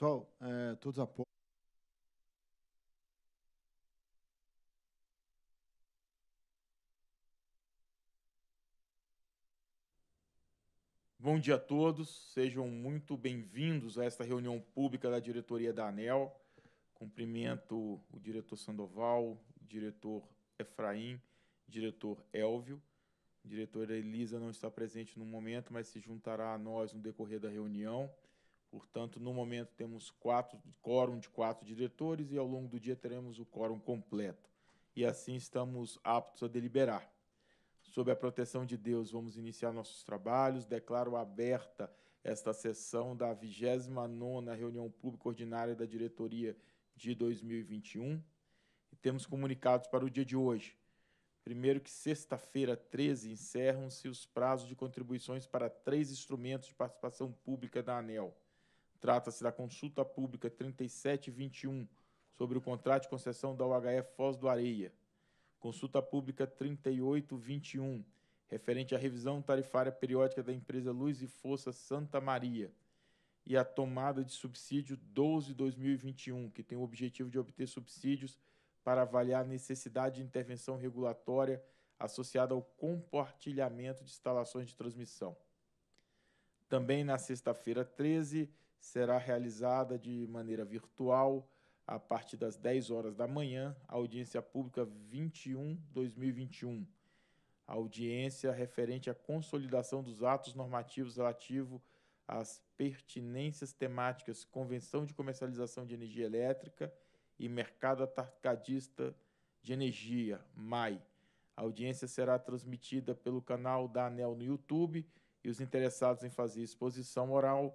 Pessoal, é, todos apoiam. Bom dia a todos, sejam muito bem-vindos a esta reunião pública da diretoria da ANEL. Cumprimento o diretor Sandoval, o diretor Efraim, o diretor Elvio. A diretora Elisa não está presente no momento, mas se juntará a nós no decorrer da reunião. Portanto, no momento temos quatro quórum de quatro diretores e ao longo do dia teremos o quórum completo. E assim estamos aptos a deliberar. Sob a proteção de Deus, vamos iniciar nossos trabalhos. Declaro aberta esta sessão da 29ª reunião pública ordinária da diretoria de 2021. E temos comunicados para o dia de hoje. Primeiro que sexta-feira, 13, encerram-se os prazos de contribuições para três instrumentos de participação pública da ANEL. Trata-se da consulta pública 3721 sobre o contrato de concessão da UHE Foz do Areia. Consulta pública 3821 referente à revisão tarifária periódica da empresa Luz e Força Santa Maria e a tomada de subsídio 12/2021, que tem o objetivo de obter subsídios para avaliar a necessidade de intervenção regulatória associada ao compartilhamento de instalações de transmissão. Também na sexta-feira 13, será realizada de maneira virtual a partir das 10 horas da manhã, audiência pública 21-2021. Audiência referente à consolidação dos atos normativos relativos às pertinências temáticas Convenção de Comercialização de Energia Elétrica e Mercado Atacadista de Energia, MAI. A audiência será transmitida pelo canal da ANEL no YouTube e os interessados em fazer exposição oral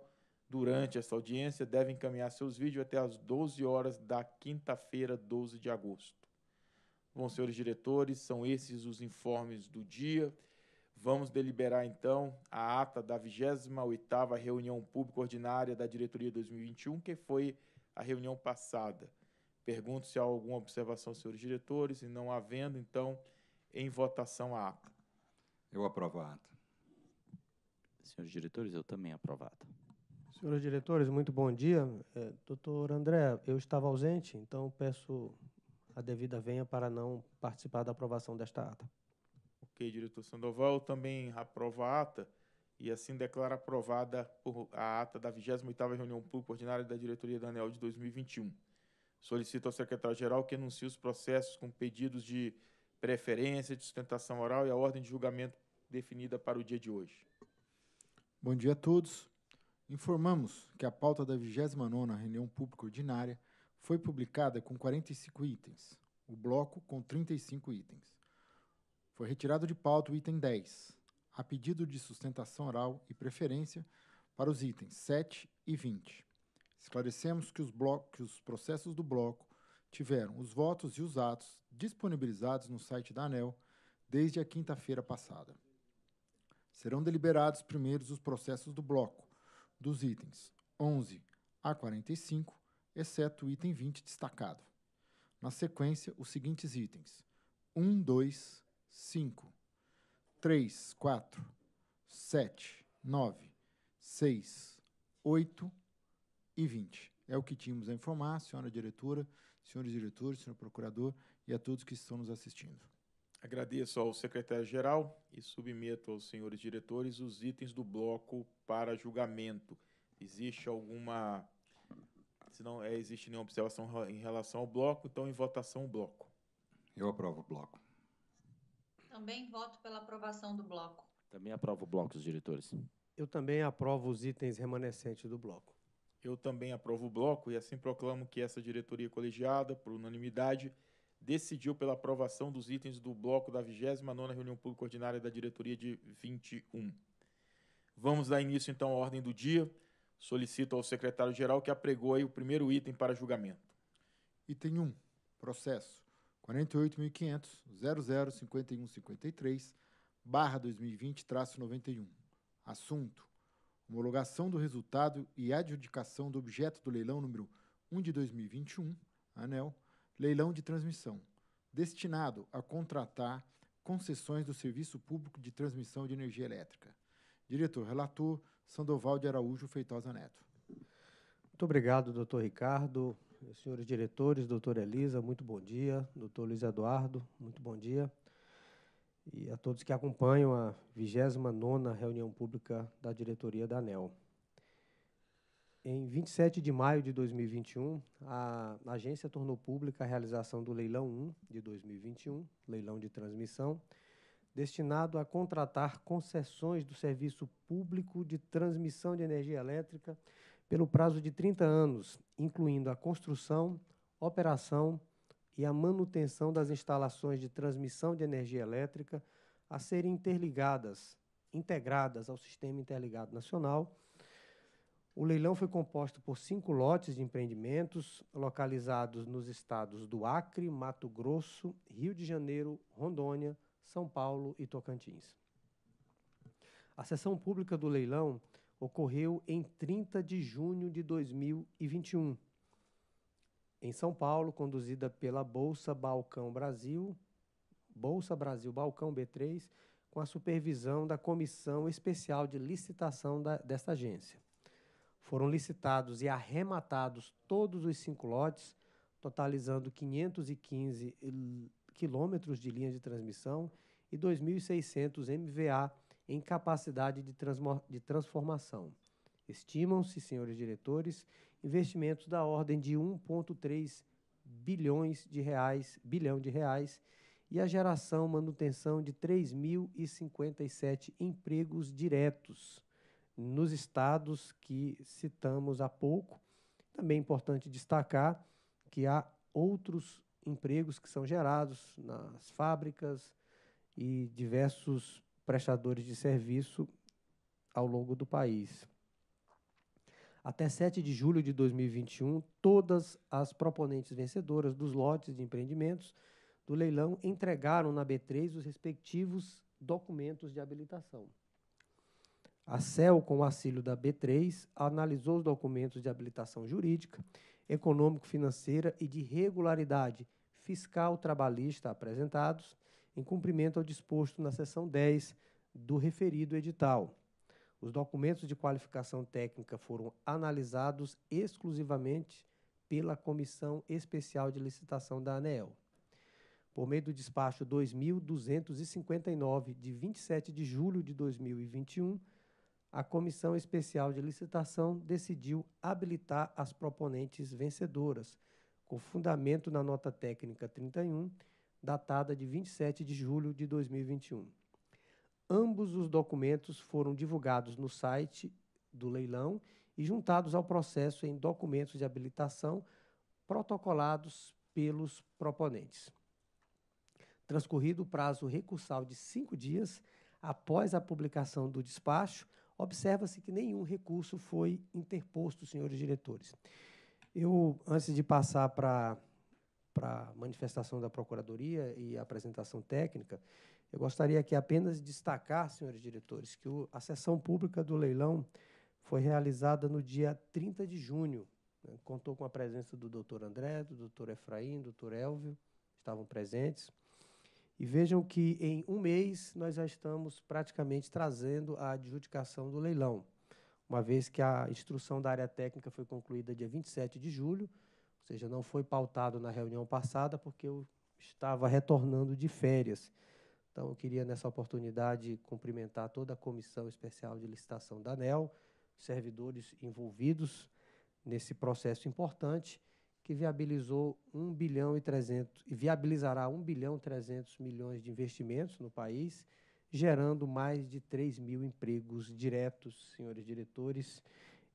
durante essa audiência deve encaminhar seus vídeos até às 12 horas da quinta-feira, 12 de agosto. Bom, senhores diretores, são esses os informes do dia. Vamos deliberar então a ata da 28ª reunião pública ordinária da diretoria 2021, que foi a reunião passada. Pergunto se há alguma observação, senhores diretores, e não havendo, então, em votação a ata. Eu aprovo a ata. Senhores diretores, eu também aprovo a ata. Senhores diretores, muito bom dia. É, doutor André, eu estava ausente, então peço a devida venha para não participar da aprovação desta ata. Ok, diretor Sandoval, também aprova a ata e assim declara aprovada a ata da 28ª reunião pública ordinária da diretoria da ANEL de 2021. Solicito ao secretário-geral que anuncie os processos com pedidos de preferência, de sustentação oral e a ordem de julgamento definida para o dia de hoje. Bom dia a todos. Informamos que a pauta da 29ª reunião pública ordinária foi publicada com 45 itens, o bloco com 35 itens. Foi retirado de pauta o item 10, a pedido de sustentação oral e preferência para os itens 7 e 20. Esclarecemos que os, que os processos do bloco tiveram os votos e os atos disponibilizados no site da ANEL desde a quinta-feira passada. Serão deliberados primeiros os processos do bloco, dos itens 11 a 45, exceto o item 20 destacado. Na sequência, os seguintes itens: 1, 2, 5, 3, 4, 7, 9, 6, 8 e 20. É o que tínhamos a informar, senhora diretora, senhores diretores, senhor procurador e a todos que estão nos assistindo. Agradeço ao secretário-geral e submeto aos senhores diretores os itens do bloco para julgamento. Existe alguma. Se não é, existe nenhuma observação em relação ao bloco, então em votação o bloco. Eu aprovo o bloco. Também voto pela aprovação do bloco. Também aprovo o bloco, os diretores. Eu também aprovo os itens remanescentes do bloco. Eu também aprovo o bloco e assim proclamo que essa diretoria colegiada, por unanimidade, decidiu pela aprovação dos itens do bloco da 29ª reunião pública ordinária da diretoria de 21. Vamos dar início então à ordem do dia. Solicito ao secretário-geral que apregoe o primeiro item para julgamento. Item 1. Processo 48.500.005153, barra 2020, traço 91. Assunto. Homologação do resultado e adjudicação do objeto do leilão número 1 de 2021, ANEL, leilão de transmissão, destinado a contratar concessões do Serviço Público de Transmissão de Energia Elétrica. Diretor relator Sandoval de Araújo Feitosa Neto. Muito obrigado, doutor Ricardo. Senhores diretores, doutora Elisa, muito bom dia. Doutor Luiz Eduardo, muito bom dia. E a todos que acompanham a 29ª reunião pública da diretoria da ANEL. Em 27 de maio de 2021, a agência tornou pública a realização do Leilão 1 de 2021, leilão de transmissão, destinado a contratar concessões do serviço público de transmissão de energia elétrica pelo prazo de 30 anos, incluindo a construção, operação e a manutenção das instalações de transmissão de energia elétrica a serem interligadas, integradas ao Sistema Interligado Nacional o leilão foi composto por cinco lotes de empreendimentos localizados nos estados do Acre, Mato Grosso, Rio de Janeiro, Rondônia, São Paulo e Tocantins. A sessão pública do leilão ocorreu em 30 de junho de 2021, em São Paulo, conduzida pela Bolsa Balcão Brasil, Bolsa Brasil Balcão B3, com a supervisão da Comissão Especial de Licitação da, desta agência. Foram licitados e arrematados todos os cinco lotes, totalizando 515 quilômetros de linha de transmissão e 2.600 MVA em capacidade de, de transformação. Estimam-se, senhores diretores, investimentos da ordem de 1,3 bilhões de reais, bilhão de reais, e a geração manutenção de 3.057 empregos diretos nos estados que citamos há pouco. Também é importante destacar que há outros empregos que são gerados nas fábricas e diversos prestadores de serviço ao longo do país. Até 7 de julho de 2021, todas as proponentes vencedoras dos lotes de empreendimentos do leilão entregaram na B3 os respectivos documentos de habilitação. A CEL, com o auxílio da B3, analisou os documentos de habilitação jurídica, econômico-financeira e de regularidade fiscal trabalhista apresentados, em cumprimento ao disposto na seção 10 do referido edital. Os documentos de qualificação técnica foram analisados exclusivamente pela Comissão Especial de Licitação da ANEEL. Por meio do despacho 2259 de 27 de julho de 2021, a Comissão Especial de Licitação decidiu habilitar as proponentes vencedoras, com fundamento na nota técnica 31, datada de 27 de julho de 2021. Ambos os documentos foram divulgados no site do leilão e juntados ao processo em documentos de habilitação protocolados pelos proponentes. Transcorrido o prazo recursal de cinco dias após a publicação do despacho, observa-se que nenhum recurso foi interposto, senhores diretores. Eu, antes de passar para a manifestação da Procuradoria e a apresentação técnica, eu gostaria aqui apenas de destacar, senhores diretores, que o, a sessão pública do leilão foi realizada no dia 30 de junho. Né? Contou com a presença do doutor André, do doutor Efraim, do doutor Elvio, estavam presentes. E vejam que em um mês nós já estamos praticamente trazendo a adjudicação do leilão, uma vez que a instrução da área técnica foi concluída dia 27 de julho, ou seja, não foi pautado na reunião passada porque eu estava retornando de férias. Então, eu queria, nessa oportunidade, cumprimentar toda a Comissão Especial de Licitação da ANEL, servidores envolvidos nesse processo importante que viabilizou 1 bilhão e 300 e viabilizará 1 bilhão e 300 milhões de investimentos no país, gerando mais de 3 mil empregos diretos, senhores diretores.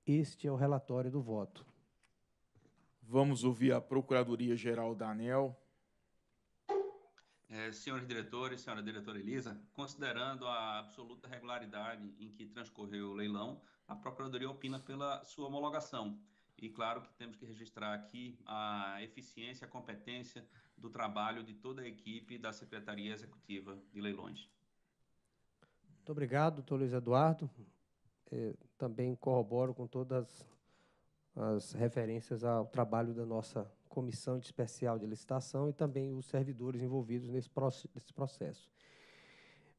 Este é o relatório do voto. Vamos ouvir a Procuradoria-Geral da ANEL. É, senhores diretores, senhora diretora Elisa, considerando a absoluta regularidade em que transcorreu o leilão, a Procuradoria opina pela sua homologação. E claro que temos que registrar aqui a eficiência, a competência do trabalho de toda a equipe da Secretaria Executiva de Leilões. Muito obrigado, doutor Luiz Eduardo. Eu é, também corroboro com todas as referências ao trabalho da nossa comissão de especial de licitação e também os servidores envolvidos nesse, processo.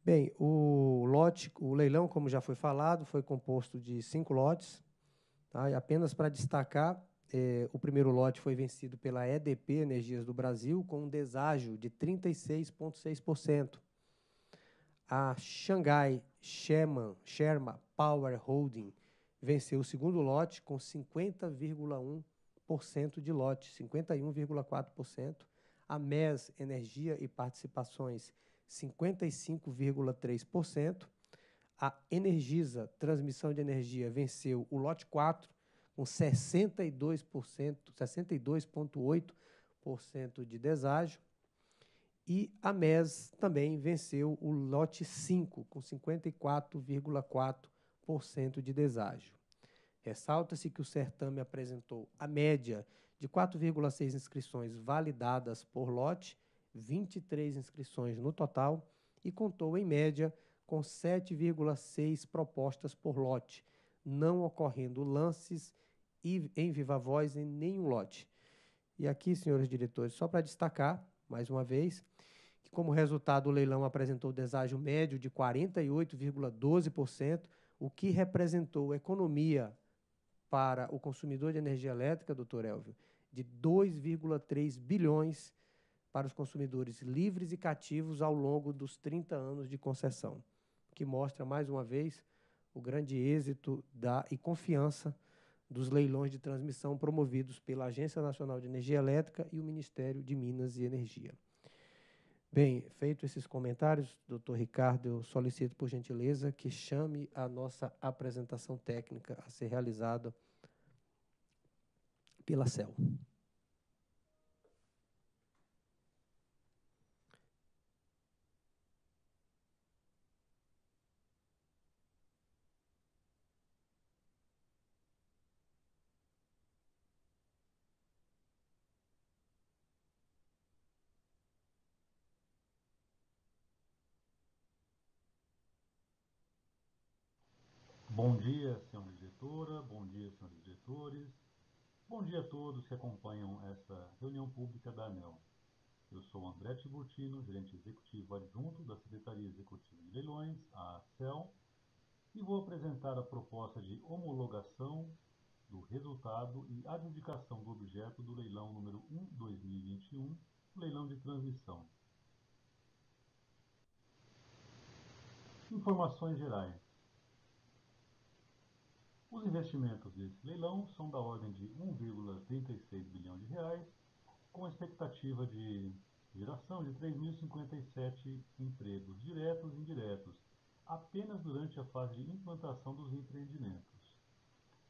Bem, o lote, o leilão, como já foi falado, foi composto de cinco lotes, Tá? E apenas para destacar, eh, o primeiro lote foi vencido pela EDP Energias do Brasil com um deságio de 36,6%. A Xangai Sherman, Sherma Power Holding venceu o segundo lote com 50,1% de lote, 51,4%. A MES Energia e Participações, 55,3%. A Energisa, transmissão de energia, venceu o lote 4 com 62%, 62,8% de deságio. E a MES também venceu o lote 5 com 54,4% de deságio. Ressalta-se que o certame apresentou a média de 4,6 inscrições validadas por lote, 23 inscrições no total, e contou, em média, com 7,6 propostas por lote, não ocorrendo lances em viva voz em nenhum lote. E aqui, senhores diretores, só para destacar, mais uma vez, que como resultado o leilão apresentou deságio médio de 48,12%, o que representou economia para o consumidor de energia elétrica, doutor Elvio, de 2,3 bilhões para os consumidores livres e cativos ao longo dos 30 anos de concessão que mostra mais uma vez o grande êxito da, e confiança dos leilões de transmissão promovidos pela Agência Nacional de Energia Elétrica e o Ministério de Minas e Energia. Bem, feito esses comentários, doutor Ricardo, eu solicito por gentileza que chame a nossa apresentação técnica a ser realizada pela CEL. Bom dia, senhora diretora, bom dia, senhores diretores, bom dia a todos que acompanham essa reunião pública da ANEL. Eu sou André Tiburtino, gerente executivo adjunto da Secretaria Executiva de Leilões, a ACEL, e vou apresentar a proposta de homologação do resultado e adjudicação do objeto do leilão número 1-2021, leilão de transmissão. Informações gerais. Os investimentos desse leilão são da ordem de 1,36 bilhão de reais, com expectativa de geração de 3.057 empregos diretos e indiretos, apenas durante a fase de implantação dos empreendimentos.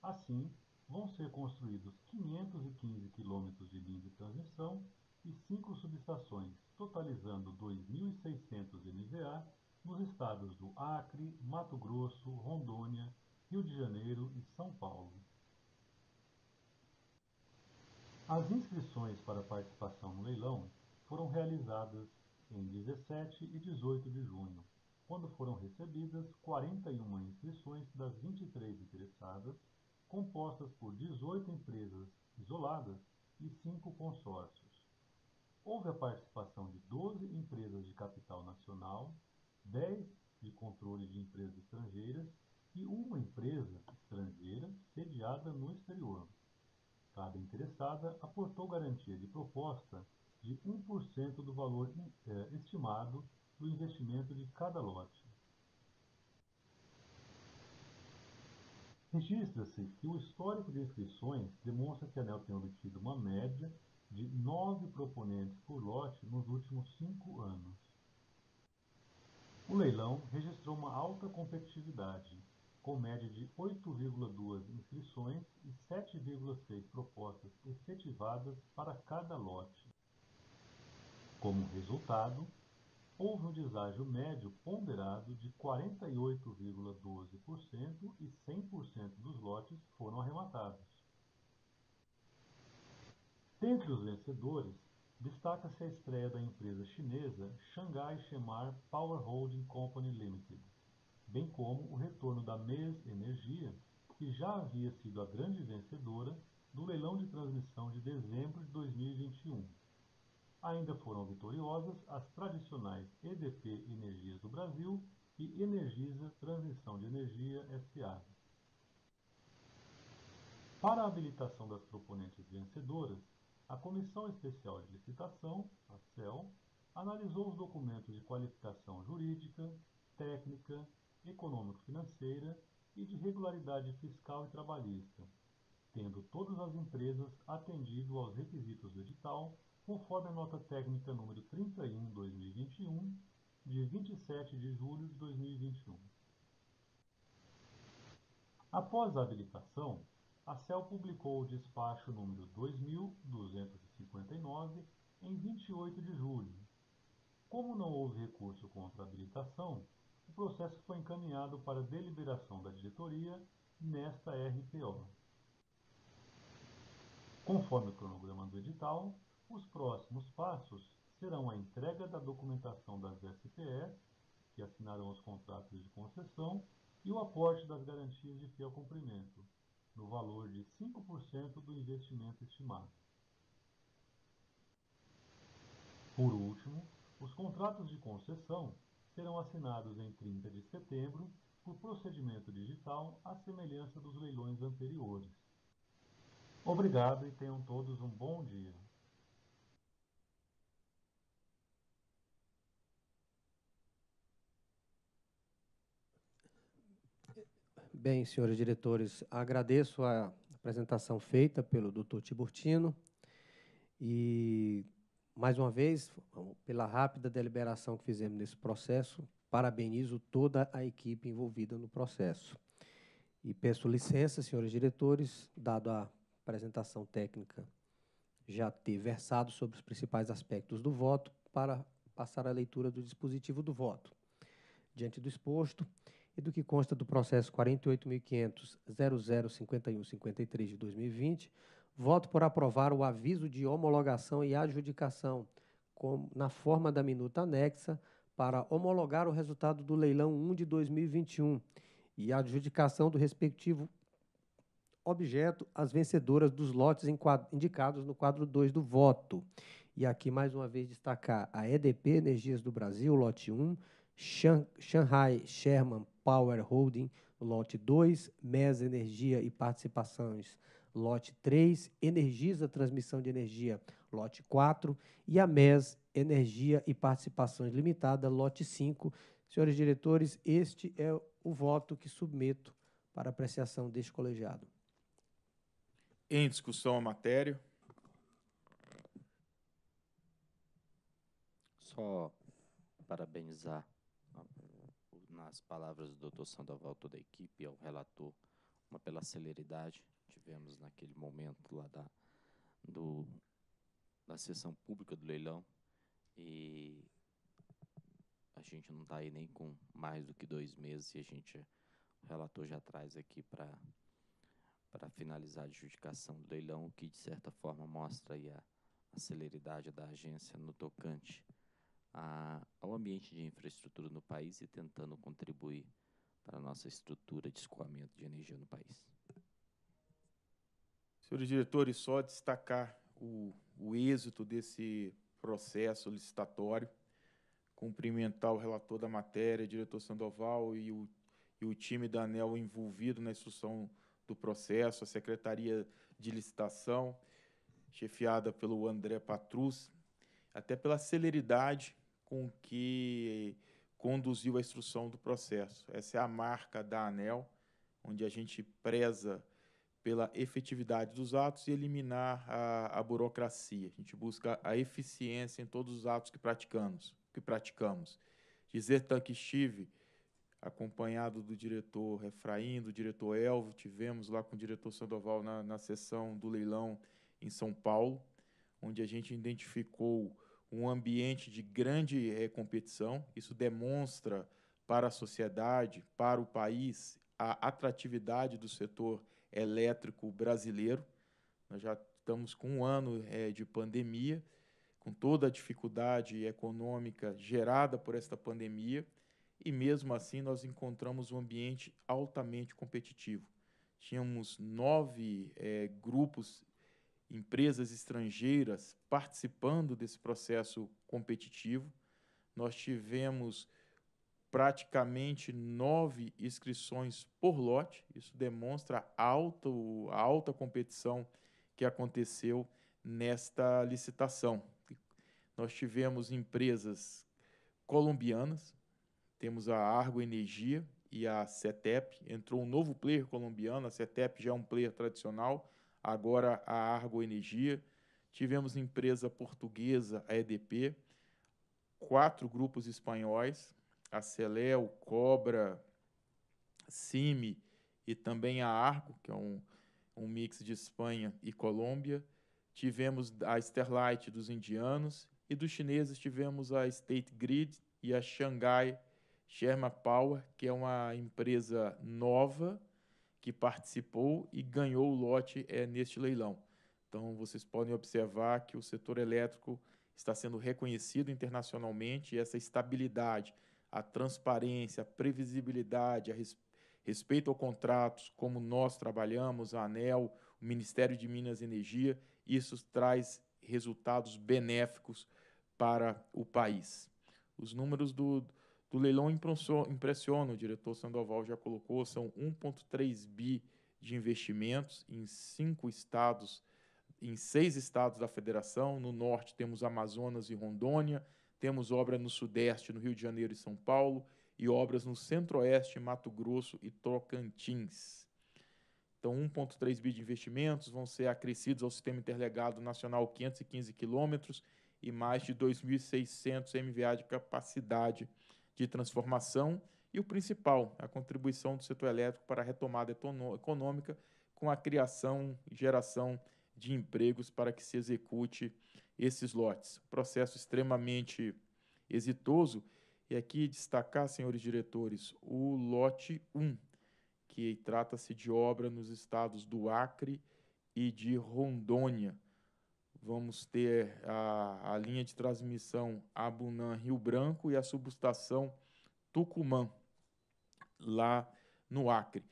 Assim, vão ser construídos 515 quilômetros de linha de transmissão e 5 subestações, totalizando 2.600 MVA nos estados do Acre, Mato Grosso, Rondônia, Rio de Janeiro e São Paulo. As inscrições para participação no leilão foram realizadas em 17 e 18 de junho, quando foram recebidas 41 inscrições das 23 interessadas, compostas por 18 empresas isoladas e 5 consórcios. Houve a participação de 12 empresas de capital nacional, 10 de controle de empresas estrangeiras e uma empresa estrangeira sediada no exterior. Cada interessada aportou garantia de proposta de 1% do valor é, estimado do investimento de cada lote. Registra-se que o histórico de inscrições demonstra que a ANEL tem obtido uma média de 9 proponentes por lote nos últimos 5 anos. O leilão registrou uma alta competitividade, com média de 8,2 inscrições e 7,6 propostas efetivadas para cada lote. Como resultado, houve um deságio médio ponderado de 48,12% e 100% dos lotes foram arrematados. Dentre os vencedores, destaca-se a estreia da empresa chinesa Shanghai Shemar Power Holding Company Limited, bem como o retorno da MES Energia, que já havia sido a grande vencedora do leilão de transmissão de dezembro de 2021. Ainda foram vitoriosas as tradicionais EDP Energias do Brasil e Energisa Transmissão de Energia SA. Para a habilitação das proponentes vencedoras, a Comissão Especial de Licitação, a CEL, analisou os documentos de qualificação jurídica, técnica, econômico-financeira e de regularidade fiscal e trabalhista, tendo todas as empresas atendido aos requisitos do edital, conforme a nota técnica número 31/2021, de 27 de julho de 2021. Após a habilitação, a CEL publicou o despacho número 2259 em 28 de julho. Como não houve recurso contra a habilitação, o processo foi encaminhado para deliberação da diretoria nesta RPO. Conforme o cronograma do edital, os próximos passos serão a entrega da documentação das SPS, que assinarão os contratos de concessão, e o aporte das garantias de fiel cumprimento, no valor de 5% do investimento estimado. Por último, os contratos de concessão serão assinados em 30 de setembro por procedimento digital à semelhança dos leilões anteriores. Obrigado e tenham todos um bom dia. Bem, senhores diretores, agradeço a apresentação feita pelo Dr. Tiburtino e mais uma vez, pela rápida deliberação que fizemos nesse processo, parabenizo toda a equipe envolvida no processo. E peço licença, senhores diretores, dado a apresentação técnica já ter versado sobre os principais aspectos do voto, para passar a leitura do dispositivo do voto. Diante do exposto e do que consta do processo 48.500.005153 de 2020, Voto por aprovar o aviso de homologação e adjudicação com, na forma da minuta anexa para homologar o resultado do leilão 1 de 2021 e a adjudicação do respectivo objeto às vencedoras dos lotes quadro, indicados no quadro 2 do voto. E aqui, mais uma vez, destacar a EDP Energias do Brasil, lote 1, Shanghai Sherman Power Holding, lote 2, MES Energia e Participações lote 3, Energisa Transmissão de Energia, lote 4, e a MES Energia e Participações Limitada, lote 5. Senhores diretores, este é o voto que submeto para apreciação deste colegiado. Em discussão a matéria. Só parabenizar ah, nas palavras do Dr. Sandoval, toda a equipe, ao relator, uma pela celeridade tivemos naquele momento lá da, do, da sessão pública do leilão e a gente não está aí nem com mais do que dois meses e a gente, o relator já traz aqui para para finalizar a adjudicação do leilão, o que de certa forma mostra aí a, a celeridade da agência no tocante a, ao ambiente de infraestrutura no país e tentando contribuir para a nossa estrutura de escoamento de energia no país. Senhores diretores, só destacar o, o êxito desse processo licitatório, cumprimentar o relator da matéria, diretor Sandoval e o, e o time da ANEL envolvido na instrução do processo, a Secretaria de Licitação, chefiada pelo André Patrus, até pela celeridade com que conduziu a instrução do processo. Essa é a marca da ANEL, onde a gente preza pela efetividade dos atos e eliminar a, a burocracia. A gente busca a eficiência em todos os atos que praticamos. Que praticamos. Dizer que estive acompanhado do diretor Efraim, do diretor Elvio, tivemos lá com o diretor Sandoval na, na sessão do leilão em São Paulo, onde a gente identificou um ambiente de grande é, competição. Isso demonstra para a sociedade, para o país, a atratividade do setor elétrico brasileiro. Nós já estamos com um ano é, de pandemia, com toda a dificuldade econômica gerada por esta pandemia, e mesmo assim nós encontramos um ambiente altamente competitivo. Tínhamos nove é, grupos, empresas estrangeiras participando desse processo competitivo. Nós tivemos praticamente nove inscrições por lote. Isso demonstra a alta, a alta competição que aconteceu nesta licitação. Nós tivemos empresas colombianas, temos a Argo Energia e a CETEP. Entrou um novo player colombiano, a CETEP já é um player tradicional, agora a Argo Energia. Tivemos empresa portuguesa, a EDP, quatro grupos espanhóis, a Celel, Cobra, Cime e também a Argo, que é um, um mix de Espanha e Colômbia. Tivemos a Sterlight dos indianos e dos chineses tivemos a State Grid e a Shanghai Sherma Power, que é uma empresa nova que participou e ganhou o lote é, neste leilão. Então vocês podem observar que o setor elétrico está sendo reconhecido internacionalmente e essa estabilidade a transparência, a previsibilidade, a res, respeito ao contratos, como nós trabalhamos, a ANEL, o Ministério de Minas e Energia, isso traz resultados benéficos para o país. Os números do, do leilão impressionam, o diretor Sandoval já colocou, são 1,3 bi de investimentos em cinco estados, em seis estados da federação. No norte temos Amazonas e Rondônia, temos obra no Sudeste, no Rio de Janeiro e São Paulo, e obras no Centro-Oeste, Mato Grosso e Tocantins. Então, 1,3 bi de investimentos vão ser acrescidos ao Sistema Interlegado Nacional 515 quilômetros e mais de 2.600 MVA de capacidade de transformação. E o principal, a contribuição do setor elétrico para a retomada econômica com a criação e geração de empregos para que se execute esses lotes. Processo extremamente exitoso. E aqui destacar, senhores diretores, o lote 1, que trata-se de obra nos estados do Acre e de Rondônia. Vamos ter a, a linha de transmissão Abunã-Rio Branco e a subestação Tucumã, lá no Acre.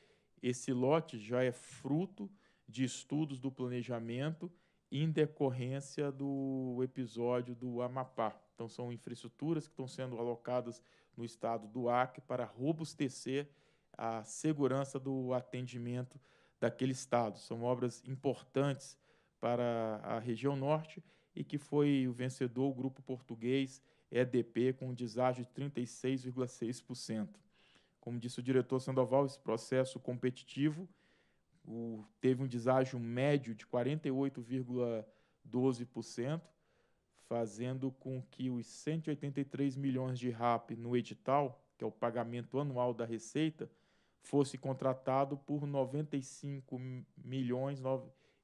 Esse lote já é fruto de estudos do planejamento em decorrência do episódio do Amapá. Então, são infraestruturas que estão sendo alocadas no estado do Acre para robustecer a segurança do atendimento daquele estado. São obras importantes para a região norte e que foi o vencedor o grupo português EDP com um deságio de 36,6%. Como disse o diretor Sandoval, esse processo competitivo o, teve um deságio médio de 48,12%, fazendo com que os 183 milhões de RAP no edital, que é o pagamento anual da Receita, fosse contratado por 95 milhões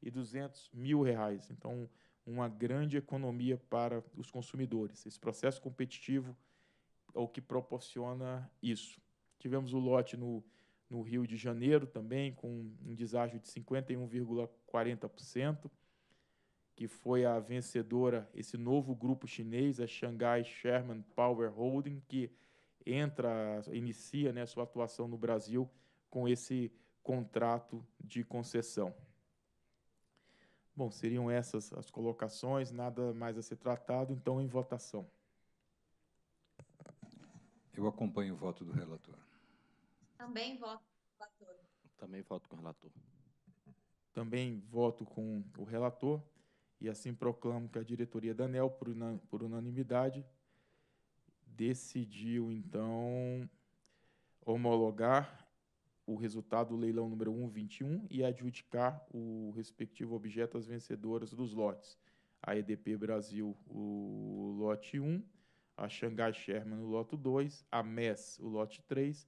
e 200 mil reais. Então, uma grande economia para os consumidores. Esse processo competitivo é o que proporciona isso. Tivemos o lote no no Rio de Janeiro também, com um deságio de 51,40%, que foi a vencedora, esse novo grupo chinês, a Shanghai Sherman Power Holding, que entra, inicia né, sua atuação no Brasil com esse contrato de concessão. Bom, seriam essas as colocações, nada mais a ser tratado, então em votação. Eu acompanho o voto do relator. Também voto com o relator. Também voto com o relator. Também voto com o relator e assim proclamo que a diretoria da ANEL, por, unanimidade, decidiu então homologar o resultado do leilão número 121 e adjudicar o respectivo objeto às vencedoras dos lotes. A EDP Brasil, o lote 1, a Xangai Sherman, o lote 2, a MES, o lote 3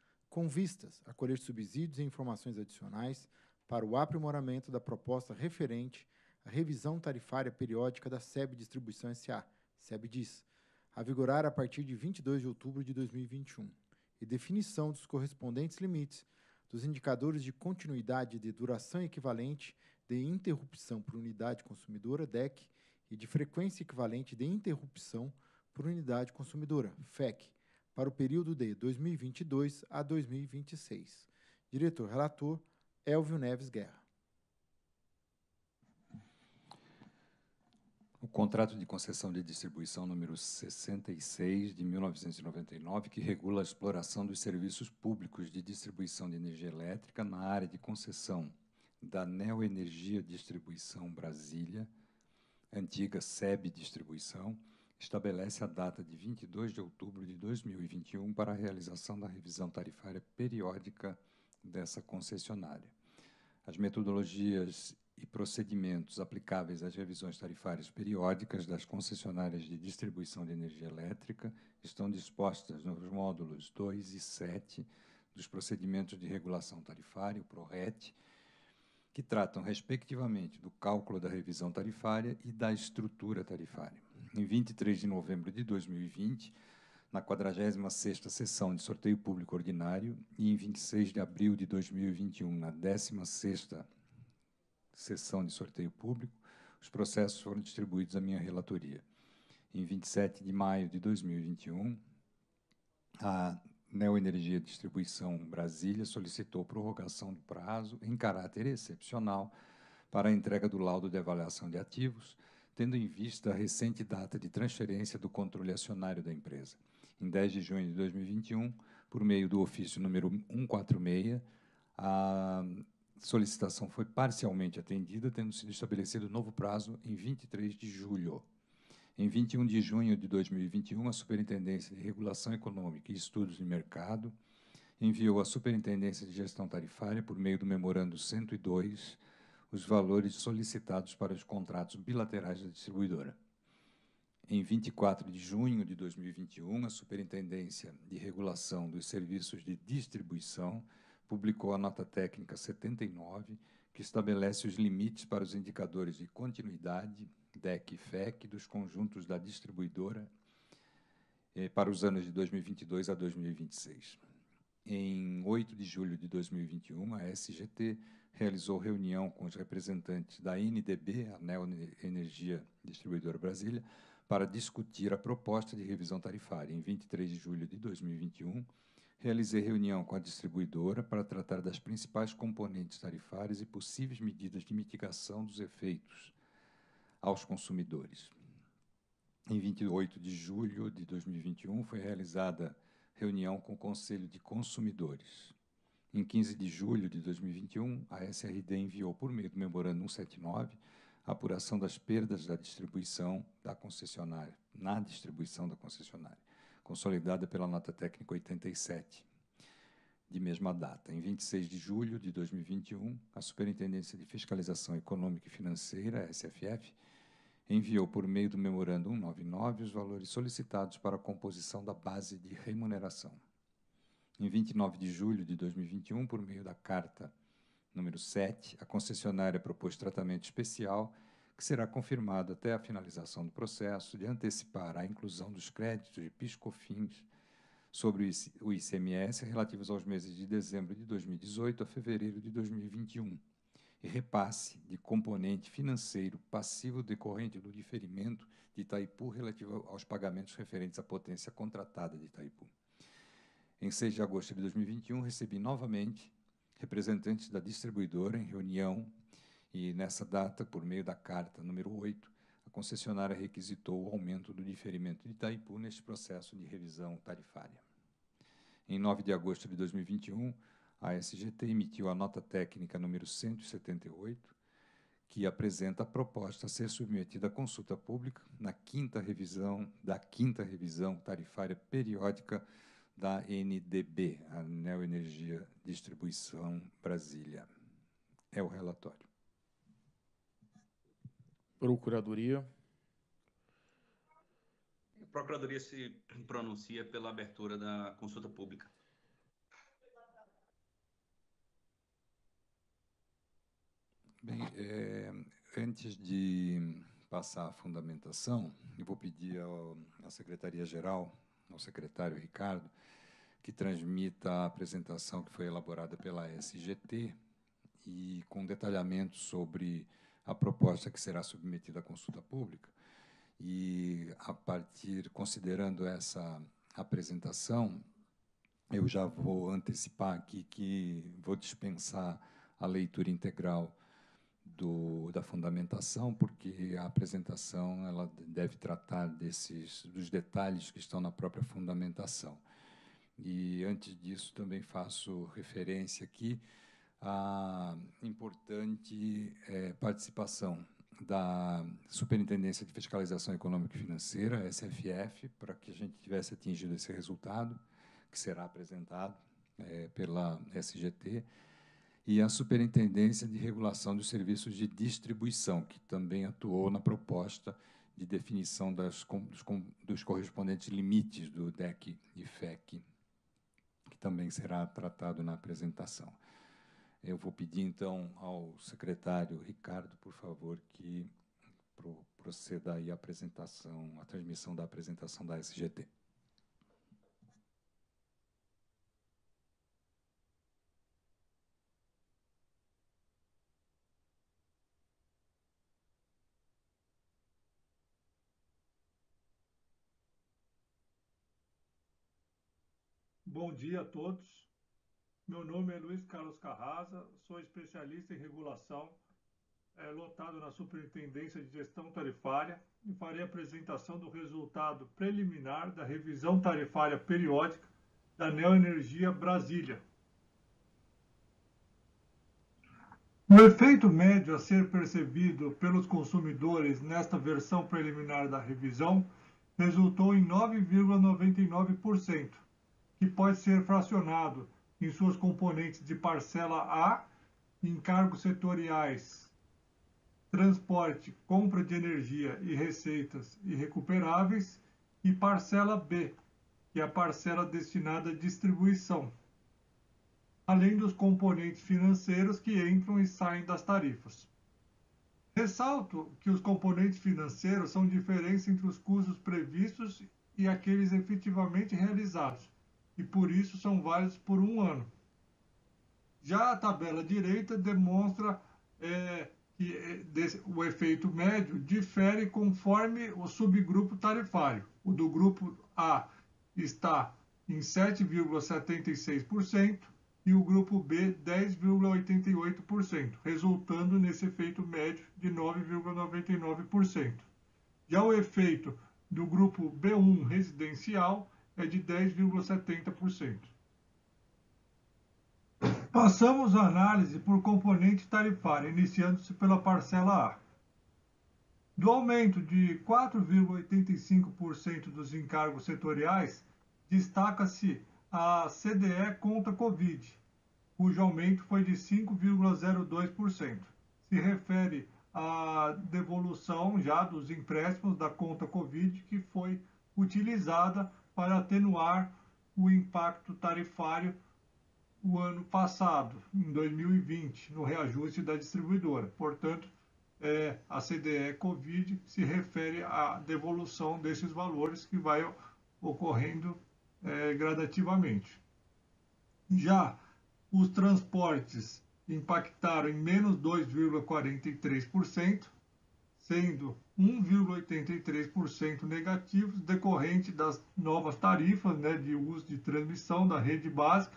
com vistas a colher subsídios e informações adicionais para o aprimoramento da proposta referente à revisão tarifária periódica da SEB Distribuição SA, SEBDIS, a vigorar a partir de 22 de outubro de 2021, e definição dos correspondentes limites dos indicadores de continuidade de duração equivalente de interrupção por unidade consumidora, DEC, e de frequência equivalente de interrupção por unidade consumidora, FEC, para o período de 2022 a 2026. Diretor relator Elvio Neves Guerra. O contrato de concessão de distribuição número 66 de 1999, que regula a exploração dos serviços públicos de distribuição de energia elétrica na área de concessão da Neoenergia Distribuição Brasília, antiga SEB Distribuição, estabelece a data de 22 de outubro de 2021 para a realização da revisão tarifária periódica dessa concessionária. As metodologias e procedimentos aplicáveis às revisões tarifárias periódicas das concessionárias de distribuição de energia elétrica estão dispostas nos módulos 2 e 7 dos procedimentos de regulação tarifária, o PRORET, que tratam, respectivamente, do cálculo da revisão tarifária e da estrutura tarifária em 23 de novembro de 2020, na 46 sessão de sorteio público ordinário, e em 26 de abril de 2021, na 16ª sessão de sorteio público, os processos foram distribuídos à minha relatoria. Em 27 de maio de 2021, a Neoenergia Distribuição Brasília solicitou prorrogação do prazo em caráter excepcional para a entrega do laudo de avaliação de ativos tendo em vista a recente data de transferência do controle acionário da empresa, em 10 de junho de 2021, por meio do ofício número 146, a solicitação foi parcialmente atendida, tendo sido estabelecido novo prazo em 23 de julho. Em 21 de junho de 2021, a Superintendência de Regulação Econômica e Estudos de Mercado enviou à Superintendência de Gestão Tarifária, por meio do Memorando 102, os valores solicitados para os contratos bilaterais da distribuidora. Em 24 de junho de 2021, a Superintendência de Regulação dos Serviços de Distribuição publicou a nota técnica 79, que estabelece os limites para os indicadores de continuidade, DEC e FEC, dos conjuntos da distribuidora eh, para os anos de 2022 a 2026. Em 8 de julho de 2021, a SGT realizou reunião com os representantes da NDB, a Neo Energia Distribuidora Brasília, para discutir a proposta de revisão tarifária. Em 23 de julho de 2021, realizei reunião com a distribuidora para tratar das principais componentes tarifárias e possíveis medidas de mitigação dos efeitos aos consumidores. Em 28 de julho de 2021, foi realizada reunião com o Conselho de Consumidores. Em 15 de julho de 2021, a SRD enviou por meio do Memorando 179 a apuração das perdas da distribuição da concessionária, na distribuição da concessionária, consolidada pela nota técnica 87, de mesma data. Em 26 de julho de 2021, a Superintendência de Fiscalização Econômica e Financeira, SFF, enviou por meio do Memorando 199 os valores solicitados para a composição da base de remuneração em 29 de julho de 2021, por meio da carta número 7, a concessionária propôs tratamento especial que será confirmado até a finalização do processo de antecipar a inclusão dos créditos de piscofins sobre o ICMS relativos aos meses de dezembro de 2018 a fevereiro de 2021 e repasse de componente financeiro passivo decorrente do diferimento de Itaipu relativo aos pagamentos referentes à potência contratada de Itaipu. Em 6 de agosto de 2021, recebi novamente representantes da distribuidora em reunião e, nessa data, por meio da carta número 8, a concessionária requisitou o aumento do diferimento de Itaipu neste processo de revisão tarifária. Em 9 de agosto de 2021, a SGT emitiu a nota técnica número 178, que apresenta a proposta a ser submetida à consulta pública na quinta revisão da quinta revisão tarifária periódica da NDB, a Neoenergia Distribuição Brasília. É o relatório. Procuradoria. A Procuradoria se pronuncia pela abertura da consulta pública. Bem, é, antes de passar a fundamentação, eu vou pedir à Secretaria-Geral ao secretário Ricardo, que transmita a apresentação que foi elaborada pela SGT e com detalhamento sobre a proposta que será submetida à consulta pública. E a partir, considerando essa apresentação, eu já vou antecipar aqui que vou dispensar a leitura integral do, da fundamentação, porque a apresentação ela deve tratar desses dos detalhes que estão na própria fundamentação. E antes disso também faço referência aqui à importante é, participação da Superintendência de Fiscalização Econômica e Financeira, SFF, para que a gente tivesse atingido esse resultado que será apresentado é, pela SGT e a Superintendência de Regulação dos Serviços de Distribuição, que também atuou na proposta de definição das, dos, dos correspondentes limites do DEC e FEC, que também será tratado na apresentação. Eu vou pedir, então, ao secretário Ricardo, por favor, que proceda aí a apresentação, a transmissão da apresentação da SGT. Bom dia a todos. Meu nome é Luiz Carlos Carrasa, sou especialista em regulação, é, lotado na Superintendência de Gestão Tarifária e farei a apresentação do resultado preliminar da revisão tarifária periódica da Neoenergia Brasília. O efeito médio a ser percebido pelos consumidores nesta versão preliminar da revisão resultou em 9,99% que pode ser fracionado em suas componentes de parcela A, encargos setoriais, transporte, compra de energia e receitas irrecuperáveis, e parcela B, que é a parcela destinada à distribuição, além dos componentes financeiros que entram e saem das tarifas. Ressalto que os componentes financeiros são diferença entre os custos previstos e aqueles efetivamente realizados e por isso são válidos por um ano. Já a tabela direita demonstra é, que é, o efeito médio difere conforme o subgrupo tarifário. O do grupo A está em 7,76% e o grupo B 10,88%, resultando nesse efeito médio de 9,99%. Já o efeito do grupo B1 residencial é de 10,70%. Passamos a análise por componente tarifário, iniciando-se pela parcela A. Do aumento de 4,85% dos encargos setoriais, destaca-se a CDE contra Covid, cujo aumento foi de 5,02%. Se refere à devolução já dos empréstimos da conta Covid que foi utilizada para atenuar o impacto tarifário o ano passado, em 2020, no reajuste da distribuidora. Portanto, é, a CDE Covid se refere à devolução desses valores que vai ocorrendo é, gradativamente. Já os transportes impactaram em menos 2,43%, sendo 1,83% negativos decorrente das novas tarifas né, de uso de transmissão da rede básica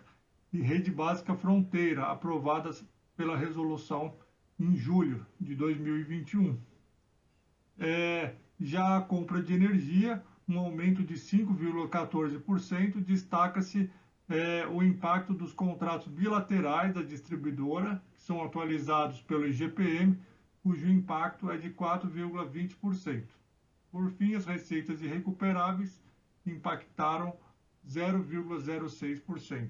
e rede básica fronteira, aprovadas pela resolução em julho de 2021. É, já a compra de energia, um aumento de 5,14%, destaca-se é, o impacto dos contratos bilaterais da distribuidora, que são atualizados pelo IGPM, cujo impacto é de 4,20%. Por fim, as receitas irrecuperáveis impactaram 0,06%.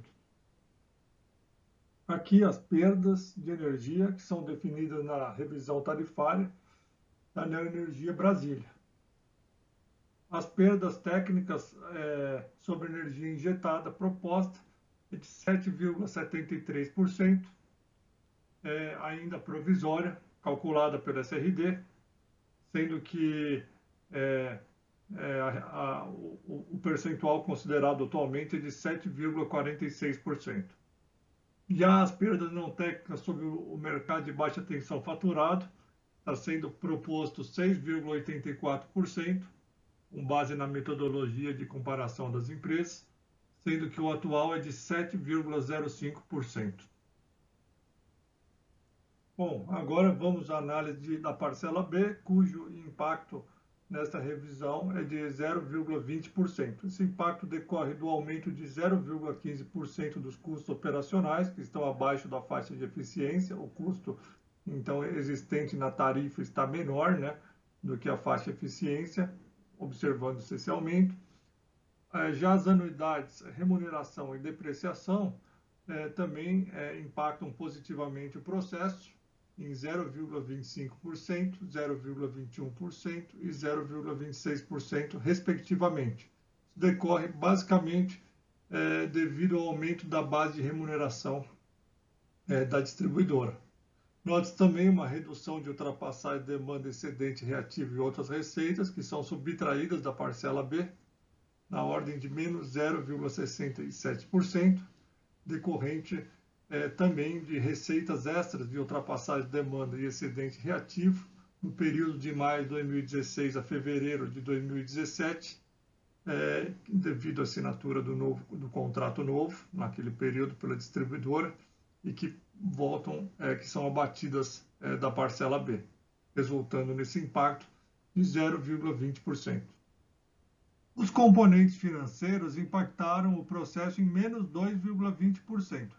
Aqui as perdas de energia que são definidas na revisão tarifária da Neoenergia Brasília. As perdas técnicas é, sobre energia injetada proposta é de 7,73%, é, ainda provisória, calculada pelo SRD, sendo que é, é, a, a, o, o, percentual considerado atualmente é de 7,46%. Já as perdas não técnicas sobre o mercado de baixa tensão faturado está sendo proposto 6,84%, com base na metodologia de comparação das empresas, sendo que o atual é de 7,05%. Bom, agora vamos à análise da parcela B, cujo impacto nesta revisão é de 0,20%. Esse impacto decorre do aumento de 0,15% dos custos operacionais, que estão abaixo da faixa de eficiência. O custo, então, existente na tarifa está menor né, do que a faixa eficiência, observando-se esse aumento. É, já as anuidades, remuneração e depreciação é, também é, impactam positivamente o processo, em 0,25%, 0,21% e 0,26%, respectivamente. Isso decorre basicamente é, devido ao aumento da base de remuneração é, da distribuidora. Note também uma redução de ultrapassagem, demanda excedente reativa e outras receitas que são subtraídas da parcela B na ordem de menos 0,67%, decorrente é, também de receitas extras de ultrapassagem de demanda e excedente reativo no período de maio de 2016 a fevereiro de 2017, é, devido à assinatura do, novo, do contrato novo naquele período pela distribuidora e que voltam, é, que são abatidas é, da parcela B, resultando nesse impacto de 0,20%. Os componentes financeiros impactaram o processo em menos 2,20%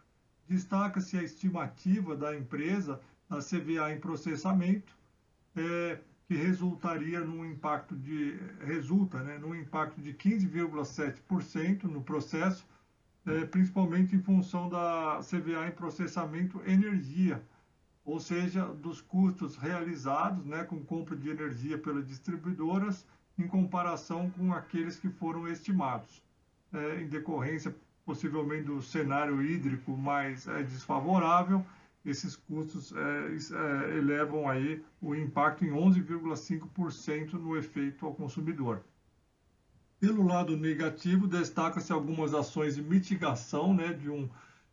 destaca-se a estimativa da empresa na CVA em processamento, é, que resultaria num impacto de resulta, né, num impacto de 15,7% no processo, é, principalmente em função da CVA em processamento energia, ou seja, dos custos realizados, né, com compra de energia pelas distribuidoras, em comparação com aqueles que foram estimados é, em decorrência possivelmente do cenário hídrico mais é, desfavorável, esses custos é, é, elevam aí o impacto em 11,5% no efeito ao consumidor. Pelo lado negativo, destaca-se algumas ações de mitigação né, de, um,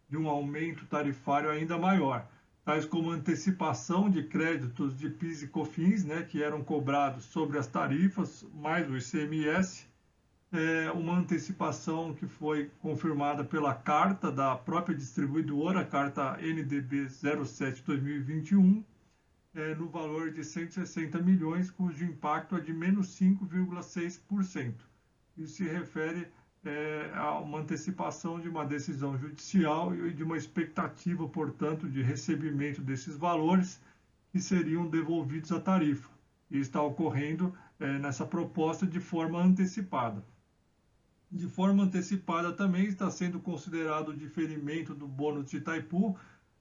de um aumento tarifário ainda maior, tais como antecipação de créditos de PIS e COFINS, né, que eram cobrados sobre as tarifas, mais o ICMS, é, uma antecipação que foi confirmada pela carta da própria distribuidora, a carta NDB 07-2021, é, no valor de 160 milhões, cujo impacto é de menos 5,6%. Isso se refere é, a uma antecipação de uma decisão judicial e de uma expectativa, portanto, de recebimento desses valores que seriam devolvidos à tarifa. E está ocorrendo é, nessa proposta de forma antecipada. De forma antecipada também está sendo considerado o diferimento do bônus de Itaipu,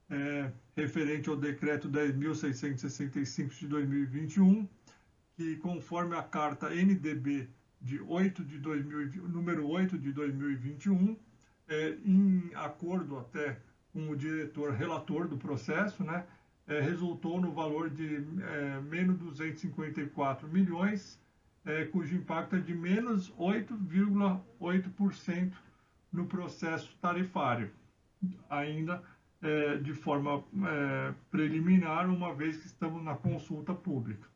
é, referente ao decreto 10.665 de 2021, que conforme a carta NDB de 8 de 2000, número 8 de 2021, é, em acordo até com o diretor relator do processo, né, é, resultou no valor de é, menos 254 milhões é, cujo impacto é de menos 8,8% no processo tarifário, ainda é, de forma é, preliminar, uma vez que estamos na consulta pública.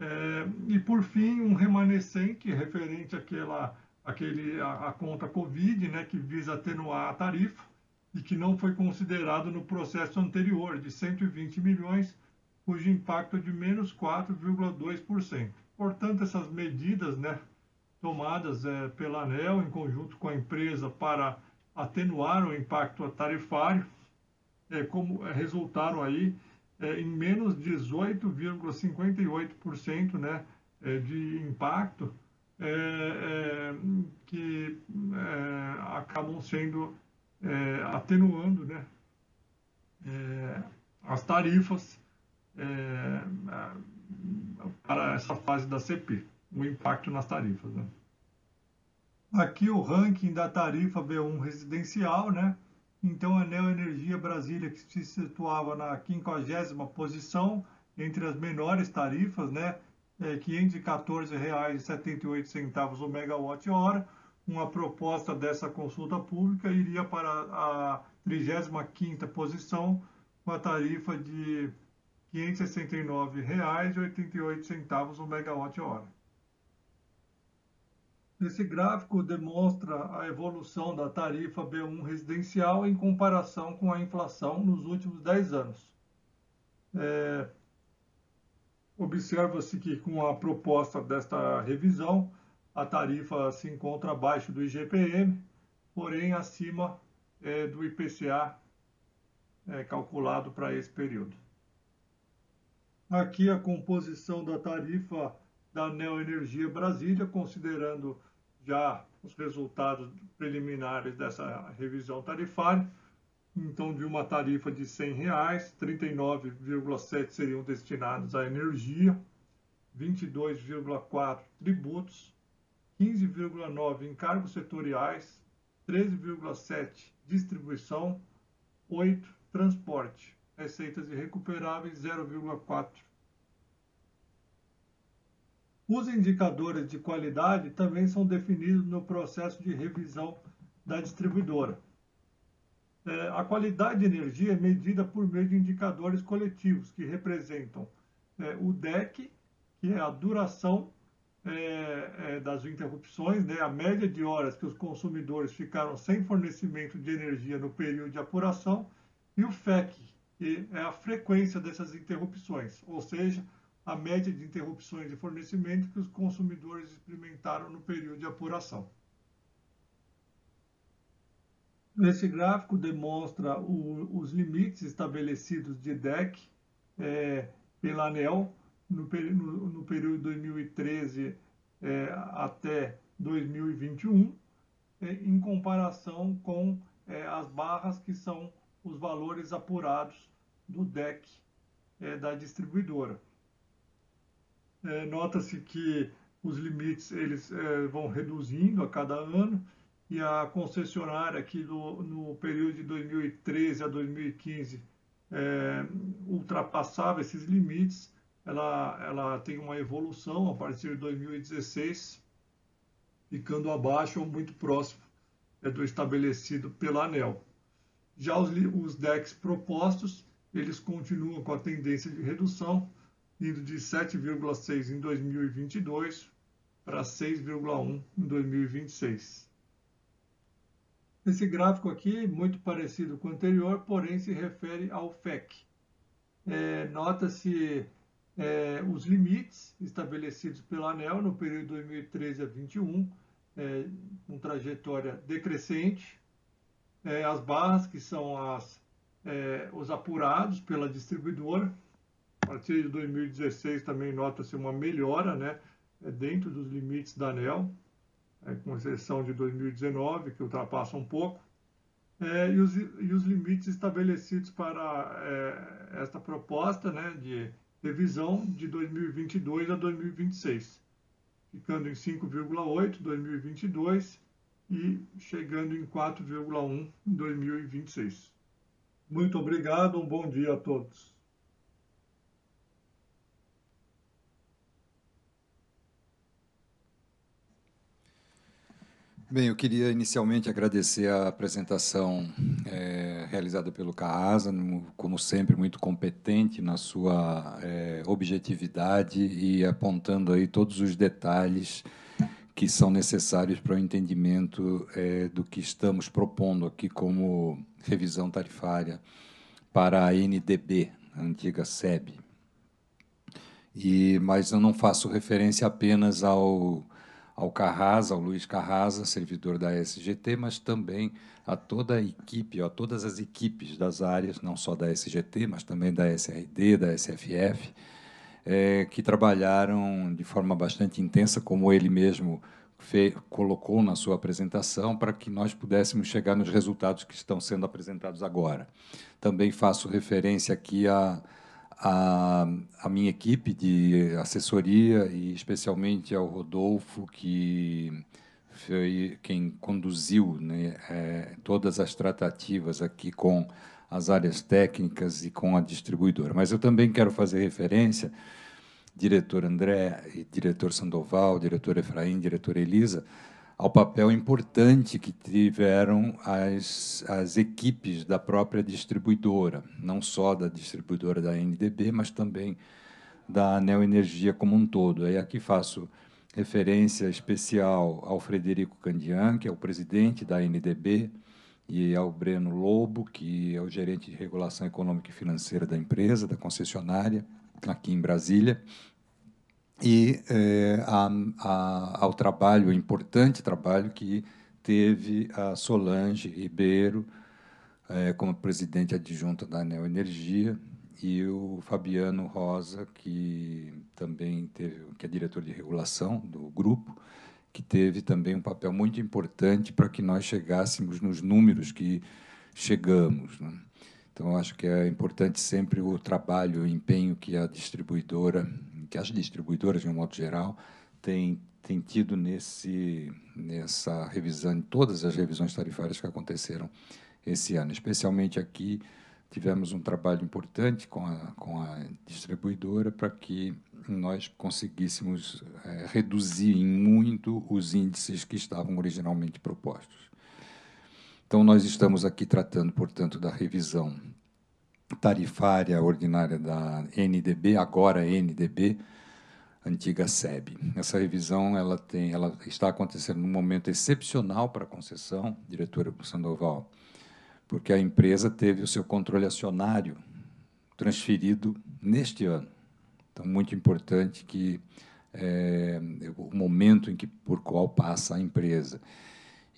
É, e, por fim, um remanescente referente àquela, àquele, à, à conta Covid, né, que visa atenuar a tarifa e que não foi considerado no processo anterior, de 120 milhões, cujo impacto é de menos 4,2%. Portanto, essas medidas né, tomadas é, pela ANEL em conjunto com a empresa para atenuar o impacto tarifário é, como é, resultaram aí é, em menos 18,58% né, é, de impacto é, que acabam sendo atenuando né, as tarifas para é essa fase da CP, o impacto nas tarifas. Né? Aqui o ranking da tarifa B1 residencial, né? Então a Neoenergia Brasília, que se situava na 50 posição entre as menores tarifas, né? É R$ 514,78 o megawatt-hora. Uma proposta dessa consulta pública iria para a 35ª posição, com a tarifa de R$ 569,88 o megawatt-hora. Esse gráfico demonstra a evolução da tarifa B1 residencial em comparação com a inflação nos últimos 10 anos. É, Observa-se que com a proposta desta revisão, a tarifa se encontra abaixo do IGPM, porém acima é, do IPCA é, calculado para esse período aqui a composição da tarifa da Neoenergia Brasília, considerando já os resultados preliminares dessa revisão tarifária. Então, de uma tarifa de R$ 100, 39,7 seriam destinados à energia, 22,4 tributos, 15,9 encargos setoriais, 13,7 distribuição, 8 transporte receitas irrecuperáveis 0,4. Os indicadores de qualidade também são definidos no processo de revisão da distribuidora. É, a qualidade de energia é medida por meio de indicadores coletivos que representam é, o DEC, que é a duração é, é, das interrupções, né, a média de horas que os consumidores ficaram sem fornecimento de energia no período de apuração, e o FEC, que é a frequência dessas interrupções, ou seja, a média de interrupções de fornecimento que os consumidores experimentaram no período de apuração. Esse gráfico demonstra o, os limites estabelecidos de DEC é, pela ANEL no, no, no período de 2013 é, até 2021, é, em comparação com é, as barras que são os valores apurados do deck é, da distribuidora. É, Nota-se que os limites eles é, vão reduzindo a cada ano e a concessionária aqui no período de 2013 a 2015 é, ultrapassava esses limites, ela, ela tem uma evolução a partir de 2016, ficando abaixo ou muito próximo é, do estabelecido pela ANEL. Já os, os decks propostos eles continuam com a tendência de redução, indo de 7,6 em 2022 para 6,1 em 2026. Esse gráfico aqui, muito parecido com o anterior, porém se refere ao FEC. É, Nota-se é, os limites estabelecidos pelo ANEL no período 2013 a 21, é, com trajetória decrescente. É, as barras, que são as é, os apurados pela distribuidora. A partir de 2016 também nota-se uma melhora né, é, dentro dos limites da ANEL, é, com exceção de 2019, que ultrapassa um pouco, é, e, os, e, os, limites estabelecidos para é, esta proposta né, de revisão de 2022 a 2026, ficando em 5,8 em 2022 e chegando em 4,1 em 2026. Muito obrigado, um bom dia a todos. Bem, eu queria inicialmente agradecer a apresentação é, realizada pelo Caasa, como sempre muito competente na sua é, objetividade e apontando aí todos os detalhes que são necessários para o entendimento é, do que estamos propondo aqui como revisão tarifária para a NDB, a antiga SEB. E, mas eu não faço referência apenas ao, ao Carrasa, ao Luiz Carrasa, servidor da SGT, mas também a toda a equipe, a todas as equipes das áreas, não só da SGT, mas também da SRD, da SFF, é, que trabalharam de forma bastante intensa, como ele mesmo colocou na sua apresentação, para que nós pudéssemos chegar nos resultados que estão sendo apresentados agora. Também faço referência aqui a a, a, minha equipe de assessoria e especialmente ao Rodolfo, que foi quem conduziu né, é, todas as tratativas aqui com as áreas técnicas e com a distribuidora. Mas eu também quero fazer referência, diretor André, diretor Sandoval, diretor Efraim, diretor Elisa, ao papel importante que tiveram as, as equipes da própria distribuidora, não só da distribuidora da NDB, mas também da Neoenergia como um todo. E aqui faço referência especial ao Frederico Candian, que é o presidente da NDB, e ao é Breno Lobo, que é o gerente de regulação econômica e financeira da empresa, da concessionária, aqui em Brasília, e é, a, a, ao trabalho, importante trabalho que teve a Solange Ribeiro é, como presidente adjunta da Anel Energia e o Fabiano Rosa, que também teve, que é diretor de regulação do grupo, que teve também um papel muito importante para que nós chegássemos nos números que chegamos. Né? Então, acho que é importante sempre o trabalho, o empenho que a distribuidora, que as distribuidoras, de um modo geral, têm tem tido nesse, nessa revisão, em todas as revisões tarifárias que aconteceram esse ano. Especialmente aqui, tivemos um trabalho importante com a, com a distribuidora para que nós conseguíssemos é, reduzir em muito os índices que estavam originalmente propostos. Então, nós estamos aqui tratando, portanto, da revisão tarifária ordinária da NDB, agora NDB, antiga SEB. Essa revisão ela tem, ela está acontecendo num momento excepcional para a concessão, diretora Sandoval, porque a empresa teve o seu controle acionário transferido neste ano. Então, muito importante que é, o momento em que por qual passa a empresa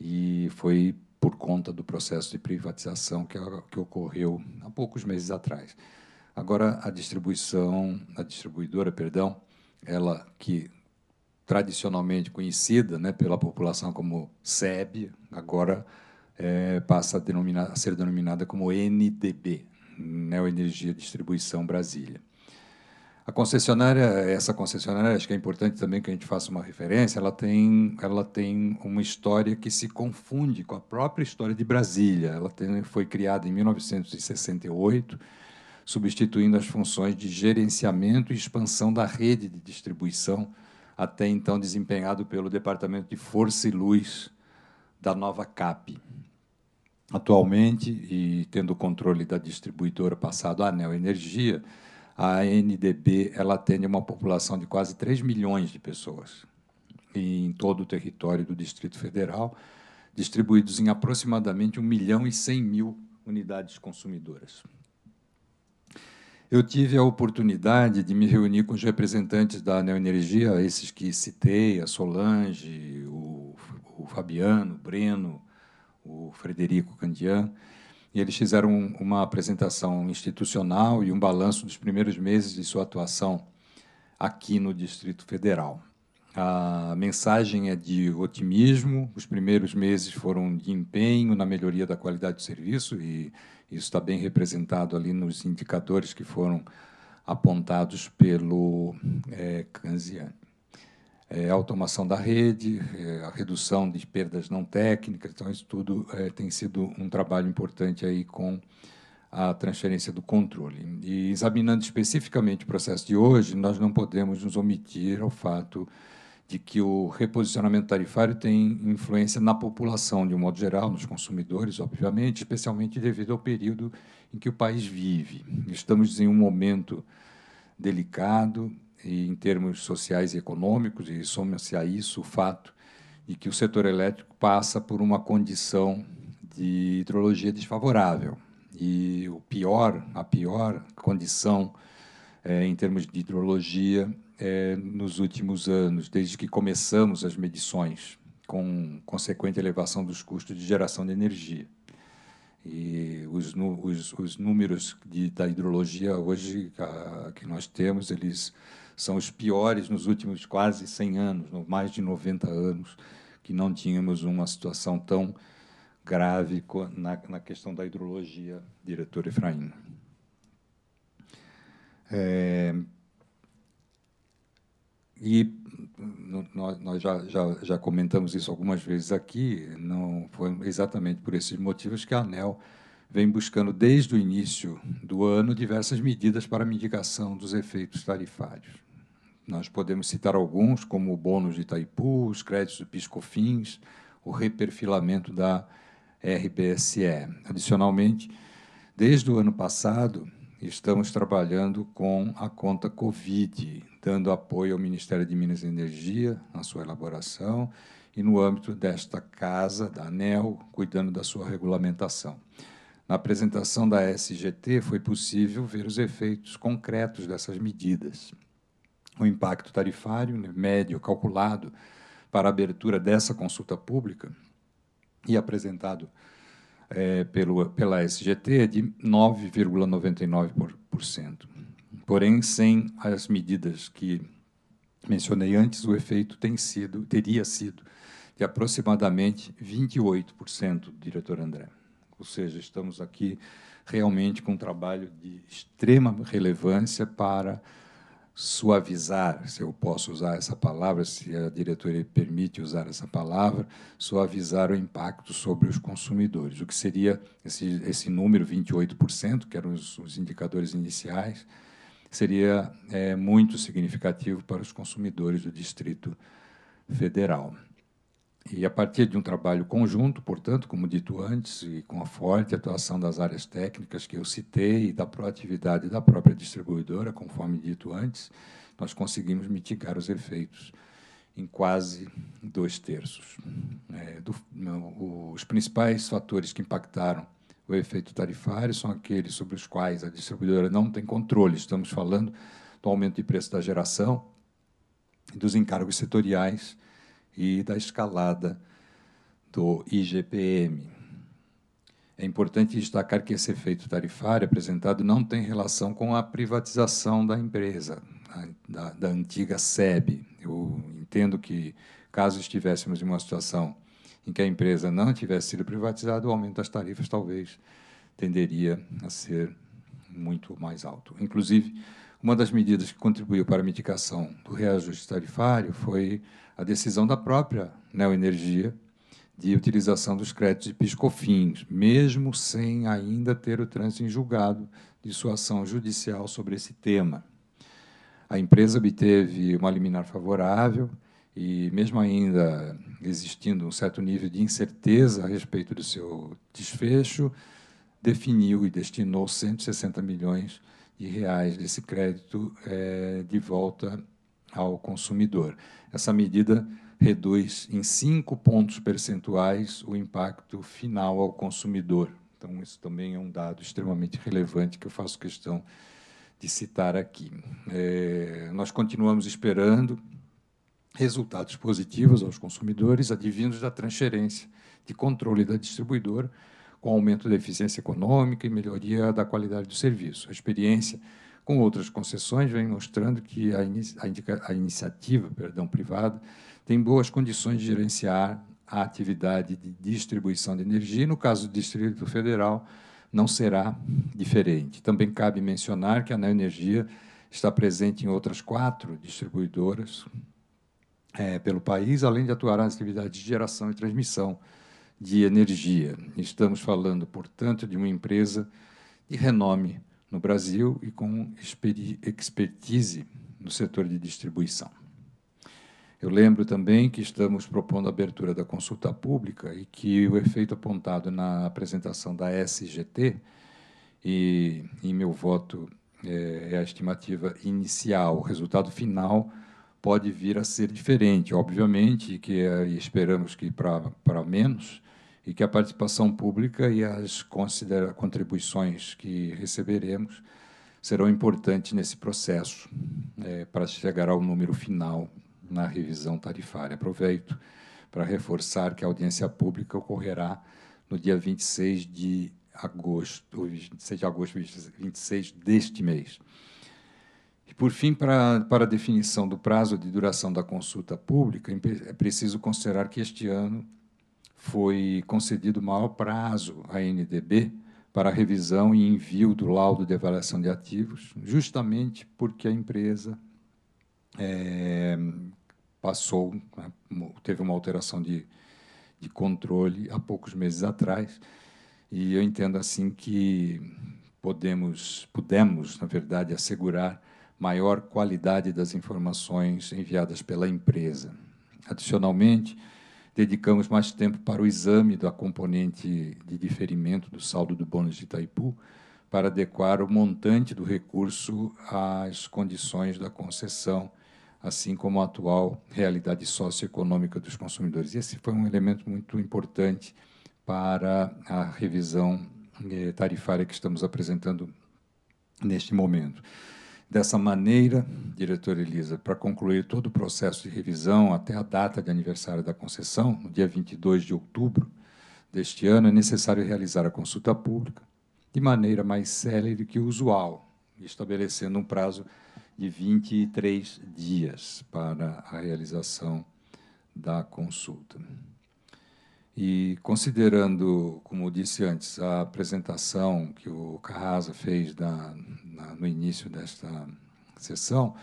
e foi por conta do processo de privatização que, que ocorreu há poucos meses atrás. Agora a distribuição, a distribuidora, perdão, ela que tradicionalmente conhecida, né, pela população como SEB, agora é, passa a, denominar, a ser denominada como NDB, Neo né, Energia Distribuição Brasília. A concessionária, essa concessionária, acho que é importante também que a gente faça uma referência, ela tem, ela tem uma história que se confunde com a própria história de Brasília. Ela tem, foi criada em 1968, substituindo as funções de gerenciamento e expansão da rede de distribuição, até então desempenhado pelo Departamento de Força e Luz da nova CAP. Atualmente, e tendo o controle da distribuidora passado à Anel Energia, a ANDB ela atende uma população de quase 3 milhões de pessoas em todo o território do Distrito Federal, distribuídos em aproximadamente 1 milhão e 100 mil unidades consumidoras. Eu tive a oportunidade de me reunir com os representantes da Neoenergia, esses que citei, a Solange, o, o Fabiano, o Breno, o Frederico Candian, e eles fizeram uma apresentação institucional e um balanço dos primeiros meses de sua atuação aqui no Distrito Federal. A mensagem é de otimismo, os primeiros meses foram de empenho na melhoria da qualidade do serviço, e isso está bem representado ali nos indicadores que foram apontados pelo é, Canziani é, automação da rede, é, a redução de perdas não técnicas. Então, isso tudo é, tem sido um trabalho importante aí com a transferência do controle. E examinando especificamente o processo de hoje, nós não podemos nos omitir ao fato de que o reposicionamento tarifário tem influência na população, de um modo geral, nos consumidores, obviamente, especialmente devido ao período em que o país vive. Estamos em um momento delicado, e em termos sociais e econômicos, e soma-se a isso o fato de que o setor elétrico passa por uma condição de hidrologia desfavorável. E o pior, a pior condição é, em termos de hidrologia é, nos últimos anos, desde que começamos as medições, com consequente elevação dos custos de geração de energia. E os, os, os números de, da hidrologia hoje a, que nós temos, eles são os piores nos últimos quase 100 anos, mais de 90 anos, que não tínhamos uma situação tão grave na, na questão da hidrologia, diretor Efraim. É, e nós já, já, já, comentamos isso algumas vezes aqui, não foi exatamente por esses motivos que a ANEL vem buscando desde o início do ano diversas medidas para mitigação dos efeitos tarifários. Nós podemos citar alguns, como o bônus de Itaipu, os créditos do Piscofins, o reperfilamento da RBSE. Adicionalmente, desde o ano passado, estamos trabalhando com a conta Covid, dando apoio ao Ministério de Minas e Energia na sua elaboração e no âmbito desta casa, da ANEL, cuidando da sua regulamentação. Na apresentação da SGT, foi possível ver os efeitos concretos dessas medidas. O impacto tarifário né, médio calculado para a abertura dessa consulta pública e apresentado é, pelo, pela SGT é de 9,99%. Porém, sem as medidas que mencionei antes, o efeito tem sido, teria sido de aproximadamente 28%, diretor André. Ou seja, estamos aqui realmente com um trabalho de extrema relevância para suavizar, se eu posso usar essa palavra, se a diretoria permite usar essa palavra, suavizar o impacto sobre os consumidores, o que seria esse, esse número, 28%, que eram os, os indicadores iniciais, seria é, muito significativo para os consumidores do Distrito Federal. E a partir de um trabalho conjunto, portanto, como dito antes, e com a forte atuação das áreas técnicas que eu citei e da proatividade da própria distribuidora, conforme dito antes, nós conseguimos mitigar os efeitos em quase dois terços. É, do, não, os principais fatores que impactaram o efeito tarifário são aqueles sobre os quais a distribuidora não tem controle. Estamos falando do aumento de preço da geração, dos encargos setoriais e da escalada do IGPM. É importante destacar que esse efeito tarifário apresentado não tem relação com a privatização da empresa, da, da antiga SEB. Eu entendo que, caso estivéssemos em uma situação em que a empresa não tivesse sido privatizada, o aumento das tarifas talvez tenderia a ser muito mais alto. Inclusive, uma das medidas que contribuiu para a mitigação do reajuste tarifário foi a decisão da própria Neoenergia de utilização dos créditos de piscofins, mesmo sem ainda ter o trânsito em julgado de sua ação judicial sobre esse tema. A empresa obteve uma liminar favorável e, mesmo ainda existindo um certo nível de incerteza a respeito do seu desfecho, definiu e destinou 160 milhões de reais desse crédito é, de volta ao consumidor. Essa medida reduz em cinco pontos percentuais o impacto final ao consumidor. Então, isso também é um dado extremamente relevante que eu faço questão de citar aqui. É, nós continuamos esperando resultados positivos aos consumidores advindos da transferência de controle da distribuidora com aumento da eficiência econômica e melhoria da qualidade do serviço. A experiência com outras concessões vem mostrando que a, a, a iniciativa perdão, privada tem boas condições de gerenciar a atividade de distribuição de energia, e no caso do Distrito Federal, não será diferente. Também cabe mencionar que a Neoenergia está presente em outras quatro distribuidoras é, pelo país, além de atuar nas atividades de geração e transmissão de energia. Estamos falando, portanto, de uma empresa de renome no Brasil e com expertise no setor de distribuição. Eu lembro também que estamos propondo a abertura da consulta pública e que o efeito apontado na apresentação da SGT, e em meu voto eh, é a estimativa inicial, o resultado final pode vir a ser diferente, obviamente, que eh, esperamos que para menos, e que a participação pública e as contribuições que receberemos serão importantes nesse processo é, para chegar ao número final na revisão tarifária. Aproveito para reforçar que a audiência pública ocorrerá no dia 26 de agosto, 26 de agosto, 26 deste mês. E, por fim, para, para a definição do prazo de duração da consulta pública, é preciso considerar que este ano foi concedido maior prazo à NDB para revisão e envio do laudo de avaliação de ativos, justamente porque a empresa é, passou, né, teve uma alteração de, de controle há poucos meses atrás, e eu entendo assim que podemos, pudemos, na verdade, assegurar maior qualidade das informações enviadas pela empresa. Adicionalmente, dedicamos mais tempo para o exame da componente de diferimento do saldo do bônus de Itaipu, para adequar o montante do recurso às condições da concessão, assim como a atual realidade socioeconômica dos consumidores. Esse foi um elemento muito importante para a revisão eh, tarifária que estamos apresentando neste momento. Dessa maneira, diretor Elisa, para concluir todo o processo de revisão até a data de aniversário da concessão, no dia 22 de outubro deste ano, é necessário realizar a consulta pública de maneira mais célere que o usual, estabelecendo um prazo de 23 dias para a realização da consulta. E considerando, como disse antes, a apresentação que o Carrasa fez na, na, no início desta sessão,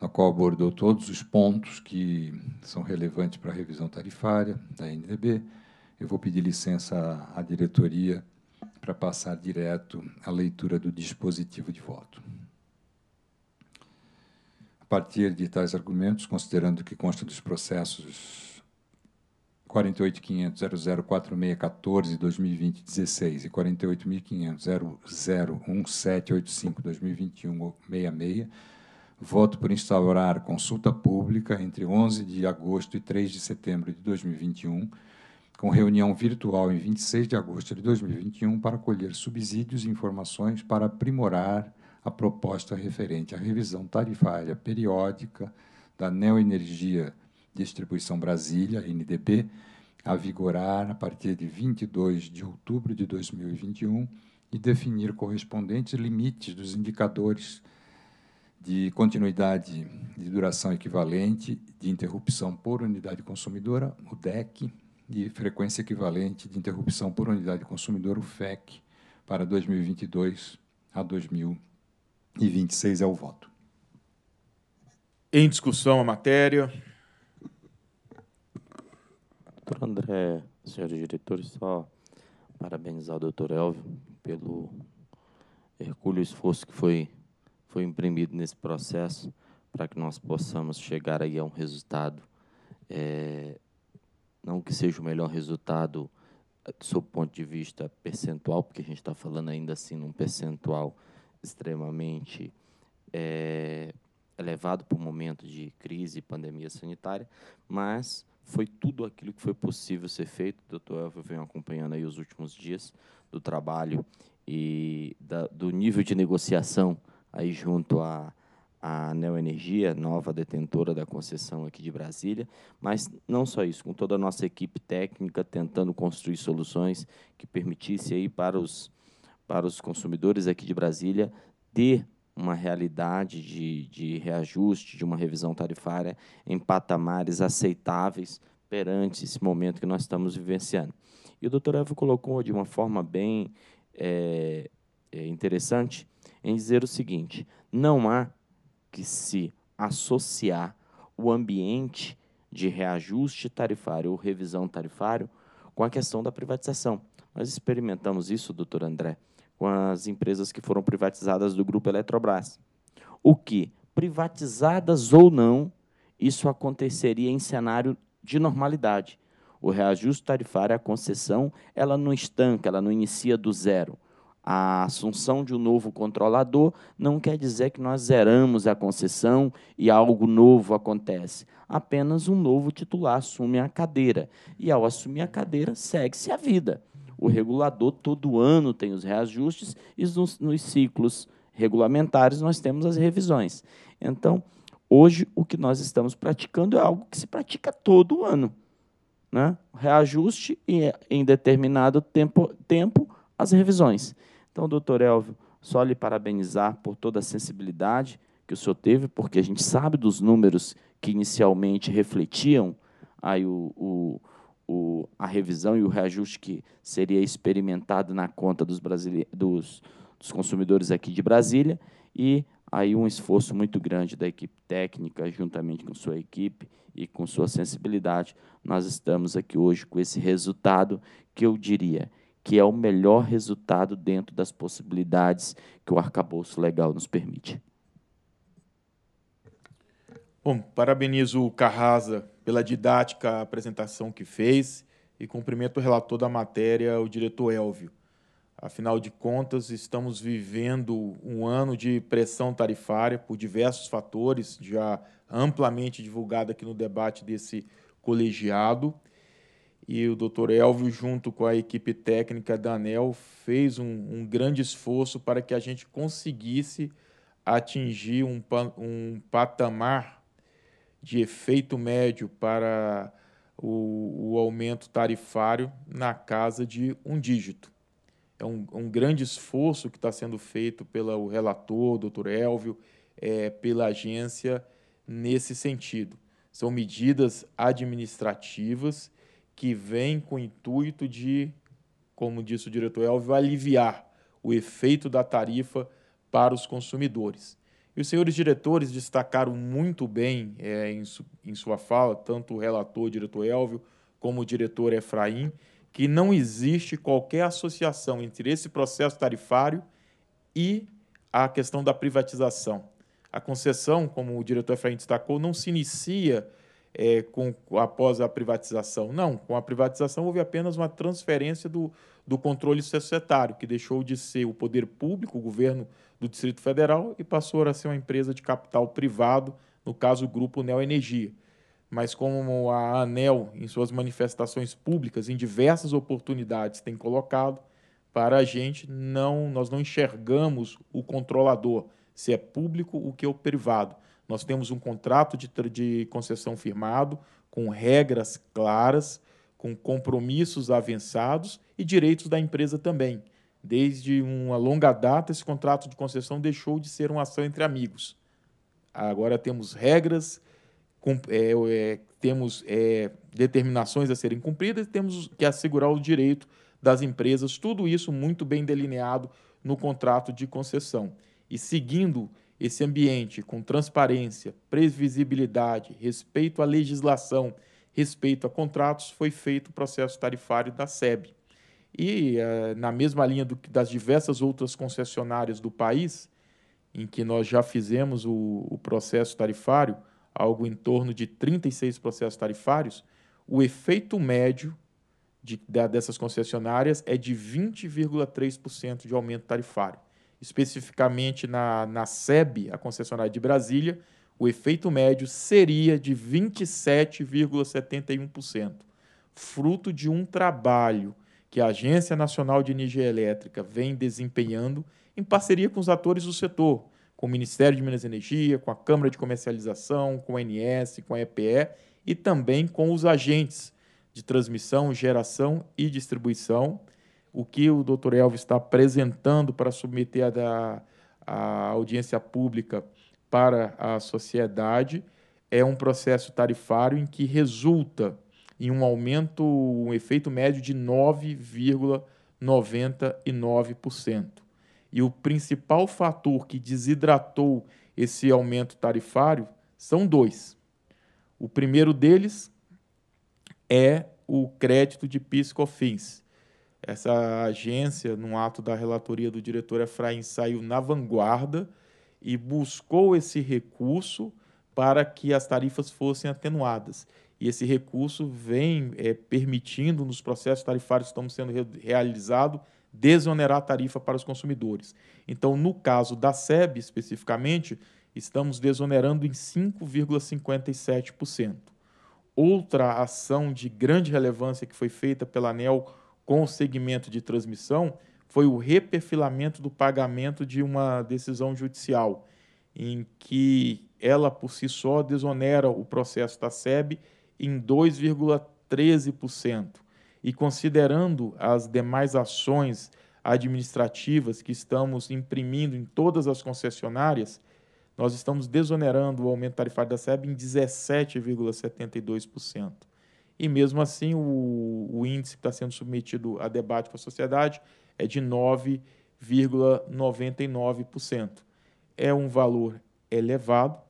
na qual abordou todos os pontos que são relevantes para a revisão tarifária da NDB, eu vou pedir licença à, diretoria para passar direto à leitura do dispositivo de voto. A partir de tais argumentos, considerando que consta dos processos 48.500.004614.2020.16 e 48.500.001785.2021.66, voto por instaurar consulta pública entre 11 de agosto e 3 de setembro de 2021, com reunião virtual em 26 de agosto de 2021 para colher subsídios e informações para aprimorar a proposta referente à revisão tarifária periódica da Neoenergia Distribuição Brasília, NDB, a vigorar a partir de 22 de outubro de 2021 e definir correspondentes limites dos indicadores de continuidade de duração equivalente de interrupção por unidade consumidora, o DEC, e frequência equivalente de interrupção por unidade consumidora, o FEC, para 2022 a 2026 é o voto. Em discussão a matéria. Doutor André, senhores diretores, só parabenizar o doutor Elvio pelo hercúleo esforço que foi, foi imprimido nesse processo para que nós possamos chegar aí a um resultado, é, não que seja o melhor resultado sob seu ponto de vista percentual, porque a gente está falando ainda assim num percentual extremamente é, elevado para o momento de crise e pandemia sanitária, mas foi tudo aquilo que foi possível ser feito. O doutor Elvio vem acompanhando aí os últimos dias do trabalho e da, do nível de negociação aí junto à, à Neoenergia, nova detentora da concessão aqui de Brasília, mas não só isso, com toda a nossa equipe técnica tentando construir soluções que permitisse aí para os, para os consumidores aqui de Brasília ter uma realidade de, de reajuste, de uma revisão tarifária em patamares aceitáveis perante esse momento que nós estamos vivenciando. E o doutor evo colocou de uma forma bem é, é, interessante em dizer o seguinte: não há que se associar o ambiente de reajuste tarifário ou revisão tarifário com a questão da privatização. Nós experimentamos isso, doutor André, com as empresas que foram privatizadas do grupo Eletrobras. O que, privatizadas ou não, isso aconteceria em cenário de normalidade. O reajuste tarifário, a concessão, ela não estanca, ela não inicia do zero. A assunção de um novo controlador não quer dizer que nós zeramos a concessão e algo novo acontece. Apenas um novo titular assume a cadeira. E ao assumir a cadeira, segue-se a vida. O regulador todo ano tem os reajustes e nos, nos ciclos regulamentares nós temos as revisões. Então, hoje o que nós estamos praticando é algo que se pratica todo ano. Né? Reajuste e, em determinado tempo, tempo as revisões. Então, doutor Elvio, só lhe parabenizar por toda a sensibilidade que o senhor teve, porque a gente sabe dos números que inicialmente refletiam aí o, o o, a revisão e o reajuste que seria experimentado na conta dos, dos, dos consumidores aqui de Brasília e aí um esforço muito grande da equipe técnica, juntamente com sua equipe e com sua sensibilidade, nós estamos aqui hoje com esse resultado que eu diria que é o melhor resultado dentro das possibilidades que o arcabouço legal nos permite. Bom, parabenizo o Carrasa pela didática apresentação que fez e cumprimento o relator da matéria, o diretor Elvio. Afinal de contas, estamos vivendo um ano de pressão tarifária por diversos fatores, já amplamente divulgado aqui no debate desse colegiado. E o doutor Elvio, junto com a equipe técnica da ANEL, fez um, um grande esforço para que a gente conseguisse atingir um, um patamar de efeito médio para o, o aumento tarifário na casa de um dígito. É um, um grande esforço que está sendo feito pelo relator, doutor Elvio, é, pela agência nesse sentido. São medidas administrativas que vêm com o intuito de, como disse o diretor Elvio, aliviar o efeito da tarifa para os consumidores. E os senhores diretores destacaram muito bem é, em, su, em, sua fala, tanto o relator, o diretor Elvio, como o diretor Efraim, que não existe qualquer associação entre esse processo tarifário e a questão da privatização. A concessão, como o diretor Efraim destacou, não se inicia é, com, após a privatização. Não, com a privatização houve apenas uma transferência do, do controle societário, que deixou de ser o poder público, o governo do Distrito Federal, e passou a ser uma empresa de capital privado, no caso o Grupo Neo Energia. Mas como a ANEL, em suas manifestações públicas, em diversas oportunidades, tem colocado, para a gente não nós não enxergamos o controlador, se é público ou que é o privado nós temos um contrato de, de concessão firmado, com regras claras, com compromissos avançados e direitos da empresa também. Desde uma longa data, esse contrato de concessão deixou de ser uma ação entre amigos. Agora temos regras, com, é, é, temos é, determinações a serem cumpridas e temos que assegurar o direito das empresas, tudo isso muito bem delineado no contrato de concessão. E seguindo esse ambiente com transparência, previsibilidade, respeito à legislação, respeito a contratos, foi feito o processo tarifário da SEB. E, uh, na mesma linha do, das diversas outras concessionárias do país, em que nós já fizemos o, o processo tarifário, algo em torno de 36 processos tarifários, o efeito médio de, dessas concessionárias é de 20,3% de aumento tarifário especificamente na, na SEB, a concessionária de Brasília, o efeito médio seria de 27,71%, fruto de um trabalho que a Agência Nacional de Energia Elétrica vem desempenhando em parceria com os atores do setor, com o Ministério de Minas e Energia, com a Câmara de Comercialização, com a NS, com a EPE e também com os agentes de transmissão, geração e distribuição, o que o doutor Elvis está apresentando para submeter a, a audiência pública para a sociedade é um processo tarifário em que resulta em um aumento, um efeito médio de 9,99%. E o principal fator que desidratou esse aumento tarifário são dois. O primeiro deles é o crédito de PIS/COFINS, essa agência, num ato da relatoria do diretor é Efraim, saiu na vanguarda e buscou esse recurso para que as tarifas fossem atenuadas. E esse recurso vem é, permitindo, nos processos tarifários que estão sendo re realizados, desonerar a tarifa para os consumidores. Então, no caso da SEB especificamente, estamos desonerando em 5,57%. Outra ação de grande relevância que foi feita pela ANEL com o segmento de transmissão foi o reperfilamento do pagamento de uma decisão judicial, em que ela por si só desonera o processo da SEB em 2,13%. E considerando as demais ações administrativas que estamos imprimindo em todas as concessionárias, nós estamos desonerando o aumento tarifário da SEB em 17,72% e mesmo assim o, o índice que está sendo submetido a debate com a sociedade é de 9,99%. É um valor elevado,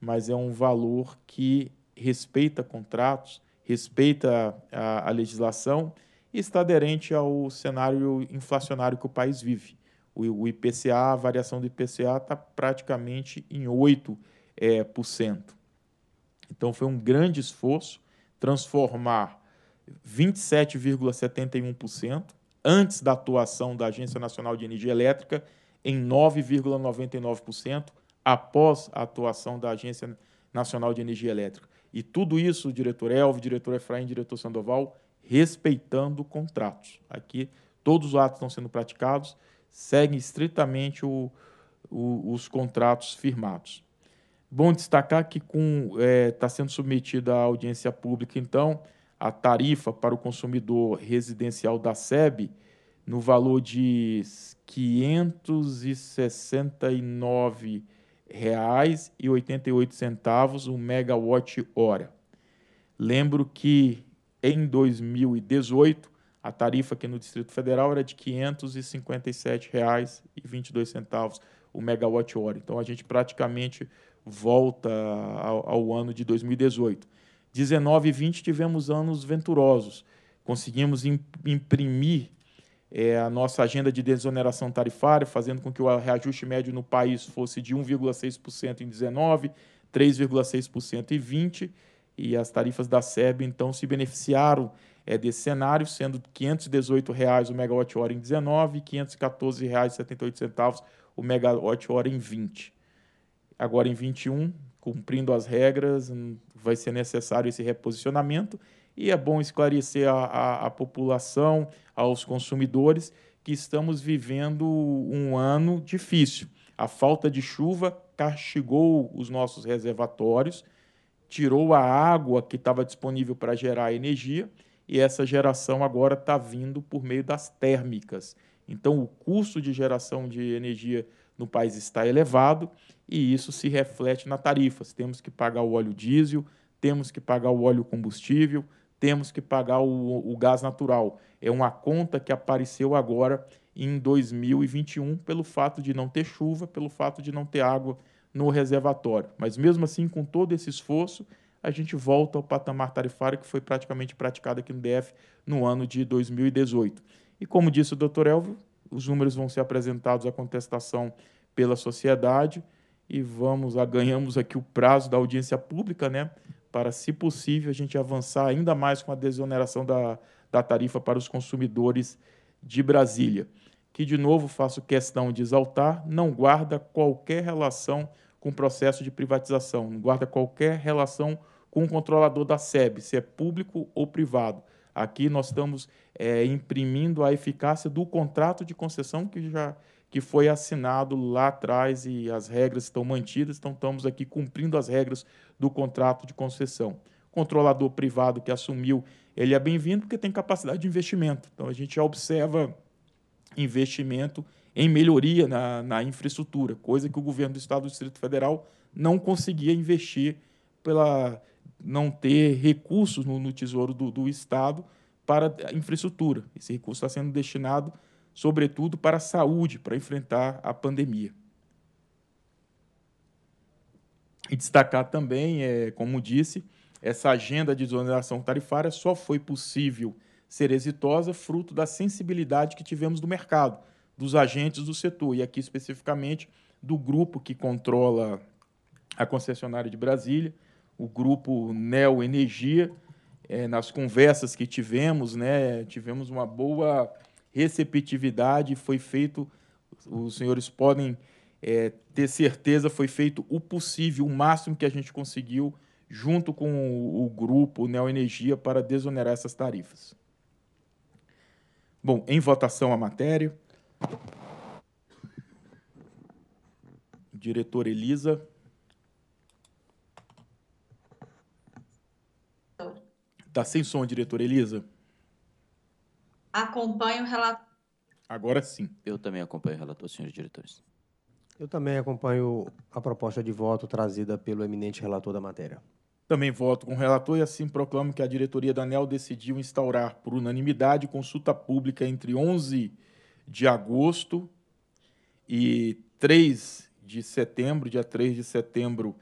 mas é um valor que respeita contratos, respeita a, a legislação e está aderente ao cenário inflacionário que o país vive. O, o IPCA, a variação do IPCA está praticamente em 8%. É, eh, por cento. Então foi um grande esforço transformar 27,71% antes da atuação da Agência Nacional de Energia Elétrica em 9,99% após a atuação da Agência Nacional de Energia Elétrica. E tudo isso, diretor Elvio, diretor Efraim, diretor Sandoval, respeitando contratos. Aqui todos os atos estão sendo praticados, seguem estritamente o, o, os contratos firmados. Bom destacar que está é, tá sendo submetida à audiência pública, então, a tarifa para o consumidor residencial da SEB no valor de R$ 569,88 o megawatt-hora. Lembro que em 2018 a tarifa aqui no Distrito Federal era de R$ 557,22 o megawatt-hora. Então a gente praticamente volta ao, ao ano de 2018. 19 e 20 tivemos anos venturosos. Conseguimos imprimir é, a nossa agenda de desoneração tarifária, fazendo com que o reajuste médio no país fosse de 1,6% em 19, 3,6% em 20, e as tarifas da SEB então se beneficiaram é, desse cenário, sendo R$ 518,00 o megawatt-hora em 19 e R$ 514,78 o megawatt-hora em 20 agora em 21, cumprindo as regras, hum, vai ser necessário esse reposicionamento e é bom esclarecer à população, aos consumidores, que estamos vivendo um ano difícil. A falta de chuva castigou os nossos reservatórios, tirou a água que estava disponível para gerar energia e essa geração agora está vindo por meio das térmicas. Então, o custo de geração de energia no país está elevado e isso se reflete na tarifa. Temos que pagar o óleo diesel, temos que pagar o óleo combustível, temos que pagar o, o gás natural. É uma conta que apareceu agora em 2021 pelo fato de não ter chuva, pelo fato de não ter água no reservatório. Mas mesmo assim, com todo esse esforço, a gente volta ao patamar tarifário que foi praticamente praticado aqui no DF no ano de 2018. E como disse o doutor Elvio, os números vão ser apresentados à contestação pela sociedade e vamos ganhamos aqui o prazo da audiência pública, né? Para, se possível, a gente avançar ainda mais com a desoneração da, da tarifa para os consumidores de Brasília. Que, de novo, faço questão de exaltar, não guarda qualquer relação com o processo de privatização, não guarda qualquer relação com o controlador da SEB, se é público ou privado. Aqui nós estamos é, imprimindo a eficácia do contrato de concessão que já que foi assinado lá atrás e as regras estão mantidas, então estamos aqui cumprindo as regras do contrato de concessão. O controlador privado que assumiu, ele é bem-vindo porque tem capacidade de investimento. Então a gente já observa investimento em melhoria na, na infraestrutura, coisa que o governo do Estado do Distrito Federal não conseguia investir pela não ter recursos no, no tesouro do, do Estado para a infraestrutura. Esse recurso está sendo destinado sobretudo para a saúde, para enfrentar a pandemia. E destacar também, é, como disse, essa agenda de desoneração tarifária só foi possível ser exitosa fruto da sensibilidade que tivemos do mercado, dos agentes do setor, e aqui especificamente do grupo que controla a concessionária de Brasília, o grupo Neo Energia. É, nas conversas que tivemos, né, tivemos uma boa receptividade, foi feito, os senhores podem é, ter certeza, foi feito o possível, o máximo que a gente conseguiu, junto com o, o grupo o né, Energia, para desonerar essas tarifas. Bom, em votação a matéria. Diretor Elisa. Está sem som, diretor Elisa? Acompanho o relator. Agora sim. Eu também acompanho o relator, senhores diretores. Eu também acompanho a proposta de voto trazida pelo eminente relator da matéria. Também voto com o relator e assim proclamo que a diretoria da ANEL decidiu instaurar, por unanimidade, consulta pública entre 11 de agosto e 3 de setembro, dia 3 de setembro,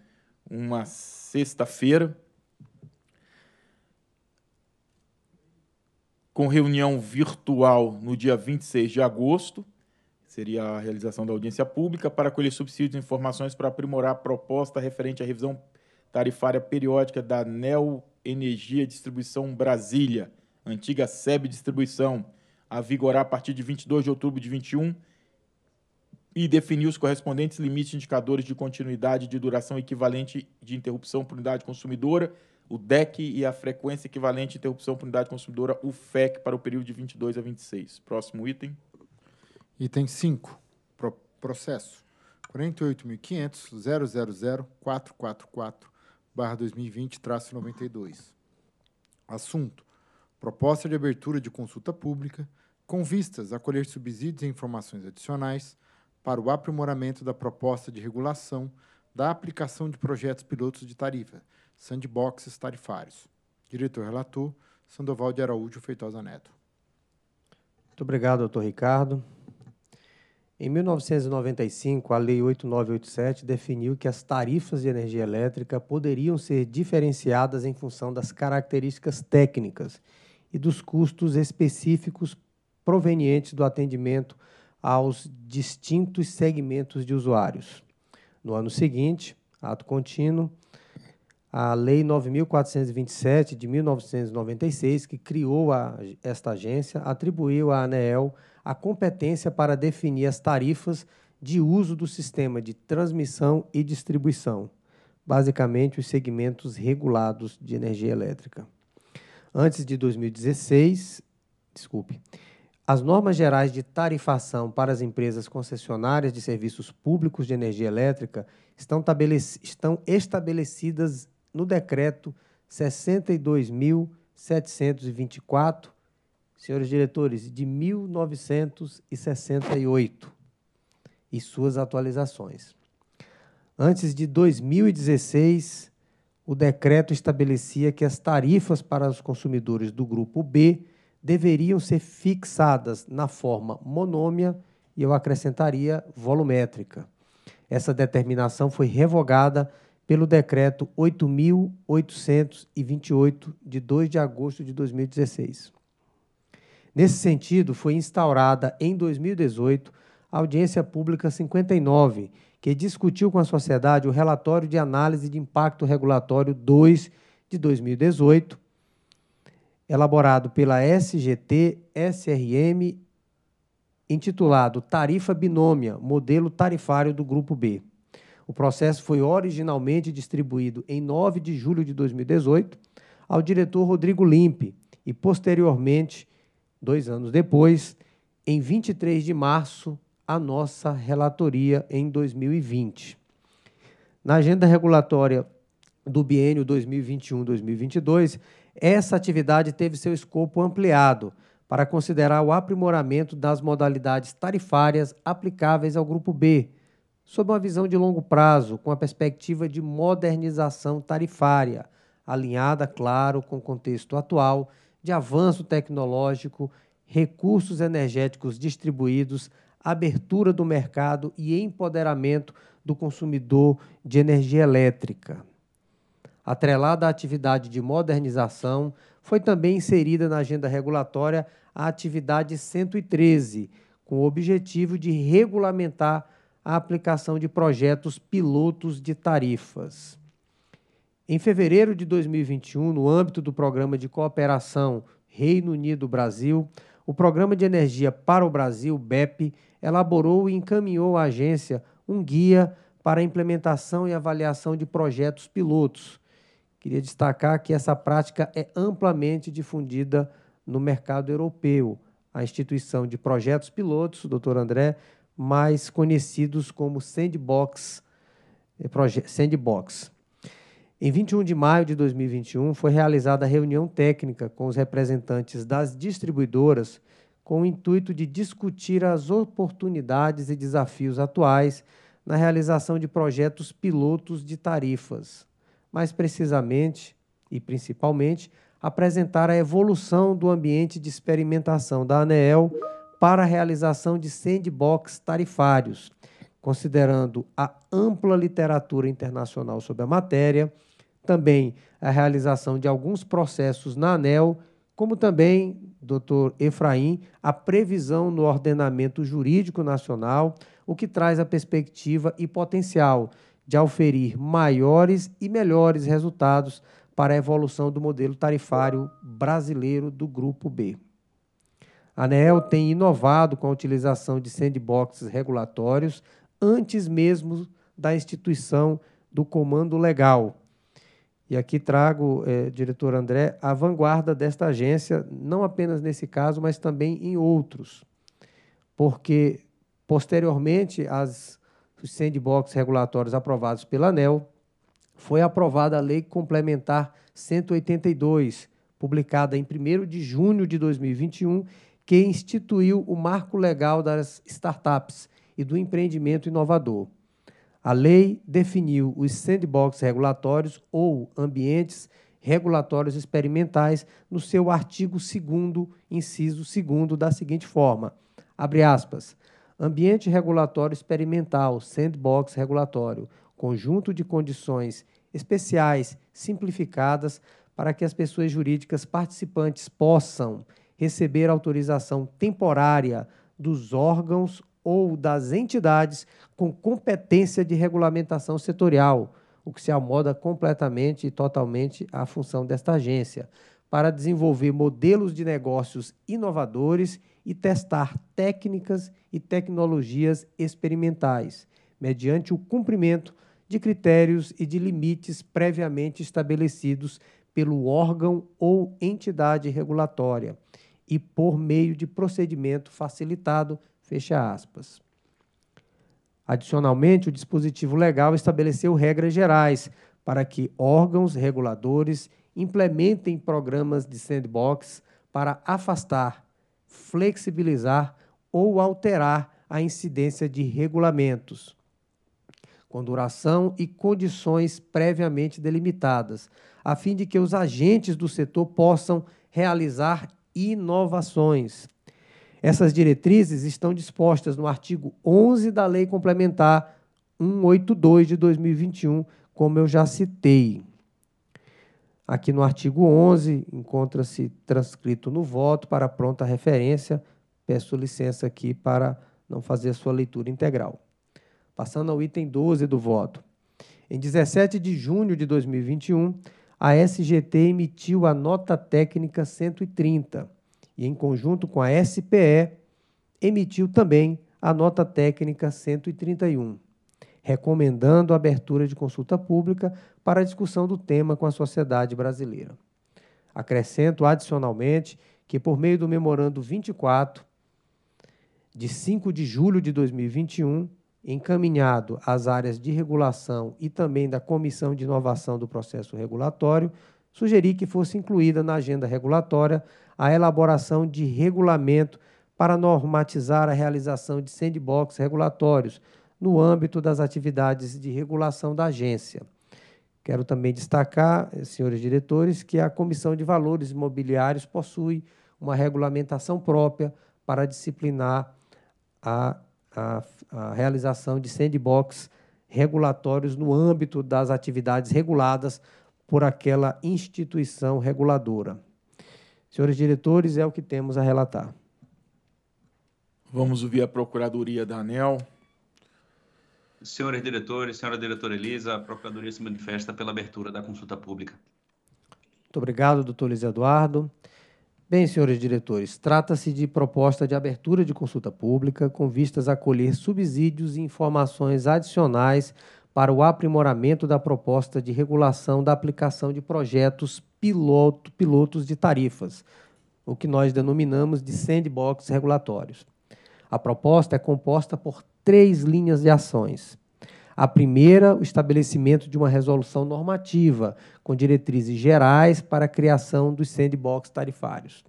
uma sexta-feira, com reunião virtual no dia 26 de agosto, seria a realização da audiência pública, para colher subsídios e informações para aprimorar a proposta referente à revisão tarifária periódica da Neo Energia Distribuição Brasília, antiga SEB Distribuição, a vigorar a partir de 22 de outubro de 21 e definir os correspondentes limites indicadores de continuidade de duração equivalente de interrupção por unidade consumidora o DEC e a frequência equivalente de interrupção por unidade consumidora, o FEC, para o período de 22 a 26. Próximo item. Item 5. Pro processo 48.500.000.444-2020-92. Assunto. Proposta de abertura de consulta pública com vistas a colher subsídios e informações adicionais para o aprimoramento da proposta de regulação da aplicação de projetos pilotos de tarifa, sandboxes tarifários. Diretor relator, Sandoval de Araújo Feitosa Neto. Muito obrigado, doutor Ricardo. Em 1995, a Lei 8987 definiu que as tarifas de energia elétrica poderiam ser diferenciadas em função das características técnicas e dos custos específicos provenientes do atendimento aos distintos segmentos de usuários. No ano seguinte, ato contínuo, a Lei 9.427 de 1996, que criou a, esta agência, atribuiu à ANEEL a competência para definir as tarifas de uso do sistema de transmissão e distribuição, basicamente os segmentos regulados de energia elétrica. Antes de 2016, desculpe, as normas gerais de tarifação para as empresas concessionárias de serviços públicos de energia elétrica estão, estabelecidas no decreto 62.724, senhores diretores, de 1968 e suas atualizações. Antes de 2016, o decreto estabelecia que as tarifas para os consumidores do grupo B deveriam ser fixadas na forma monômia e eu acrescentaria volumétrica. Essa determinação foi revogada pelo decreto 8828 de 2 de agosto de 2016. Nesse sentido, foi instaurada em 2018 a audiência pública 59, que discutiu com a sociedade o relatório de análise de impacto regulatório 2 de 2018, elaborado pela SGT SRM, intitulado Tarifa Binômia, modelo tarifário do grupo B. O processo foi originalmente distribuído em 9 de julho de 2018 ao diretor Rodrigo Limpe e, posteriormente, dois anos depois, em 23 de março, à nossa relatoria em 2020. Na agenda regulatória do biênio 2021-2022, essa atividade teve seu escopo ampliado para considerar o aprimoramento das modalidades tarifárias aplicáveis ao Grupo B, sob uma visão de longo prazo, com a perspectiva de modernização tarifária, alinhada, claro, com o contexto atual de avanço tecnológico, recursos energéticos distribuídos, abertura do mercado e empoderamento do consumidor de energia elétrica. Atrelada à atividade de modernização, foi também inserida na agenda regulatória a atividade 113, com o objetivo de regulamentar a aplicação de projetos pilotos de tarifas. Em fevereiro de 2021, no âmbito do Programa de Cooperação Reino Unido-Brasil, o Programa de Energia para o Brasil, BEP, elaborou e encaminhou à agência um guia para a implementação e avaliação de projetos pilotos. Queria destacar que essa prática é amplamente difundida no mercado europeu. A instituição de projetos pilotos, o doutor André, mais conhecidos como sandbox, eh, sandbox. Em 21 de maio de 2021, foi realizada a reunião técnica com os representantes das distribuidoras com o intuito de discutir as oportunidades e desafios atuais na realização de projetos pilotos de tarifas, mais precisamente e principalmente apresentar a evolução do ambiente de experimentação da ANEEL para a realização de sandbox tarifários, considerando a ampla literatura internacional sobre a matéria, também a realização de alguns processos na ANEL, como também, doutor Efraim, a previsão no ordenamento jurídico nacional, o que traz a perspectiva e potencial de auferir maiores e melhores resultados para a evolução do modelo tarifário brasileiro do Grupo B. A ANEEL tem inovado com a utilização de sandboxes regulatórios antes mesmo da instituição do comando legal. E aqui trago, eh, diretor André, a vanguarda desta agência, não apenas nesse caso, mas também em outros. Porque, posteriormente, as, os sandbox regulatórios aprovados pela ANEL, foi aprovada a Lei Complementar 182, publicada em 1 de junho de 2021, que instituiu o marco legal das startups e do empreendimento inovador. A lei definiu os sandbox regulatórios ou ambientes regulatórios experimentais no seu artigo 2 inciso 2 da seguinte forma: abre aspas. Ambiente regulatório experimental, sandbox regulatório, conjunto de condições especiais simplificadas para que as pessoas jurídicas participantes possam receber autorização temporária dos órgãos ou das entidades com competência de regulamentação setorial, o que se amoda completamente e totalmente à função desta agência, para desenvolver modelos de negócios inovadores e testar técnicas e tecnologias experimentais, mediante o cumprimento de critérios e de limites previamente estabelecidos pelo órgão ou entidade regulatória e por meio de procedimento facilitado, fecha aspas. Adicionalmente, o dispositivo legal estabeleceu regras gerais para que órgãos reguladores implementem programas de sandbox para afastar, flexibilizar ou alterar a incidência de regulamentos, com duração e condições previamente delimitadas, a fim de que os agentes do setor possam realizar inovações. Essas diretrizes estão dispostas no artigo 11 da Lei Complementar 182 de 2021, como eu já citei. Aqui no artigo 11, encontra-se transcrito no voto para pronta referência. Peço licença aqui para não fazer a sua leitura integral. Passando ao item 12 do voto. Em 17 de junho de 2021, a SGT emitiu a nota técnica 130 e, em conjunto com a SPE, emitiu também a nota técnica 131, recomendando a abertura de consulta pública para a discussão do tema com a sociedade brasileira. Acrescento adicionalmente que, por meio do memorando 24, de 5 de julho de 2021, encaminhado às áreas de regulação e também da Comissão de Inovação do Processo Regulatório, sugeri que fosse incluída na agenda regulatória a elaboração de regulamento para normatizar a realização de sandbox regulatórios no âmbito das atividades de regulação da agência. Quero também destacar, senhores diretores, que a Comissão de Valores Imobiliários possui uma regulamentação própria para disciplinar a, a a realização de sandbox regulatórios no âmbito das atividades reguladas por aquela instituição reguladora. Senhores diretores, é o que temos a relatar. Vamos ouvir a Procuradoria da ANEL. Senhores diretores, senhora diretora Elisa, a Procuradoria se manifesta pela abertura da consulta pública. Muito obrigado, doutor Luiz Eduardo. Bem, senhores diretores, trata-se de proposta de abertura de consulta pública com vistas a colher subsídios e informações adicionais para o aprimoramento da proposta de regulação da aplicação de projetos piloto, pilotos de tarifas, o que nós denominamos de sandbox regulatórios. A proposta é composta por três linhas de ações. A primeira, o estabelecimento de uma resolução normativa com diretrizes gerais para a criação dos sandbox tarifários.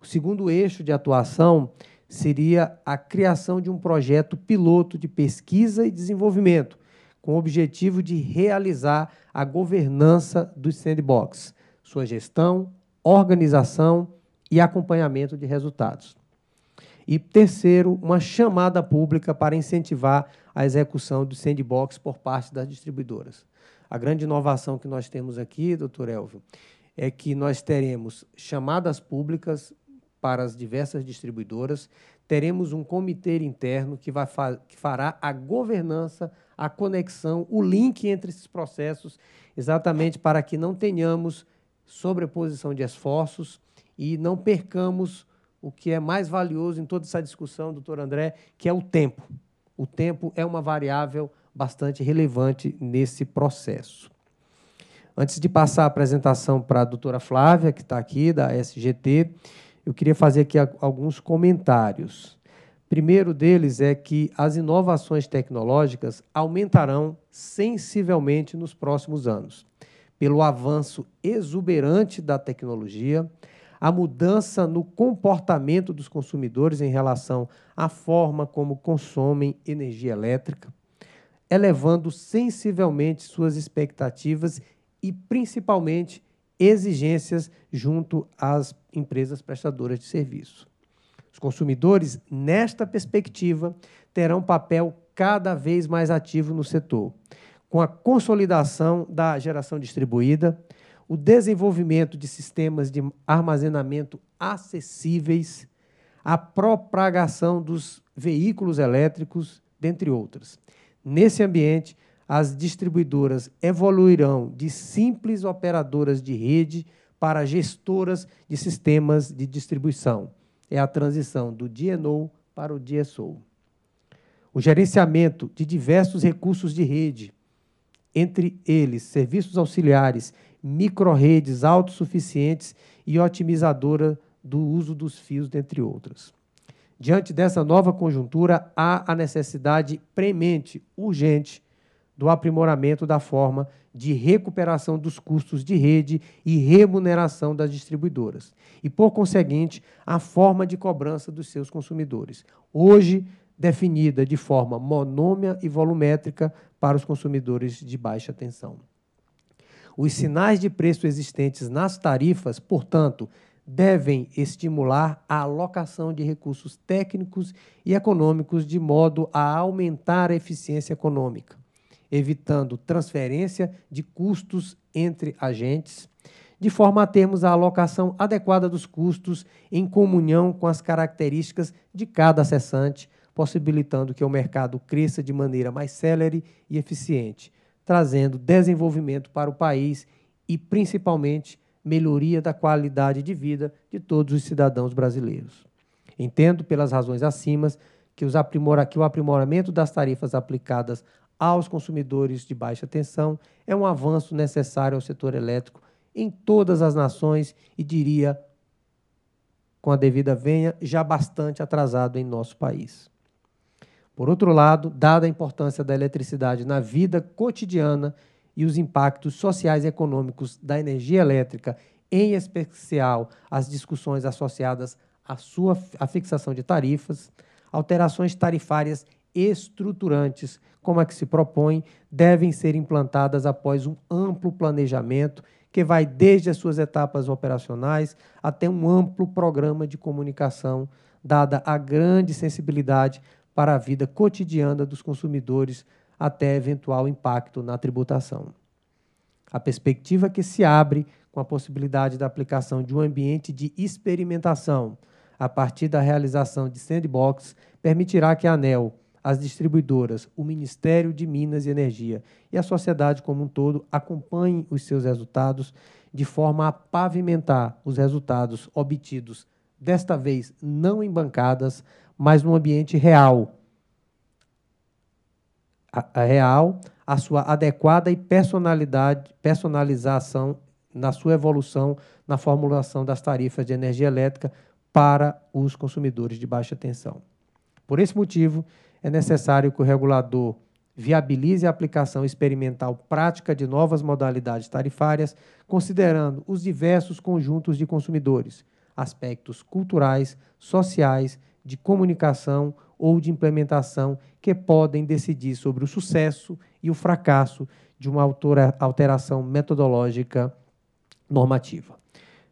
O segundo eixo de atuação seria a criação de um projeto piloto de pesquisa e desenvolvimento, com o objetivo de realizar a governança dos sandbox, sua gestão, organização e acompanhamento de resultados. E terceiro, uma chamada pública para incentivar a execução do sandbox por parte das distribuidoras. A grande inovação que nós temos aqui, doutor Elvio, é que nós teremos chamadas públicas para as diversas distribuidoras, teremos um comitê interno que, vai que fará a governança, a conexão, o link entre esses processos, exatamente para que não tenhamos sobreposição de esforços e não percamos o que é mais valioso em toda essa discussão, doutor André, que é o tempo. O tempo é uma variável bastante relevante nesse processo. Antes de passar a apresentação para a doutora Flávia, que está aqui, da SGT, eu queria fazer aqui alguns comentários. Primeiro deles é que as inovações tecnológicas aumentarão sensivelmente nos próximos anos, pelo avanço exuberante da tecnologia, a mudança no comportamento dos consumidores em relação à forma como consomem energia elétrica, elevando sensivelmente suas expectativas e, principalmente, exigências junto às empresas prestadoras de serviço. Os consumidores, nesta perspectiva, terão papel cada vez mais ativo no setor, com a consolidação da geração distribuída, o desenvolvimento de sistemas de armazenamento acessíveis, a propagação dos veículos elétricos, dentre outras. Nesse ambiente, as distribuidoras evoluirão de simples operadoras de rede para gestoras de sistemas de distribuição. É a transição do DNO para o DSO. O gerenciamento de diversos recursos de rede, entre eles serviços auxiliares micro-redes autossuficientes e otimizadora do uso dos fios, dentre outras. Diante dessa nova conjuntura, há a necessidade premente, urgente, do aprimoramento da forma de recuperação dos custos de rede e remuneração das distribuidoras, e, por conseguinte, a forma de cobrança dos seus consumidores, hoje definida de forma monômia e volumétrica para os consumidores de baixa tensão. Os sinais de preço existentes nas tarifas, portanto, devem estimular a alocação de recursos técnicos e econômicos de modo a aumentar a eficiência econômica, evitando transferência de custos entre agentes, de forma a termos a alocação adequada dos custos em comunhão com as características de cada acessante, possibilitando que o mercado cresça de maneira mais célere e eficiente, trazendo desenvolvimento para o país e, principalmente, melhoria da qualidade de vida de todos os cidadãos brasileiros. Entendo, pelas razões acima, que, os aprimora, que o aprimoramento das tarifas aplicadas aos consumidores de baixa tensão é um avanço necessário ao setor elétrico em todas as nações e, diria, com a devida venha, já bastante atrasado em nosso país. Por outro lado, dada a importância da eletricidade na vida cotidiana e os impactos sociais e econômicos da energia elétrica, em especial as discussões associadas à sua à fixação de tarifas, alterações tarifárias estruturantes, como a que se propõe, devem ser implantadas após um amplo planejamento que vai desde as suas etapas operacionais até um amplo programa de comunicação, dada a grande sensibilidade para a vida cotidiana dos consumidores até eventual impacto na tributação. A perspectiva que se abre com a possibilidade da aplicação de um ambiente de experimentação a partir da realização de sandbox permitirá que a ANEL, as distribuidoras, o Ministério de Minas e Energia e a sociedade como um todo acompanhem os seus resultados de forma a pavimentar os resultados obtidos, desta vez não em bancadas, mas no ambiente real. A, a real, a sua adequada e personalidade, personalização na sua evolução na formulação das tarifas de energia elétrica para os consumidores de baixa tensão. Por esse motivo, é necessário que o regulador viabilize a aplicação experimental prática de novas modalidades tarifárias, considerando os diversos conjuntos de consumidores, aspectos culturais, sociais de comunicação ou de implementação que podem decidir sobre o sucesso e o fracasso de uma alteração metodológica normativa.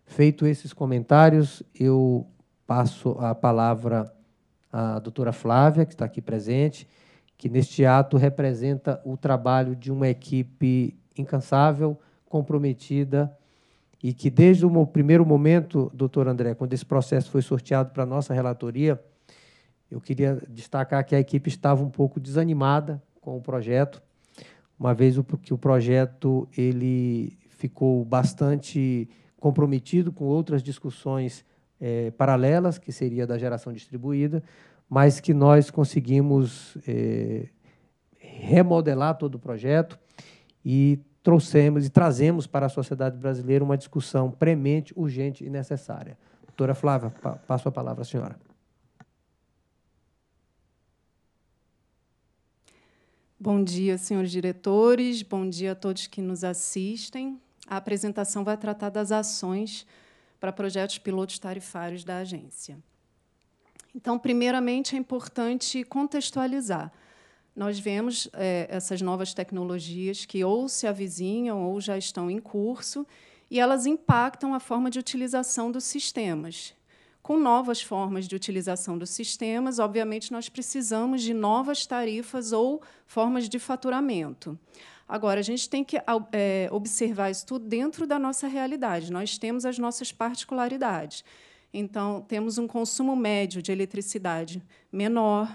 Feito esses comentários, eu passo a palavra à doutora Flávia, que está aqui presente, que neste ato representa o trabalho de uma equipe incansável, comprometida e que desde o primeiro momento, doutor André, quando esse processo foi sorteado para a nossa relatoria, eu queria destacar que a equipe estava um pouco desanimada com o projeto, uma vez que o projeto ele ficou bastante comprometido com outras discussões é, paralelas, que seria da geração distribuída, mas que nós conseguimos é, remodelar todo o projeto e trouxemos e trazemos para a sociedade brasileira uma discussão premente, urgente e necessária. Doutora Flávia, pa passo a palavra à senhora. Bom dia, senhores diretores, bom dia a todos que nos assistem. A apresentação vai tratar das ações para projetos pilotos tarifários da agência. Então, primeiramente, é importante contextualizar nós vemos é, essas novas tecnologias que ou se avizinham ou já estão em curso, e elas impactam a forma de utilização dos sistemas. Com novas formas de utilização dos sistemas, obviamente, nós precisamos de novas tarifas ou formas de faturamento. Agora, a gente tem que é, observar isso tudo dentro da nossa realidade. Nós temos as nossas particularidades. Então, temos um consumo médio de eletricidade menor,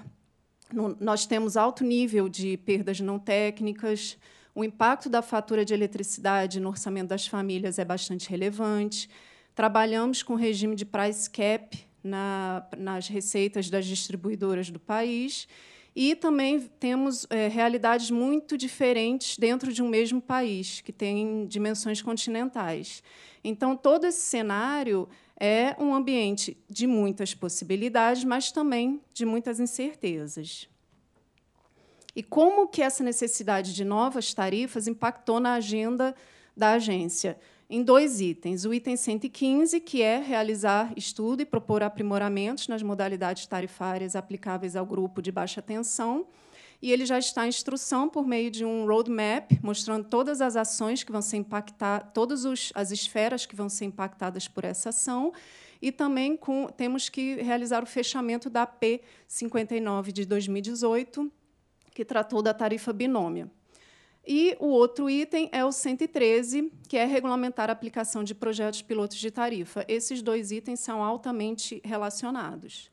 no, nós temos alto nível de perdas não técnicas, o impacto da fatura de eletricidade no orçamento das famílias é bastante relevante. Trabalhamos com regime de price cap na, nas receitas das distribuidoras do país. E também temos é, realidades muito diferentes dentro de um mesmo país, que tem dimensões continentais. Então, todo esse cenário é um ambiente de muitas possibilidades, mas também de muitas incertezas. E como que essa necessidade de novas tarifas impactou na agenda da agência? Em dois itens. O item 115, que é realizar estudo e propor aprimoramentos nas modalidades tarifárias aplicáveis ao grupo de baixa tensão, e ele já está em instrução por meio de um roadmap, mostrando todas as ações que vão ser impactadas, todas os, as esferas que vão ser impactadas por essa ação, e também com, temos que realizar o fechamento da P59 de 2018, que tratou da tarifa binômia. E o outro item é o 113, que é regulamentar a aplicação de projetos pilotos de tarifa. Esses dois itens são altamente relacionados.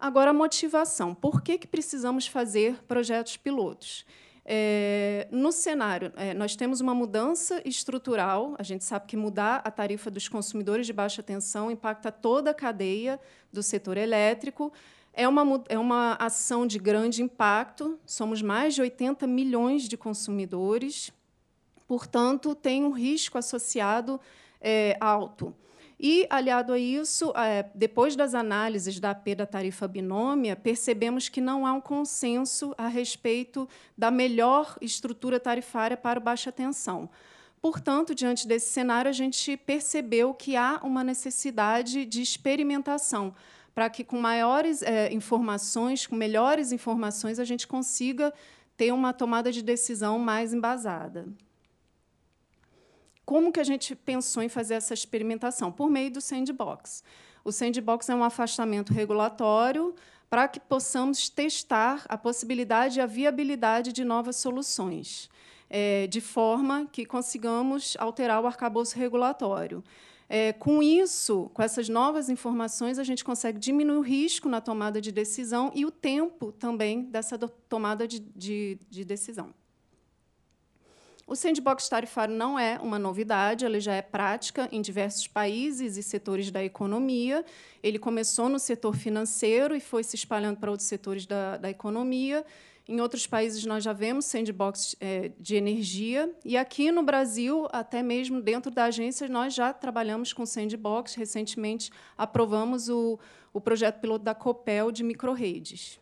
Agora, a motivação. Por que, que precisamos fazer projetos pilotos? É, no cenário, é, nós temos uma mudança estrutural. A gente sabe que mudar a tarifa dos consumidores de baixa tensão impacta toda a cadeia do setor elétrico. É uma, é uma ação de grande impacto. Somos mais de 80 milhões de consumidores, portanto, tem um risco associado é, alto. E, aliado a isso, é, depois das análises da AP da tarifa binômia, percebemos que não há um consenso a respeito da melhor estrutura tarifária para o baixa tensão. Portanto, diante desse cenário, a gente percebeu que há uma necessidade de experimentação para que, com maiores é, informações, com melhores informações, a gente consiga ter uma tomada de decisão mais embasada como que a gente pensou em fazer essa experimentação? Por meio do sandbox. O sandbox é um afastamento regulatório para que possamos testar a possibilidade e a viabilidade de novas soluções, é, de forma que consigamos alterar o arcabouço regulatório. É, com isso, com essas novas informações, a gente consegue diminuir o risco na tomada de decisão e o tempo também dessa tomada de, de, de decisão. O sandbox tarifário não é uma novidade, ele já é prática em diversos países e setores da economia. Ele começou no setor financeiro e foi se espalhando para outros setores da, da economia. Em outros países, nós já vemos sandbox é, de energia. E aqui no Brasil, até mesmo dentro da agência, nós já trabalhamos com sandbox. Recentemente, aprovamos o, o projeto piloto da COPEL de micro redes.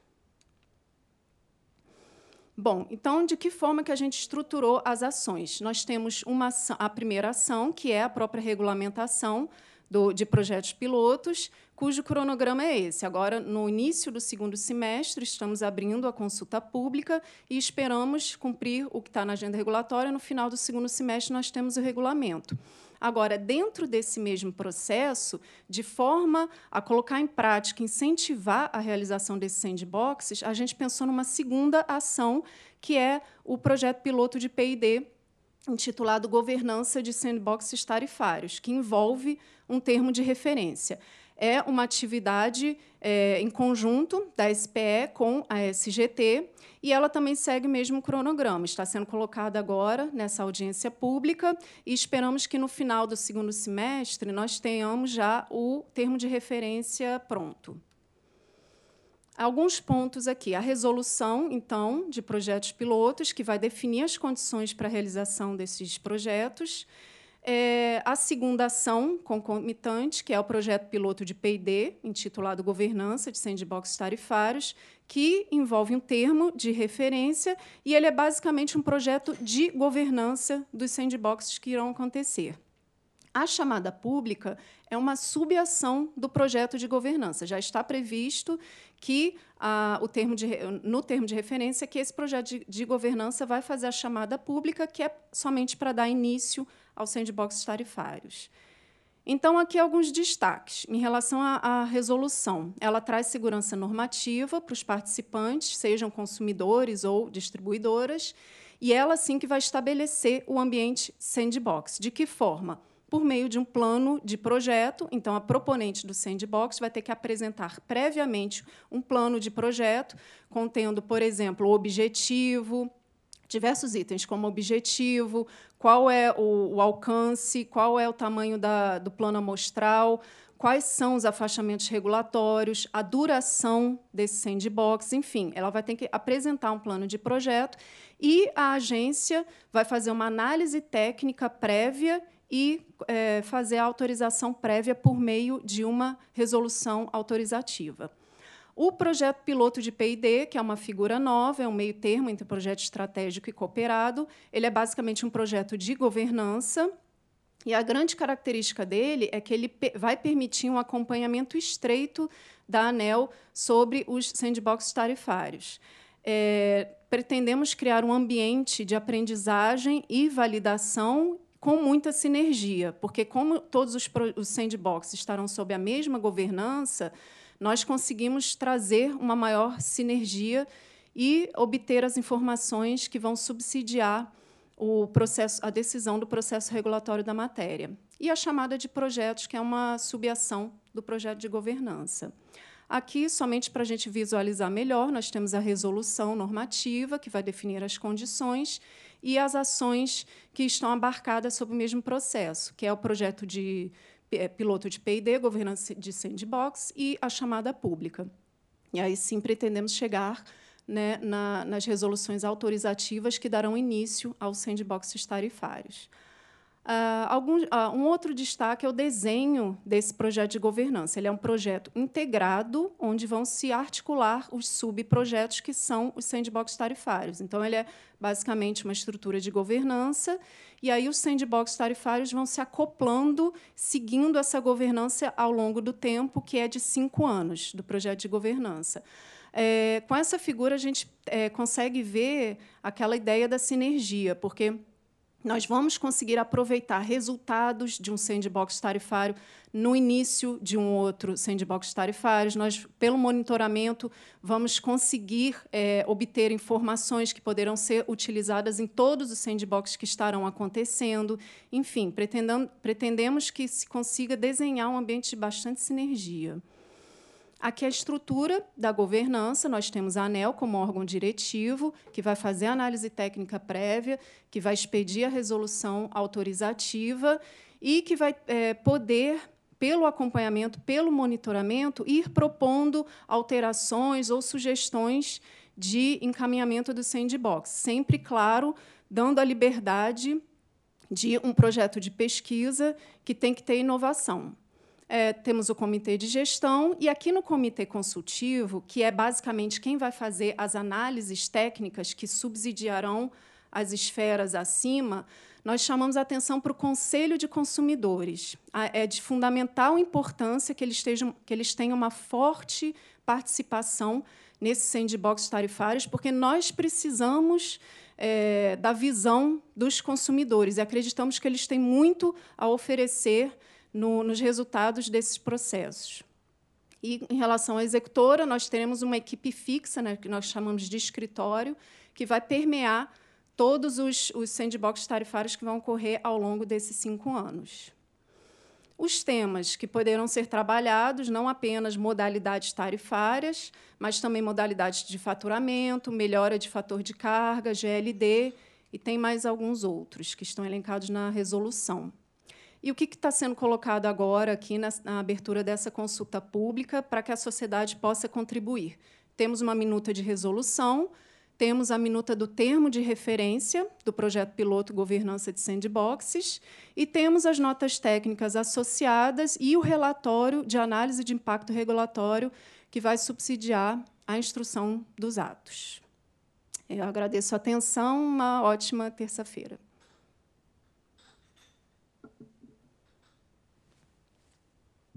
Bom, então, de que forma que a gente estruturou as ações? Nós temos uma ação, a primeira ação, que é a própria regulamentação do, de projetos pilotos, cujo cronograma é esse. Agora, no início do segundo semestre, estamos abrindo a consulta pública e esperamos cumprir o que está na agenda regulatória. No final do segundo semestre, nós temos o regulamento. Agora, dentro desse mesmo processo, de forma a colocar em prática, incentivar a realização desses sandboxes, a gente pensou numa segunda ação, que é o projeto piloto de PID, intitulado Governança de Sandboxes Tarifários, que envolve um termo de referência é uma atividade é, em conjunto da SPE com a SGT e ela também segue mesmo o cronograma. Está sendo colocada agora nessa audiência pública e esperamos que no final do segundo semestre nós tenhamos já o termo de referência pronto. Alguns pontos aqui. A resolução, então, de projetos pilotos, que vai definir as condições para a realização desses projetos. É, a segunda ação concomitante, que é o projeto piloto de P&D, intitulado Governança de Sandbox Tarifários, que envolve um termo de referência e ele é basicamente um projeto de governança dos sandboxes que irão acontecer. A chamada pública é uma subação do projeto de governança. Já está previsto que ah, o termo de, no termo de referência que esse projeto de, de governança vai fazer a chamada pública, que é somente para dar início aos sandboxes tarifários. Então, aqui alguns destaques em relação à, à, resolução. Ela traz segurança normativa para os participantes, sejam consumidores ou distribuidoras, e ela sim que vai estabelecer o ambiente sandbox. De que forma? Por meio de um plano de projeto, então a proponente do sandbox vai ter que apresentar previamente um plano de projeto contendo, por exemplo, o objetivo, diversos itens como objetivo, qual é o, o alcance, qual é o tamanho da, do plano amostral, quais são os afastamentos regulatórios, a duração desse sandbox, enfim, ela vai ter que apresentar um plano de projeto e a agência vai fazer uma análise técnica prévia e é, fazer a autorização prévia por meio de uma resolução autorizativa. O projeto piloto de P&D, que é uma figura nova, é um meio termo entre projeto estratégico e cooperado, ele é basicamente um projeto de governança, e a grande característica dele é que ele vai permitir um acompanhamento estreito da ANEL sobre os sandbox tarifários. É, pretendemos criar um ambiente de aprendizagem e validação com muita sinergia, porque, como todos os, os sandbox estarão sob a mesma governança, nós conseguimos trazer uma maior sinergia e obter as informações que vão subsidiar o processo, a decisão do processo regulatório da matéria. E a chamada de projetos, que é uma subação do projeto de governança. Aqui, somente para a gente visualizar melhor, nós temos a resolução normativa, que vai definir as condições, e as ações que estão abarcadas sob o mesmo processo, que é o projeto de é, piloto de P&D, governança de sandbox e a chamada pública. E aí sim pretendemos chegar né, na, nas resoluções autorizativas que darão início aos sandboxes tarifários. Uh, ah, algum, uh, ah, um outro destaque é o desenho desse projeto de governança. Ele é um projeto integrado, onde vão se articular os subprojetos que são os sandbox tarifários. Então, ele é basicamente uma estrutura de governança, e aí os sandbox tarifários vão se acoplando, seguindo essa governança ao longo do tempo, que é de cinco anos do projeto de governança. É, com essa figura, a gente é, consegue ver aquela ideia da sinergia, porque nós vamos conseguir aproveitar resultados de um sandbox tarifário no início de um outro sandbox tarifário. Nós, pelo monitoramento, vamos conseguir é, obter informações que poderão ser utilizadas em todos os sandboxes que estarão acontecendo. Enfim, pretendemos que se consiga desenhar um ambiente de bastante sinergia. Aqui é a estrutura da governança, nós temos a ANEL como órgão diretivo, que vai fazer a análise técnica prévia, que vai expedir a resolução autorizativa e que vai é, poder pelo acompanhamento, pelo monitoramento, ir propondo alterações ou sugestões de encaminhamento do sandbox, sempre, claro, dando a liberdade de um projeto de pesquisa que tem que ter inovação é, temos o comitê de gestão, e aqui no comitê consultivo, que é basicamente quem vai fazer as análises técnicas que subsidiarão as esferas acima, nós chamamos a atenção para o Conselho de Consumidores. É de fundamental importância que eles, estejam, que eles tenham uma forte participação nesses sandbox tarifários, porque nós precisamos é, da visão dos consumidores e acreditamos que eles têm muito a oferecer no, nos resultados desses processos. E em relação à executora, nós teremos uma equipe fixa, né, que nós chamamos de escritório, que vai permear todos os, os sandbox tarifários que vão ocorrer ao longo desses cinco anos. Os temas que poderão ser trabalhados, não apenas modalidades tarifárias, mas também modalidades de faturamento, melhora de fator de carga, GLD, e tem mais alguns outros que estão elencados na resolução. E o que está sendo colocado agora aqui na, abertura dessa consulta pública para que a sociedade possa contribuir? Temos uma minuta de resolução, temos a minuta do termo de referência do projeto piloto Governança de Sandboxes e temos as notas técnicas associadas e o relatório de análise de impacto regulatório que vai subsidiar a instrução dos atos. Eu agradeço a atenção, uma ótima terça-feira.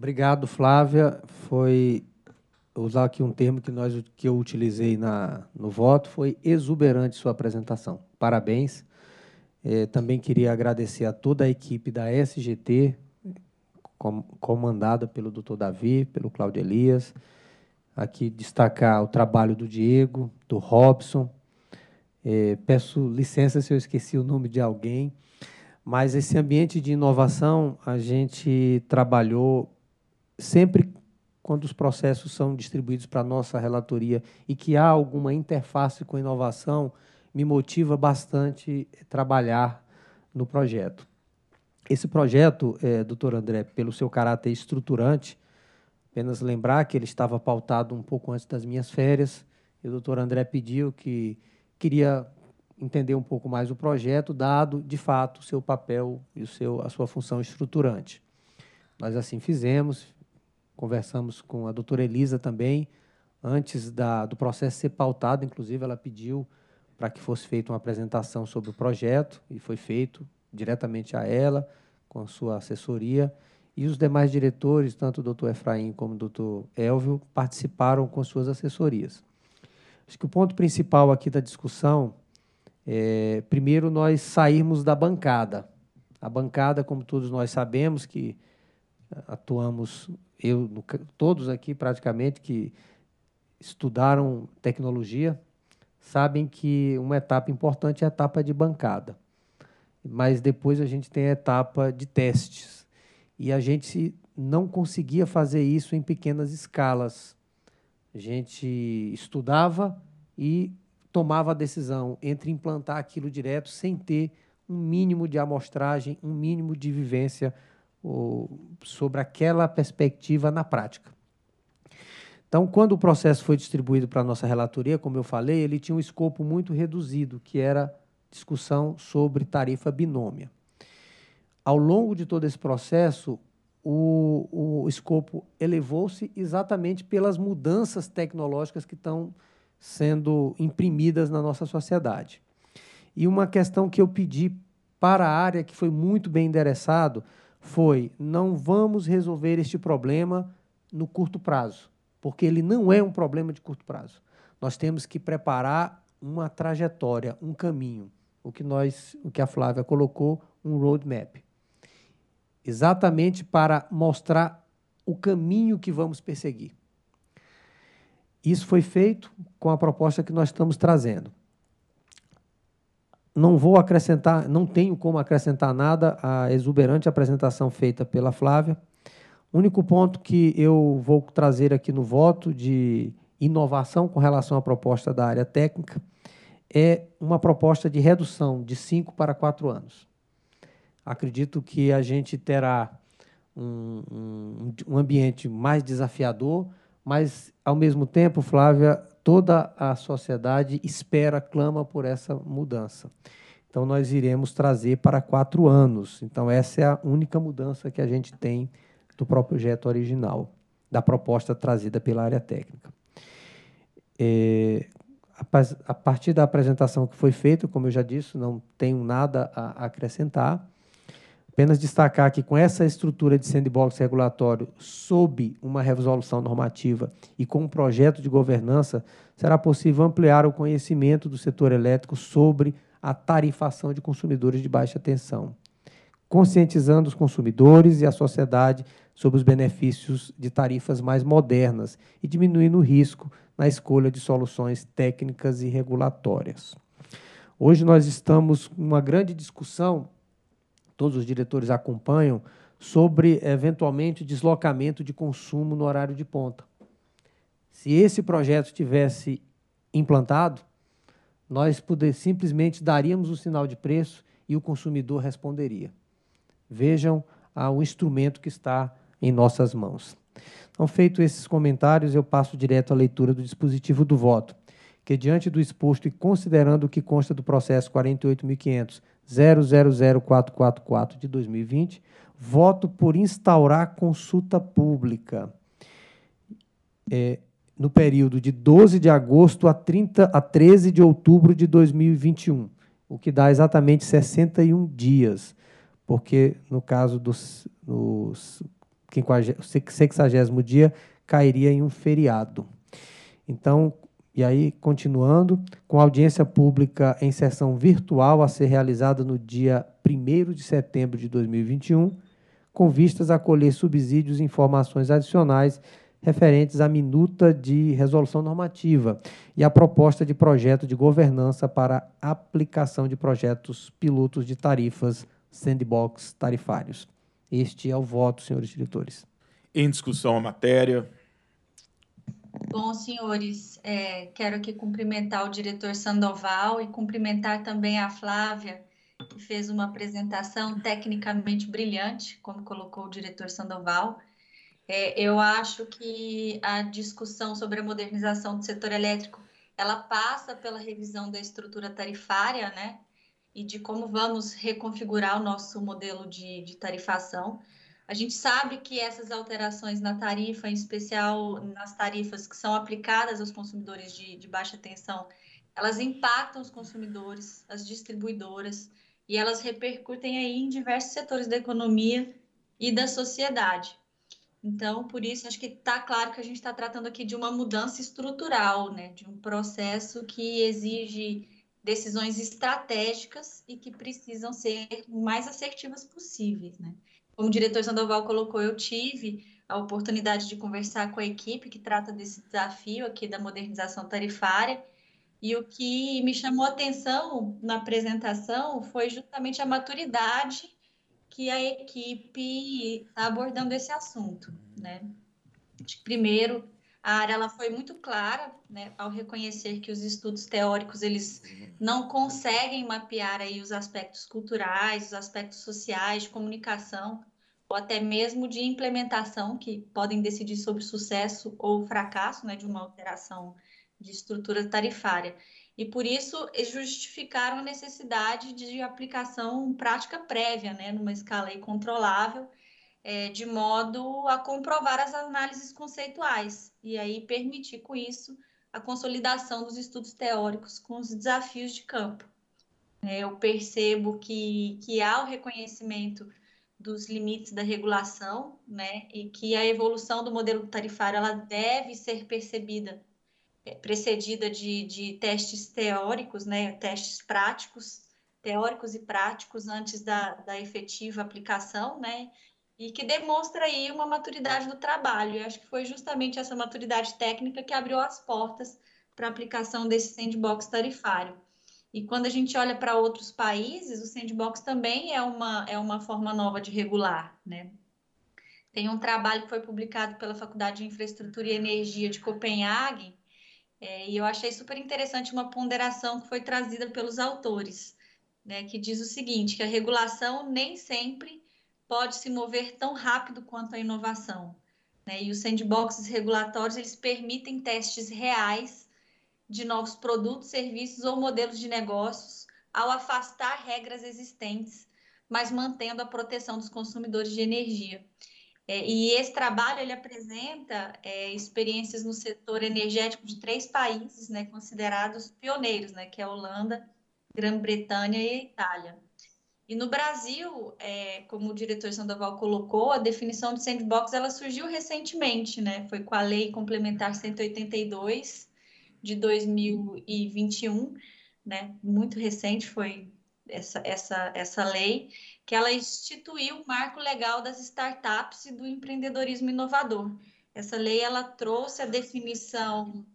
Obrigado, Flávia. Foi usar aqui um termo que nós que eu utilizei na no voto foi exuberante sua apresentação. Parabéns. É, também queria agradecer a toda a equipe da SGT, com, comandada pelo Dr. Davi, pelo Cláudio Elias. Aqui destacar o trabalho do Diego, do Robson. É, peço licença se eu esqueci o nome de alguém, mas esse ambiente de inovação a gente trabalhou sempre quando os processos são distribuídos para a nossa relatoria e que há alguma interface com inovação, me motiva bastante trabalhar no projeto. Esse projeto, é, doutor André, pelo seu caráter estruturante, apenas lembrar que ele estava pautado um pouco antes das minhas férias, e o doutor André pediu que queria entender um pouco mais o projeto, dado, de fato, o seu papel e o seu, a sua função estruturante. Nós assim fizemos, Conversamos com a doutora Elisa também, antes da, do processo ser pautado, inclusive ela pediu para que fosse feita uma apresentação sobre o projeto, e foi feito diretamente a ela, com a sua assessoria, e os demais diretores, tanto o doutor Efraim como o doutor Elvio, participaram com suas assessorias. Acho que o ponto principal aqui da discussão é, primeiro, nós sairmos da bancada. A bancada, como todos nós sabemos, que atuamos, eu, todos aqui praticamente que estudaram tecnologia, sabem que uma etapa importante é a etapa de bancada. Mas depois a gente tem a etapa de testes. E a gente não conseguia fazer isso em pequenas escalas. A gente estudava e tomava a decisão entre implantar aquilo direto sem ter um mínimo de amostragem, um mínimo de vivência sobre aquela perspectiva na prática. Então, quando o processo foi distribuído para a nossa relatoria, como eu falei, ele tinha um escopo muito reduzido, que era discussão sobre tarifa binômia. Ao longo de todo esse processo, o, o escopo elevou-se exatamente pelas mudanças tecnológicas que estão sendo imprimidas na nossa sociedade. E uma questão que eu pedi para a área que foi muito bem endereçado, foi: não vamos resolver este problema no curto prazo, porque ele não é um problema de curto prazo. Nós temos que preparar uma trajetória, um caminho, o que nós, o que a Flávia colocou, um roadmap. Exatamente para mostrar o caminho que vamos perseguir. Isso foi feito com a proposta que nós estamos trazendo não vou acrescentar, não tenho como acrescentar nada à exuberante apresentação feita pela Flávia. O único ponto que eu vou trazer aqui no voto de inovação com relação à proposta da área técnica é uma proposta de redução de cinco para quatro anos. Acredito que a gente terá um, um, um ambiente mais desafiador, mas, ao mesmo tempo, Flávia, toda a sociedade espera, clama por essa mudança. Então, nós iremos trazer para quatro anos. Então, essa é a única mudança que a gente tem do projeto original, da proposta trazida pela área técnica. É, a partir da apresentação que foi feita, como eu já disse, não tenho nada a acrescentar. Apenas destacar que com essa estrutura de sandbox regulatório sob uma resolução normativa e com um projeto de governança, será possível ampliar o conhecimento do setor elétrico sobre a tarifação de consumidores de baixa tensão, conscientizando os consumidores e a sociedade sobre os benefícios de tarifas mais modernas e diminuindo o risco na escolha de soluções técnicas e regulatórias. Hoje nós estamos com uma grande discussão todos os diretores acompanham, sobre eventualmente deslocamento de consumo no horário de ponta. Se esse projeto tivesse implantado, nós poder, simplesmente daríamos o um sinal de preço e o consumidor responderia. Vejam ah, o instrumento que está em nossas mãos. Então, feito esses comentários, eu passo direto à leitura do dispositivo do voto, que, diante do exposto e considerando o que consta do processo 48.500 000444 de 2020, voto por instaurar consulta pública é, no período de 12 de agosto a, 30, a 13 de outubro de 2021, o que dá exatamente 61 dias, porque no caso do no 60 dia cairia em um feriado. Então, e aí, continuando, com audiência pública em sessão virtual a ser realizada no dia 1 de setembro de 2021, com vistas a colher subsídios e informações adicionais referentes à minuta de resolução normativa e à proposta de projeto de governança para aplicação de projetos pilotos de tarifas sandbox tarifários. Este é o voto, senhores diretores. Em discussão a matéria. Bom, senhores, é, quero aqui cumprimentar o diretor Sandoval e cumprimentar também a Flávia, que fez uma apresentação tecnicamente brilhante, como colocou o diretor Sandoval. É, eu acho que a discussão sobre a modernização do setor elétrico ela passa pela revisão da estrutura tarifária, né? E de como vamos reconfigurar o nosso modelo de, de tarifação. A gente sabe que essas alterações na tarifa, em especial nas tarifas que são aplicadas aos consumidores de, de baixa tensão, elas impactam os consumidores, as distribuidoras, e elas repercutem aí em diversos setores da economia e da sociedade. Então, por isso, acho que está claro que a gente está tratando aqui de uma mudança estrutural, né? de um processo que exige decisões estratégicas e que precisam ser o mais assertivas possíveis. Né? Como o diretor Sandoval colocou, eu tive a oportunidade de conversar com a equipe que trata desse desafio aqui da modernização tarifária. E o que me chamou a atenção na apresentação foi justamente a maturidade que a equipe está abordando esse assunto, né? Primeiro, a área ela foi muito clara, né, ao reconhecer que os estudos teóricos eles não conseguem mapear aí os aspectos culturais, os aspectos sociais, de comunicação ou até mesmo de implementação, que podem decidir sobre sucesso ou fracasso né, de uma alteração de estrutura tarifária. E por isso justificaram a necessidade de aplicação prática prévia, né, numa escala aí controlável, é, de modo a comprovar as análises conceituais e aí permitir com isso a consolidação dos estudos teóricos com os desafios de campo. É, eu percebo que, que há o reconhecimento dos limites da regulação, né, e que a evolução do modelo tarifário ela deve ser percebida, é, precedida de, de testes teóricos, né, testes práticos, teóricos e práticos antes da, da efetiva aplicação, né, e que demonstra aí uma maturidade do trabalho. Eu acho que foi justamente essa maturidade técnica que abriu as portas para a aplicação desse sandbox tarifário. E quando a gente olha para outros países, o sandbox também é uma, é uma forma nova de regular, né? Tem um trabalho que foi publicado pela Faculdade de Infraestrutura e Energia de Copenhague, é, e eu achei super interessante uma ponderação que foi trazida pelos autores, né, que diz o seguinte, que a regulação nem sempre pode se mover tão rápido quanto a inovação. Né? E os sandboxes regulatórios, eles permitem testes reais de novos produtos, serviços ou modelos de negócios ao afastar regras existentes, mas mantendo a proteção dos consumidores de energia. É, e esse trabalho ele apresenta é, experiências no setor energético de três países, né, considerados pioneiros, né, que é Holanda, Grã-Bretanha e Itália. E no Brasil, é, como o diretor Sandoval colocou, a definição de sandbox ela surgiu recentemente, né? Foi com a Lei Complementar 182 de 2021, né, muito recente foi essa, essa, essa lei, que ela instituiu o marco legal das startups e do empreendedorismo inovador. Essa lei ela trouxe a definição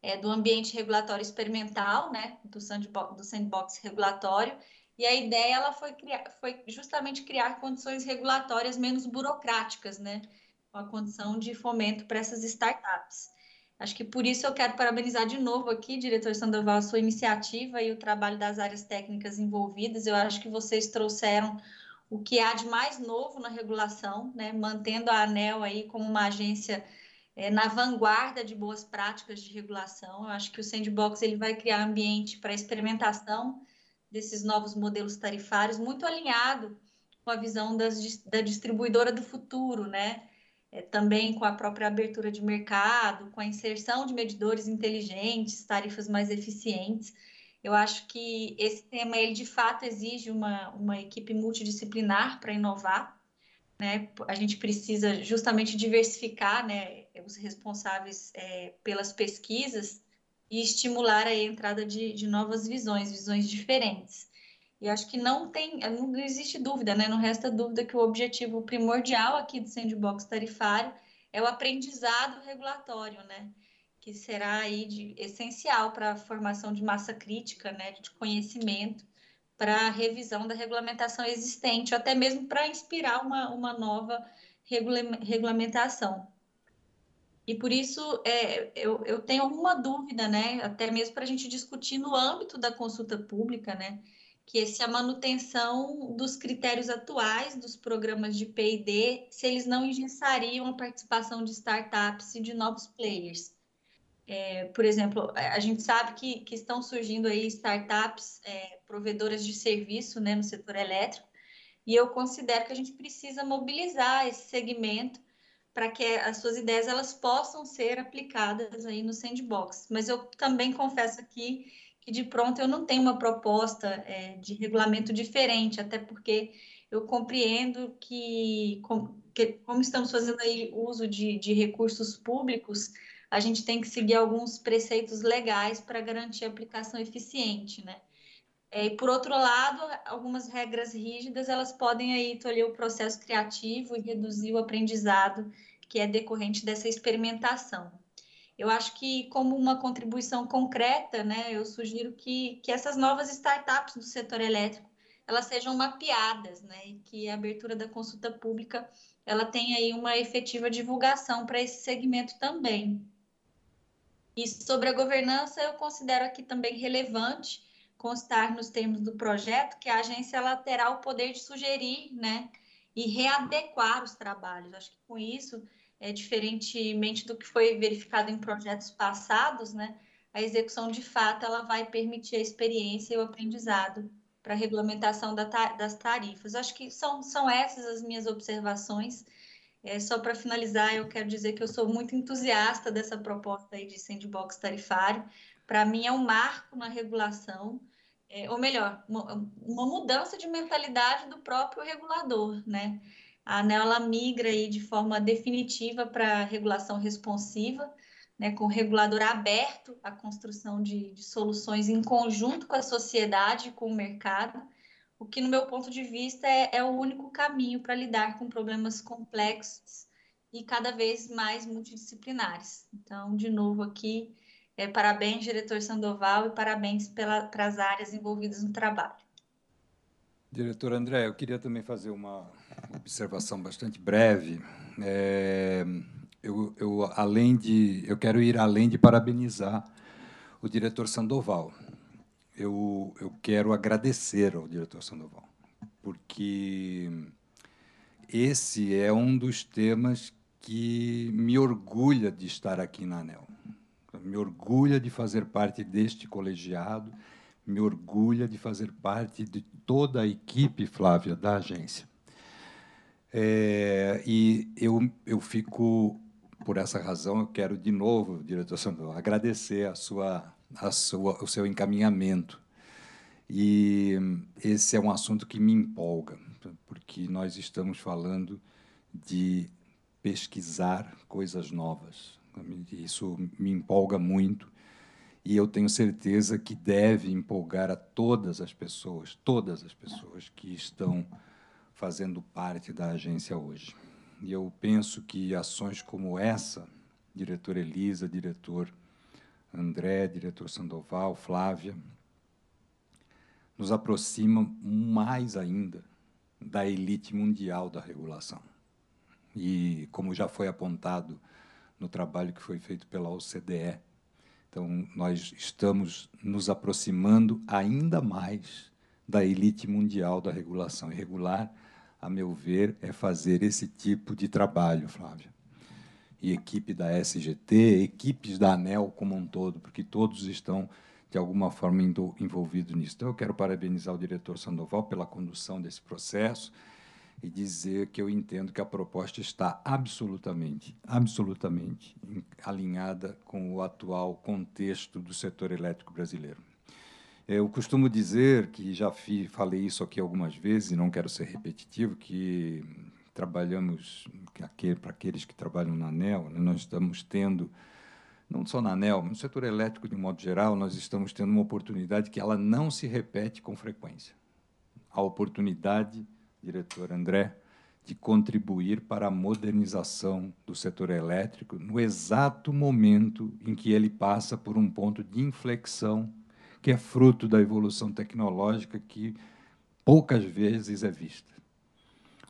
é, do ambiente regulatório experimental, né, do sandbox, do sandbox regulatório, e a ideia ela foi, criar, foi justamente criar condições regulatórias menos burocráticas, né, uma condição de fomento para essas startups. Acho que por isso eu quero parabenizar de novo aqui, diretor Sandoval, a sua iniciativa e o trabalho das áreas técnicas envolvidas. Eu acho que vocês trouxeram o que há de mais novo na regulação, né? mantendo a ANEL aí como uma agência é, na vanguarda de boas práticas de regulação. Eu acho que o sandbox ele vai criar ambiente para experimentação desses novos modelos tarifários, muito alinhado com a visão das, da distribuidora do futuro, né? é, também com a própria abertura de mercado, com a inserção de medidores inteligentes, tarifas mais eficientes. Eu acho que esse tema, ele de fato exige uma, uma equipe multidisciplinar para inovar, né? A gente precisa justamente diversificar, né, os responsáveis é, pelas pesquisas e estimular a entrada de, de novas visões, visões diferentes. E acho que não tem, eh, não existe dúvida, né? Não resta dúvida que o objetivo primordial aqui do sandbox tarifário é o aprendizado regulatório, né? Que será aí de, essencial para a formação de massa crítica, né? De conhecimento para a revisão da regulamentação existente, ou até mesmo para inspirar uma, uma nova regula regulamentação. E por isso é, eu, eu tenho alguma dúvida, né? Até mesmo para a gente discutir no âmbito da consulta pública, né? que esse é a manutenção dos critérios atuais dos programas de P&D, se eles não engessariam a participação de startups e de novos players. É, por exemplo, a gente sabe que, que estão surgindo aí startups é, provedoras de serviço né, no setor elétrico, e eu considero que a gente precisa mobilizar esse segmento para que as suas ideias elas possam ser aplicadas aí no sandbox. Mas eu também confesso aqui que de pronto eu não tenho uma proposta é, de regulamento diferente, até porque eu compreendo que, com, que como estamos fazendo aí uso de, de recursos públicos, a gente tem que seguir alguns preceitos legais para garantir a aplicação eficiente, né? É, e por outro lado, algumas regras rígidas elas podem aí tolher o processo criativo e reduzir o aprendizado que é decorrente dessa experimentação. Eu acho que, como uma contribuição concreta, né, eu sugiro que, que essas novas startups do setor elétrico elas sejam mapeadas, né, e que a abertura da consulta pública ela tenha aí uma efetiva divulgação para esse segmento também. E sobre a governança, eu considero aqui também relevante constar nos termos do projeto que a agência ela terá o poder de sugerir, né, e readequar os trabalhos. Acho que com isso é, diferentemente do que foi verificado em projetos passados, né, a execução de fato ela vai permitir a experiência e o aprendizado para a regulamentação da ta das tarifas. Acho que são, são essas as minhas observações. É, só para finalizar, eu quero dizer que eu sou muito entusiasta dessa proposta aí de sandbox tarifário. Para mim, é um marco na regulação, é, ou melhor, uma, uma mudança de mentalidade do próprio regulador, né? a ANEL ela migra aí de forma definitiva para regulação responsiva, né, com o regulador aberto à construção de, de soluções em conjunto com a sociedade, com o mercado, o que, no meu ponto de vista, é, é o único caminho para lidar com problemas complexos e cada vez mais multidisciplinares. Então, de novo aqui, é, parabéns, diretor Sandoval, e parabéns para as áreas envolvidas no trabalho. Diretor André, eu queria também fazer uma, observação bastante breve. É, eu, eu, além de, eu quero ir além de parabenizar o diretor Sandoval. Eu, eu quero agradecer ao diretor Sandoval, porque esse é um dos temas que me orgulha de estar aqui na ANEL. Me orgulha de fazer parte deste colegiado, me orgulha de fazer parte de toda a equipe, Flávia, da agência. É, e eu, eu fico, por essa razão, eu quero de novo, diretor Sandro, agradecer a sua, a sua, o seu encaminhamento. E esse é um assunto que me empolga, porque nós estamos falando de pesquisar coisas novas. Isso me empolga muito e eu tenho certeza que deve empolgar a todas as pessoas, todas as pessoas que estão fazendo parte da agência hoje. E eu penso que ações como essa, diretor Elisa, diretor André, diretor Sandoval, Flávia, nos aproximam mais ainda da elite mundial da regulação. E como já foi apontado no trabalho que foi feito pela OCDE, então nós estamos nos aproximando ainda mais da elite mundial da regulação irregular a meu ver, é fazer esse tipo de trabalho, Flávia. E equipe da SGT, equipes da ANEL como um todo, porque todos estão, de alguma forma, envolvidos nisso. Então, eu quero parabenizar o diretor Sandoval pela condução desse processo e dizer que eu entendo que a proposta está absolutamente, absolutamente alinhada com o atual contexto do setor elétrico brasileiro. Eu costumo dizer que já fi, falei isso aqui algumas vezes e não quero ser repetitivo, que trabalhamos aquele, para aqueles que trabalham na ANEL, né, nós estamos tendo não só na ANEL, mas no setor elétrico de um modo geral, nós estamos tendo uma oportunidade que ela não se repete com frequência. A oportunidade, diretor André, de contribuir para a modernização do setor elétrico no exato momento em que ele passa por um ponto de inflexão que é fruto da evolução tecnológica que poucas vezes é vista.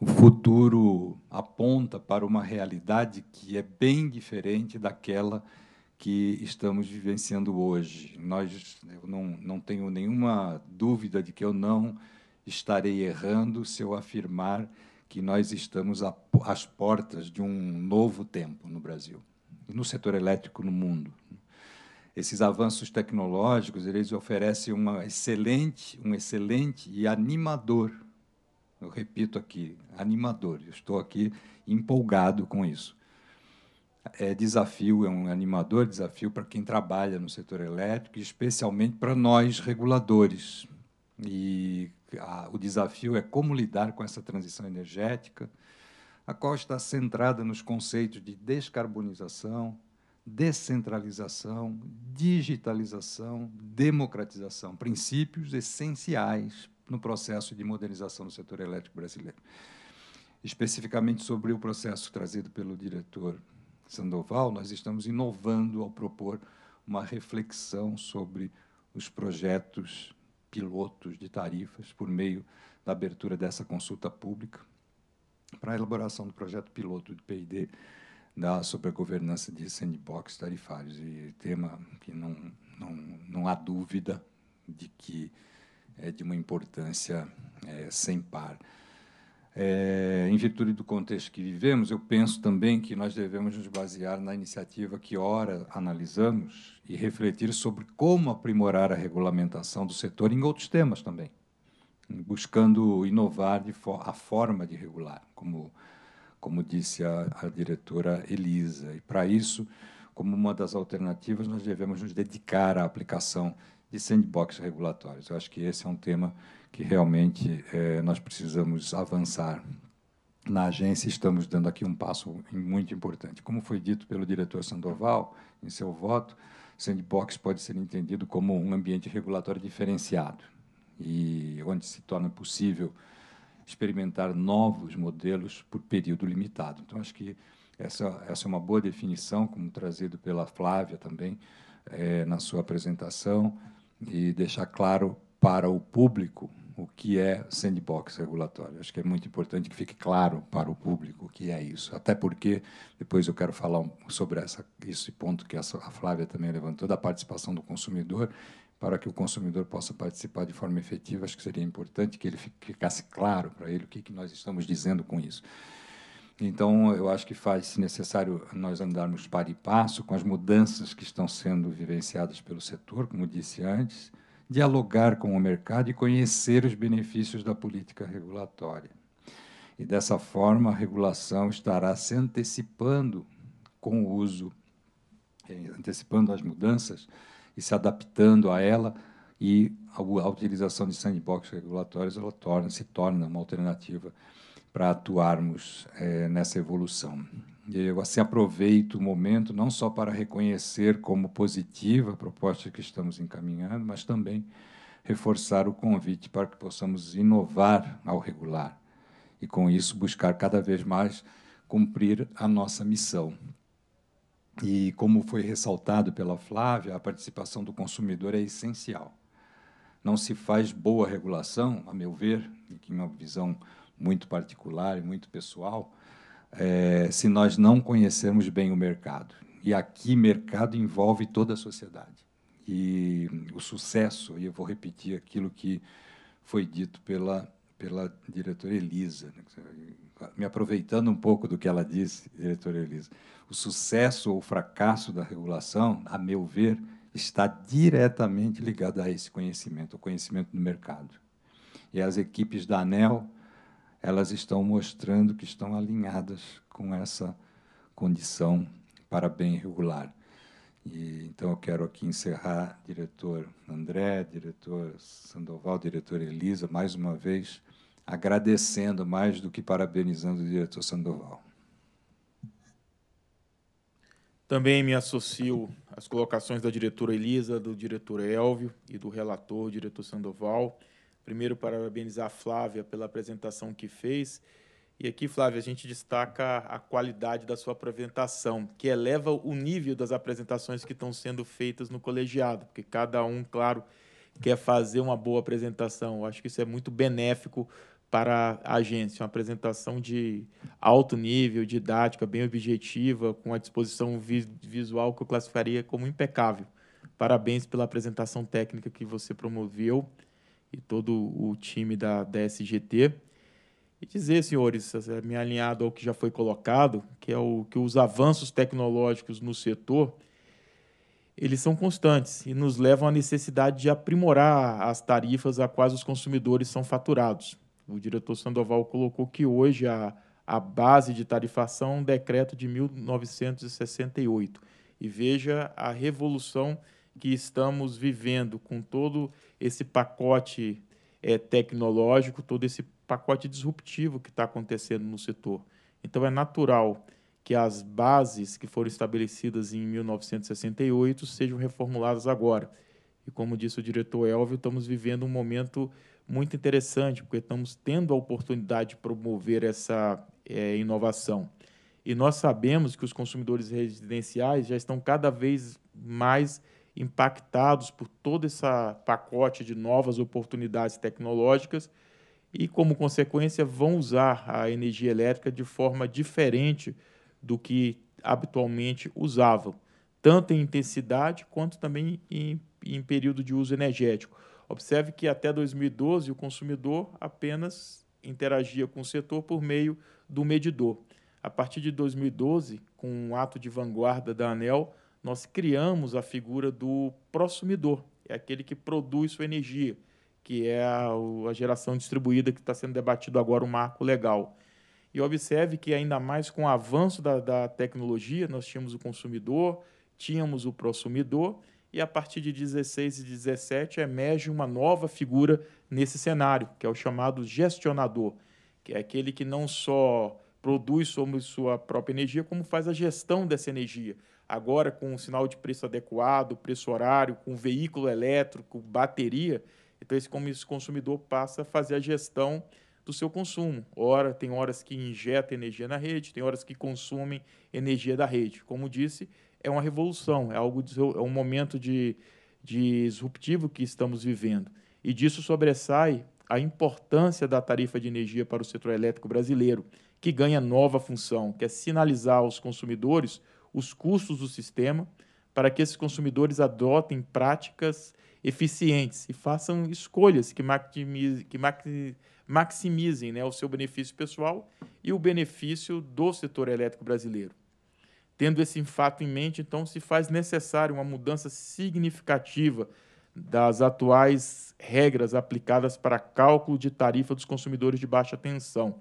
O futuro aponta para uma realidade que é bem diferente daquela que estamos vivenciando hoje. Nós, eu não, não tenho nenhuma dúvida de que eu não estarei errando se eu afirmar que nós estamos às portas de um novo tempo no Brasil e no setor elétrico no mundo esses avanços tecnológicos, eles oferecem uma excelente, um excelente e animador. Eu repito aqui, animador. Eu estou aqui empolgado com isso. É desafio, é um animador desafio para quem trabalha no setor elétrico, especialmente para nós reguladores. E a, o desafio é como lidar com essa transição energética, a qual está centrada nos conceitos de descarbonização, descentralização, digitalização, democratização princípios essenciais no processo de modernização do setor elétrico brasileiro. Especificamente sobre o processo trazido pelo diretor Sandoval, nós estamos inovando ao propor uma reflexão sobre os projetos pilotos de tarifas por meio da abertura dessa consulta pública para a elaboração do projeto piloto de P&D da supergovernança de sandbox tarifários. E tema que não, não, não há dúvida de que é de uma importância é, sem par. É, em virtude do contexto que vivemos, eu penso também que nós devemos nos basear na iniciativa que ora analisamos e refletir sobre como aprimorar a regulamentação do setor em outros temas também, buscando inovar fo a forma de regular, como como disse a, a diretora Elisa. E para isso, como uma das alternativas, nós devemos nos dedicar à aplicação de sandbox regulatórios. Eu acho que esse é um tema que realmente é, nós precisamos avançar. Na agência, estamos dando aqui um passo muito importante. Como foi dito pelo diretor Sandoval em seu voto, sandbox pode ser entendido como um ambiente regulatório diferenciado, e onde se torna possível experimentar novos modelos por período limitado. Então, acho que essa, essa é uma boa definição, como trazido pela Flávia também é, na sua apresentação, e deixar claro para o público o que é sandbox regulatório. Acho que é muito importante que fique claro para o público o que é isso. Até porque depois eu quero falar sobre essa, esse ponto que a Flávia também levantou da participação do consumidor para que o consumidor possa participar de forma efetiva, acho que seria importante que ele ficasse claro para ele o que, que nós estamos dizendo com isso. Então, eu acho que faz necessário nós andarmos para e passo com as mudanças que estão sendo vivenciadas pelo setor, como disse antes, dialogar com o mercado e conhecer os benefícios da política regulatória. E dessa forma, a regulação estará se antecipando com o uso, eh, antecipando as mudanças e se adaptando a ela, e a, a utilização de sandbox regulatórios ela torna, se torna uma alternativa para atuarmos é, nessa evolução. Eu assim aproveito o momento não só para reconhecer como positiva a proposta que estamos encaminhando, mas também reforçar o convite para que possamos inovar ao regular e com isso buscar cada vez mais cumprir a nossa missão, e como foi ressaltado pela Flávia, a participação do consumidor é essencial. Não se faz boa regulação, a meu ver, e que é uma visão muito particular e muito pessoal, é, se nós não conhecermos bem o mercado. E aqui, mercado envolve toda a sociedade. E o sucesso, e eu vou repetir aquilo que foi dito pela, pela diretora Elisa, né, me aproveitando um pouco do que ela disse, diretora Elisa, o sucesso ou fracasso da regulação, a meu ver, está diretamente ligado a esse conhecimento, o conhecimento do mercado. E as equipes da ANEL, elas estão mostrando que estão alinhadas com essa condição para bem regular. E, então, eu quero aqui encerrar, diretor André, diretor Sandoval, diretor Elisa, mais uma vez, agradecendo mais do que parabenizando o diretor Sandoval. Também me associo às colocações da diretora Elisa, do diretor Elvio e do relator, diretor Sandoval. Primeiro, parabenizar a Flávia pela apresentação que fez. E aqui, Flávia, a gente destaca a qualidade da sua apresentação, que eleva o nível das apresentações que estão sendo feitas no colegiado, porque cada um, claro, quer fazer uma boa apresentação. Eu acho que isso é muito benéfico para a agência, uma apresentação de alto nível, didática, bem objetiva, com a disposição vi visual que eu classificaria como impecável. Parabéns pela apresentação técnica que você promoveu e todo o time da, DSGT. SGT. E dizer, senhores, é me alinhado ao que já foi colocado, que é o que os avanços tecnológicos no setor, eles são constantes e nos levam à necessidade de aprimorar as tarifas a quais os consumidores são faturados o diretor Sandoval colocou que hoje a, a base de tarifação é um decreto de 1968. E veja a revolução que estamos vivendo com todo esse pacote é, tecnológico, todo esse pacote disruptivo que está acontecendo no setor. Então, é natural que as bases que foram estabelecidas em 1968 sejam reformuladas agora. E como disse o diretor Elvio, estamos vivendo um momento muito interessante, porque estamos tendo a oportunidade de promover essa é, inovação. E nós sabemos que os consumidores residenciais já estão cada vez mais impactados por todo esse pacote de novas oportunidades tecnológicas e, como consequência, vão usar a energia elétrica de forma diferente do que habitualmente usavam, tanto em intensidade quanto também em, em período de uso energético. Observe que até 2012 o consumidor apenas interagia com o setor por meio do medidor. A partir de 2012, com um ato de vanguarda da ANEL, nós criamos a figura do prosumidor, é aquele que produz sua energia, que é a, geração distribuída que está sendo debatido agora o um marco legal. E observe que, ainda mais com o avanço da, da tecnologia, nós tínhamos o consumidor, tínhamos o prosumidor e a partir de 16 e 17 emerge uma nova figura nesse cenário, que é o chamado gestionador, que é aquele que não só produz sobre sua própria energia, como faz a gestão dessa energia. Agora, com o sinal de preço adequado, preço horário, com veículo elétrico, bateria, então esse, esse consumidor passa a fazer a gestão do seu consumo. Ora, tem horas que injeta energia na rede, tem horas que consumem energia da rede. Como disse, é uma revolução, é algo é um momento de, de disruptivo que estamos vivendo. E disso sobressai a importância da tarifa de energia para o setor elétrico brasileiro, que ganha nova função, que é sinalizar aos consumidores os custos do sistema para que esses consumidores adotem práticas eficientes e façam escolhas que, maximize, que maximizem né, o seu benefício pessoal e o benefício do setor elétrico brasileiro. Tendo esse fato em mente, então se faz necessária uma mudança significativa das atuais regras aplicadas para cálculo de tarifa dos consumidores de baixa tensão.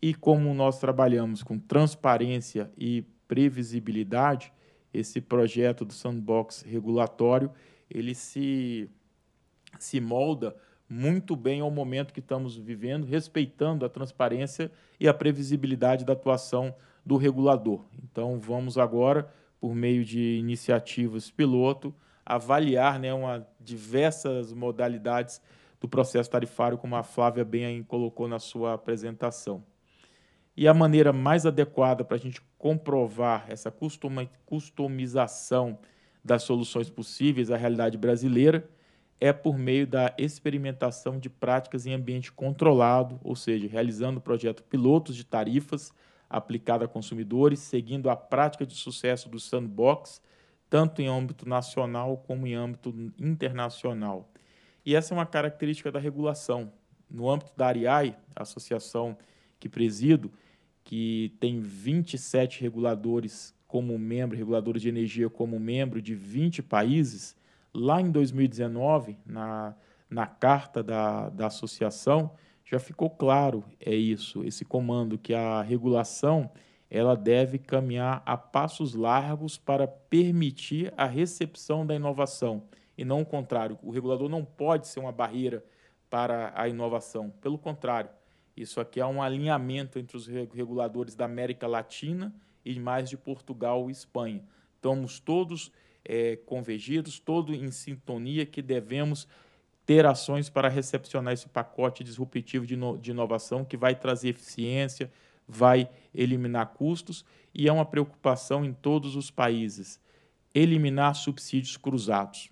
E como nós trabalhamos com transparência e previsibilidade, esse projeto do sandbox regulatório, ele se se molda muito bem ao momento que estamos vivendo, respeitando a transparência e a previsibilidade da atuação do regulador. Então, vamos agora, por meio de iniciativas piloto, avaliar né, uma, diversas modalidades do processo tarifário, como a Flávia bem colocou na sua apresentação. E a maneira mais adequada para a gente comprovar essa customização das soluções possíveis à realidade brasileira é por meio da experimentação de práticas em ambiente controlado, ou seja, realizando projetos pilotos de tarifas aplicada a consumidores, seguindo a prática de sucesso do sandbox, tanto em âmbito nacional como em âmbito internacional. E essa é uma característica da regulação. No âmbito da ARIAI, a associação que presido, que tem 27 reguladores como membro, reguladores de energia como membro de 20 países, lá em 2019, na, na carta da, da associação, já ficou claro é isso, esse comando que a regulação ela deve caminhar a passos largos para permitir a recepção da inovação e não o contrário. O regulador não pode ser uma barreira para a inovação. Pelo contrário, isso aqui é um alinhamento entre os reguladores da América Latina e mais de Portugal e Espanha. Estamos todos é, convergidos, todos em sintonia que devemos ter ações para recepcionar esse pacote disruptivo de, de inovação que vai trazer eficiência, vai eliminar custos e é uma preocupação em todos os países eliminar subsídios cruzados.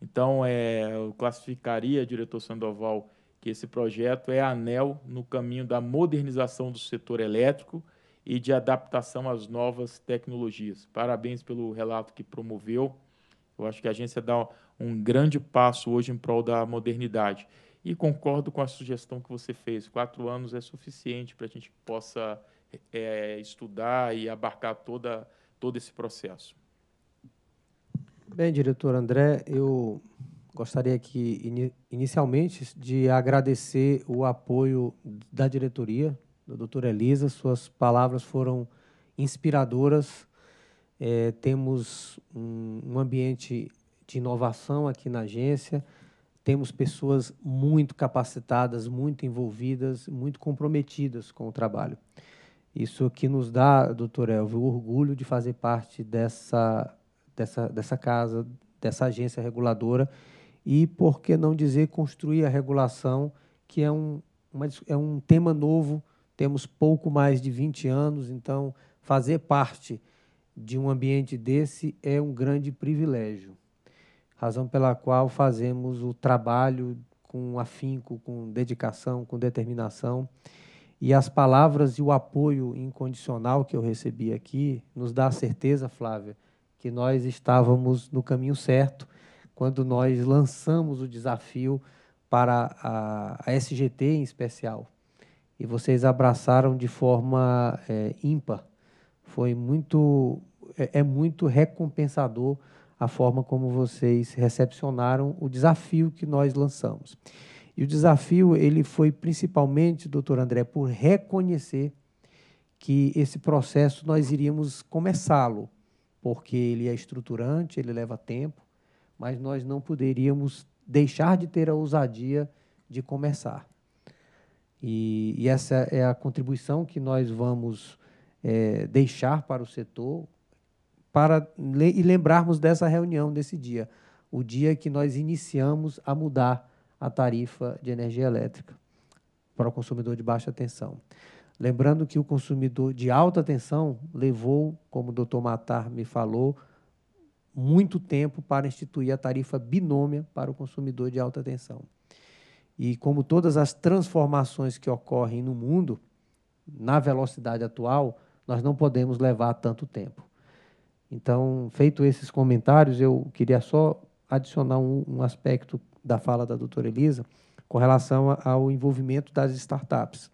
Então, é, eu classificaria, diretor Sandoval, que esse projeto é anel no caminho da modernização do setor elétrico e de adaptação às novas tecnologias. Parabéns pelo relato que promoveu. Eu acho que a agência dá um grande passo hoje em prol da modernidade. E concordo com a sugestão que você fez. Quatro anos é suficiente para a gente possa é, estudar e abarcar toda, todo esse processo. Bem, diretor André, eu gostaria aqui, inicialmente, de agradecer o apoio da diretoria, da doutora Elisa. Suas palavras foram inspiradoras. É, temos um, um ambiente de inovação aqui na agência. Temos pessoas muito capacitadas, muito envolvidas, muito comprometidas com o trabalho. Isso que nos dá, doutor Elvio, o orgulho de fazer parte dessa, dessa, dessa casa, dessa agência reguladora e, por que não dizer, construir a regulação, que é um, uma, é um tema novo, temos pouco mais de 20 anos, então fazer parte de um ambiente desse é um grande privilégio razão pela qual fazemos o trabalho com afinco, com dedicação, com determinação. E as palavras e o apoio incondicional que eu recebi aqui nos dá a certeza, Flávia, que nós estávamos no caminho certo quando nós lançamos o desafio para a, SGT em especial. E vocês abraçaram de forma é, ímpar. Foi muito, é, é muito recompensador a forma como vocês recepcionaram o desafio que nós lançamos. E o desafio ele foi principalmente, doutor André, por reconhecer que esse processo nós iríamos começá-lo, porque ele é estruturante, ele leva tempo, mas nós não poderíamos deixar de ter a ousadia de começar. E, e essa é a contribuição que nós vamos é, deixar para o setor, para le e lembrarmos dessa reunião, desse dia, o dia que nós iniciamos a mudar a tarifa de energia elétrica para o consumidor de baixa tensão. Lembrando que o consumidor de alta tensão levou, como o doutor Matar me falou, muito tempo para instituir a tarifa binômia para o consumidor de alta tensão. E como todas as transformações que ocorrem no mundo, na velocidade atual, nós não podemos levar tanto tempo. Então, feito esses comentários, eu queria só adicionar um, um aspecto da fala da doutora Elisa com relação ao envolvimento das startups.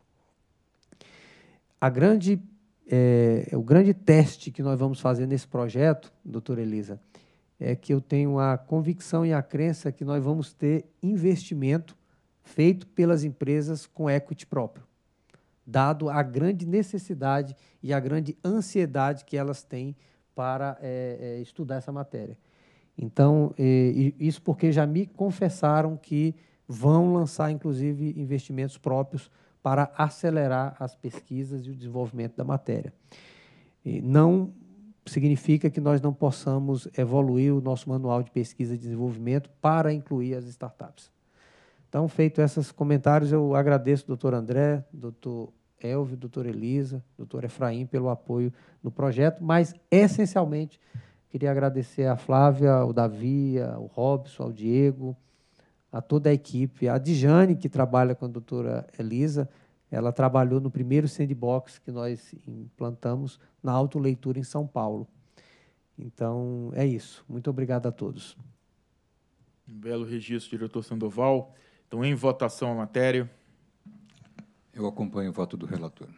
A grande, é, o grande teste que nós vamos fazer nesse projeto, doutora Elisa, é que eu tenho a convicção e a crença que nós vamos ter investimento feito pelas empresas com equity próprio, dado a grande necessidade e a grande ansiedade que elas têm para é, é, estudar essa matéria. Então, eh, isso porque já me confessaram que vão lançar, inclusive, investimentos próprios para acelerar as pesquisas e o desenvolvimento da matéria. E não significa que nós não possamos evoluir o nosso manual de pesquisa e desenvolvimento para incluir as startups. Então, feito esses comentários, eu agradeço, doutor André, doutor Elvio, doutora Elisa, doutor Efraim pelo apoio no projeto, mas essencialmente queria agradecer a Flávia, o Davi, o Robson, ao Diego, a toda a equipe, a Dijane, que trabalha com a doutora Elisa, ela trabalhou no primeiro sandbox que nós implantamos na autoleitura em São Paulo. Então, é isso. Muito obrigado a todos. Um belo registro, diretor Sandoval. Então, em votação a matéria. Eu acompanho o voto do relator.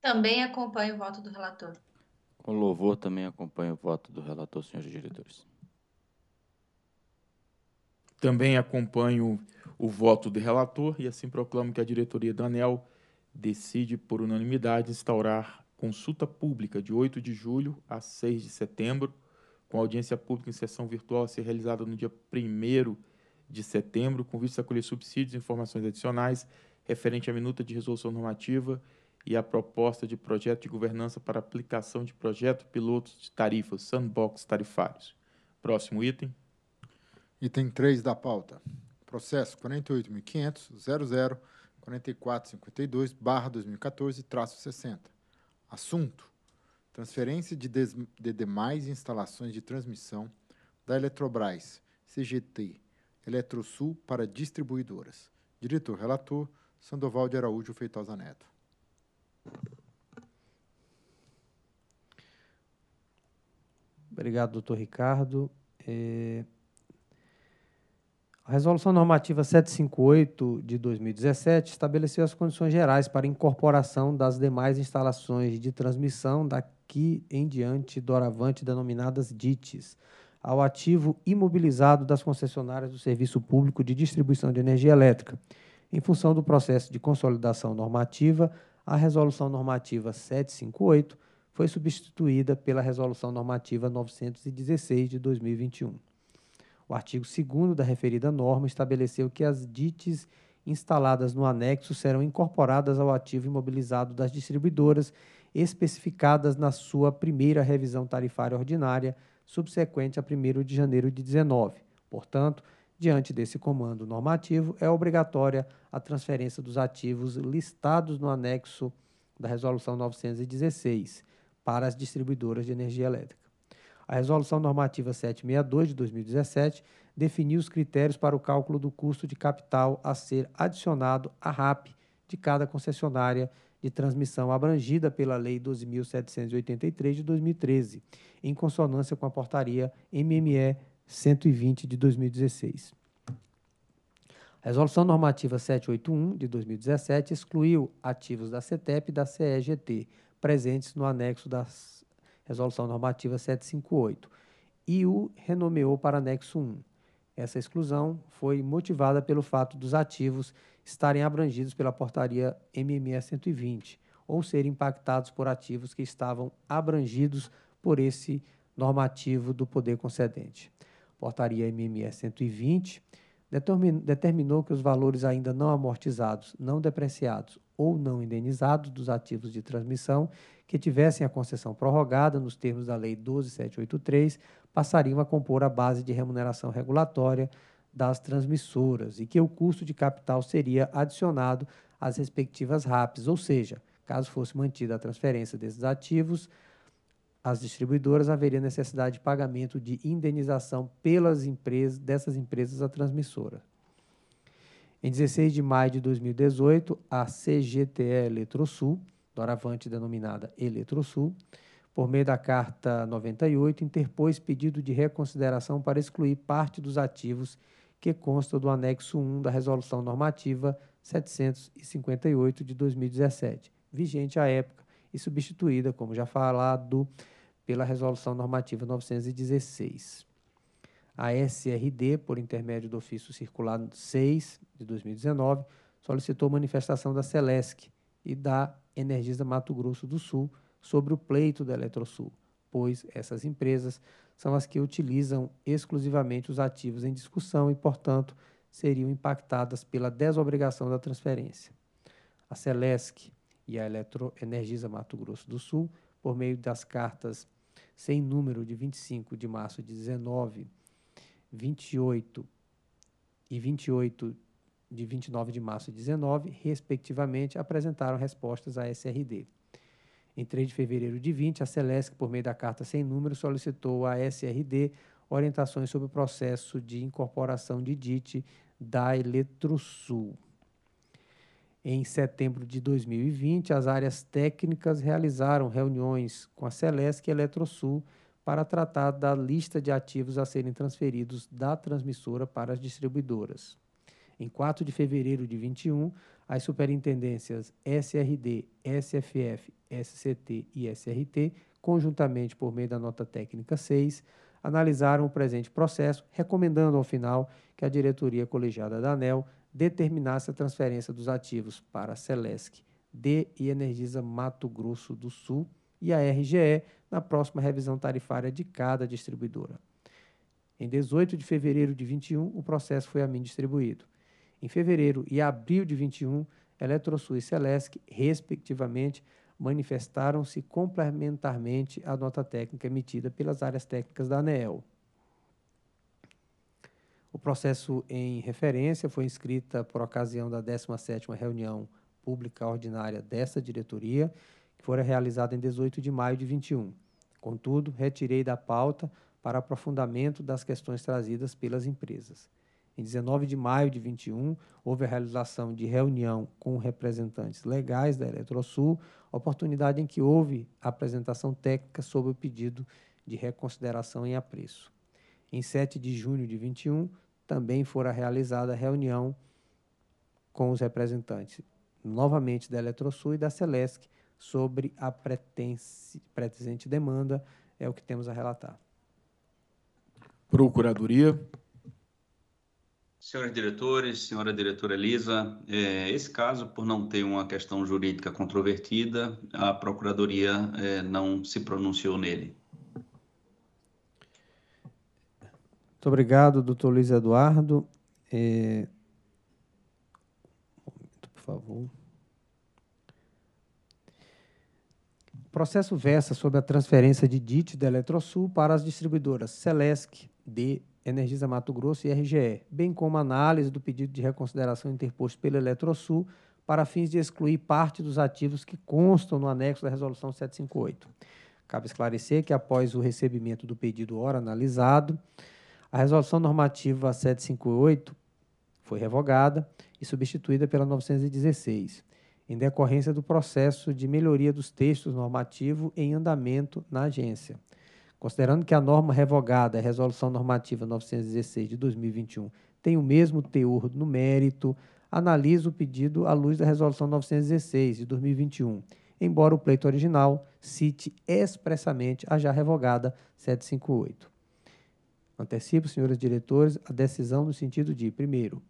Também acompanho o voto do relator. Com louvor, também acompanho o voto do relator, senhores diretores. Também acompanho o voto do relator e assim proclamo que a diretoria da ANEL decide, por unanimidade, instaurar consulta pública de 8 de julho a 6 de setembro, com audiência pública em sessão virtual a ser realizada no dia 1 de setembro, com vista a colher subsídios e informações adicionais referente à minuta de resolução normativa e à proposta de projeto de governança para aplicação de projeto piloto de tarifas, sandbox tarifários. Próximo item. Item 3 da pauta. Processo 48.500.004452-2014-60. Assunto. Transferência de, de demais instalações de transmissão da Eletrobras, CGT, Eletrosul para distribuidoras. Diretor relator Sandoval de Araújo Feitosa Neto. Obrigado, doutor Ricardo. É... A Resolução Normativa 758 de 2017 estabeleceu as condições gerais para incorporação das demais instalações de transmissão daqui em diante, doravante, denominadas Dites ao ativo imobilizado das concessionárias do Serviço Público de Distribuição de Energia Elétrica, em função do processo de consolidação normativa, a Resolução Normativa 758 foi substituída pela Resolução Normativa 916 de 2021. O artigo 2 da referida norma estabeleceu que as dites instaladas no anexo serão incorporadas ao ativo imobilizado das distribuidoras especificadas na sua primeira revisão tarifária ordinária subsequente a 1 de janeiro de 19. Portanto, diante desse comando normativo, é obrigatória a transferência dos ativos listados no anexo da Resolução 916 para as distribuidoras de energia elétrica. A Resolução Normativa 762 de 2017 definiu os critérios para o cálculo do custo de capital a ser adicionado à RAP de cada concessionária de transmissão abrangida pela Lei 12.783 de 2013, em consonância com a portaria MME 120 de 2016. A Resolução Normativa 781 de 2017 excluiu ativos da CETEP e da CEGT presentes no anexo da Resolução Normativa 758 e o renomeou para anexo 1. Essa exclusão foi motivada pelo fato dos ativos estarem abrangidos pela portaria MME 120 ou serem impactados por ativos que estavam abrangidos por esse normativo do poder concedente. Portaria MME 120 determinou que os valores ainda não amortizados, não depreciados ou não indenizados dos ativos de transmissão que tivessem a concessão prorrogada nos termos da Lei 12783 passariam a compor a base de remuneração regulatória das transmissoras e que o custo de capital seria adicionado às respectivas RAPs, ou seja, caso fosse mantida a transferência desses ativos, as distribuidoras haveria necessidade de pagamento de indenização pelas empresas dessas empresas à transmissora. Em 16 de maio de 2018, a CGTE Eletrosul, doravante denominada Eletrosul, por meio da carta 98, interpôs pedido de reconsideração para excluir parte dos ativos que consta do anexo 1 da Resolução Normativa 758 de 2017, vigente à época e substituída, como já falado, pela Resolução Normativa 916. A SRD, por intermédio do ofício circular 6 de 2019, solicitou manifestação da Celesc e da Energisa Mato Grosso do Sul sobre o pleito da Eletrosul, pois essas empresas são as que utilizam exclusivamente os ativos em discussão e, portanto, seriam impactadas pela desobrigação da transferência. A Celesc e a Eletroenergiza Mato Grosso do Sul, por meio das cartas sem número de 25 de março de 19, 28 e 28 de 29 de março de 19, respectivamente, apresentaram respostas à SRD. Em 3 de fevereiro de 20, a Celesc, por meio da carta sem número, solicitou à SRD orientações sobre o processo de incorporação de DIT da Eletrosul. Em setembro de 2020, as áreas técnicas realizaram reuniões com a Celesc e a Eletrosul para tratar da lista de ativos a serem transferidos da transmissora para as distribuidoras. Em 4 de fevereiro de 21, as superintendências SRD, SFF, SCT e SRT, conjuntamente por meio da nota técnica 6, analisaram o presente processo, recomendando ao final que a diretoria colegiada da ANEL determinasse a transferência dos ativos para a Celesc D e Energisa Mato Grosso do Sul e a RGE na próxima revisão tarifária de cada distribuidora. Em 18 de fevereiro de 21, o processo foi a mim distribuído. Em fevereiro e abril de 21, Eletrosul e Celesc, respectivamente, manifestaram-se complementarmente à nota técnica emitida pelas áreas técnicas da ANEEL. O processo em referência foi inscrita por ocasião da 17ª reunião pública ordinária dessa diretoria, que fora realizada em 18 de maio de 21. Contudo, retirei da pauta para aprofundamento das questões trazidas pelas empresas. Em 19 de maio de 21, houve a realização de reunião com representantes legais da Eletrosul, oportunidade em que houve apresentação técnica sobre o pedido de reconsideração em apreço. Em 7 de junho de 21, também fora realizada a reunião com os representantes, novamente da Eletrosul e da Celesc, sobre a pretensente demanda, é o que temos a relatar. Procuradoria. Senhores diretores, senhora diretora Elisa, é, esse caso, por não ter uma questão jurídica controvertida, a Procuradoria é, não se pronunciou nele. Muito obrigado, doutor Luiz Eduardo. É... Um momento, por favor. O processo versa sobre a transferência de DIT da Eletrosul para as distribuidoras Celesc, D, Energisa Mato Grosso e RGE, bem como análise do pedido de reconsideração interposto pela Eletrosul para fins de excluir parte dos ativos que constam no anexo da Resolução 758. Cabe esclarecer que, após o recebimento do pedido ora analisado, a Resolução Normativa 758 foi revogada e substituída pela 916, em decorrência do processo de melhoria dos textos normativo em andamento na agência. Considerando que a norma revogada, a Resolução Normativa 916 de 2021, tem o mesmo teor no mérito, analisa o pedido à luz da Resolução 916 de 2021, embora o pleito original cite expressamente a já revogada 758. Antecipo, senhores diretores, a decisão no sentido de, primeiro,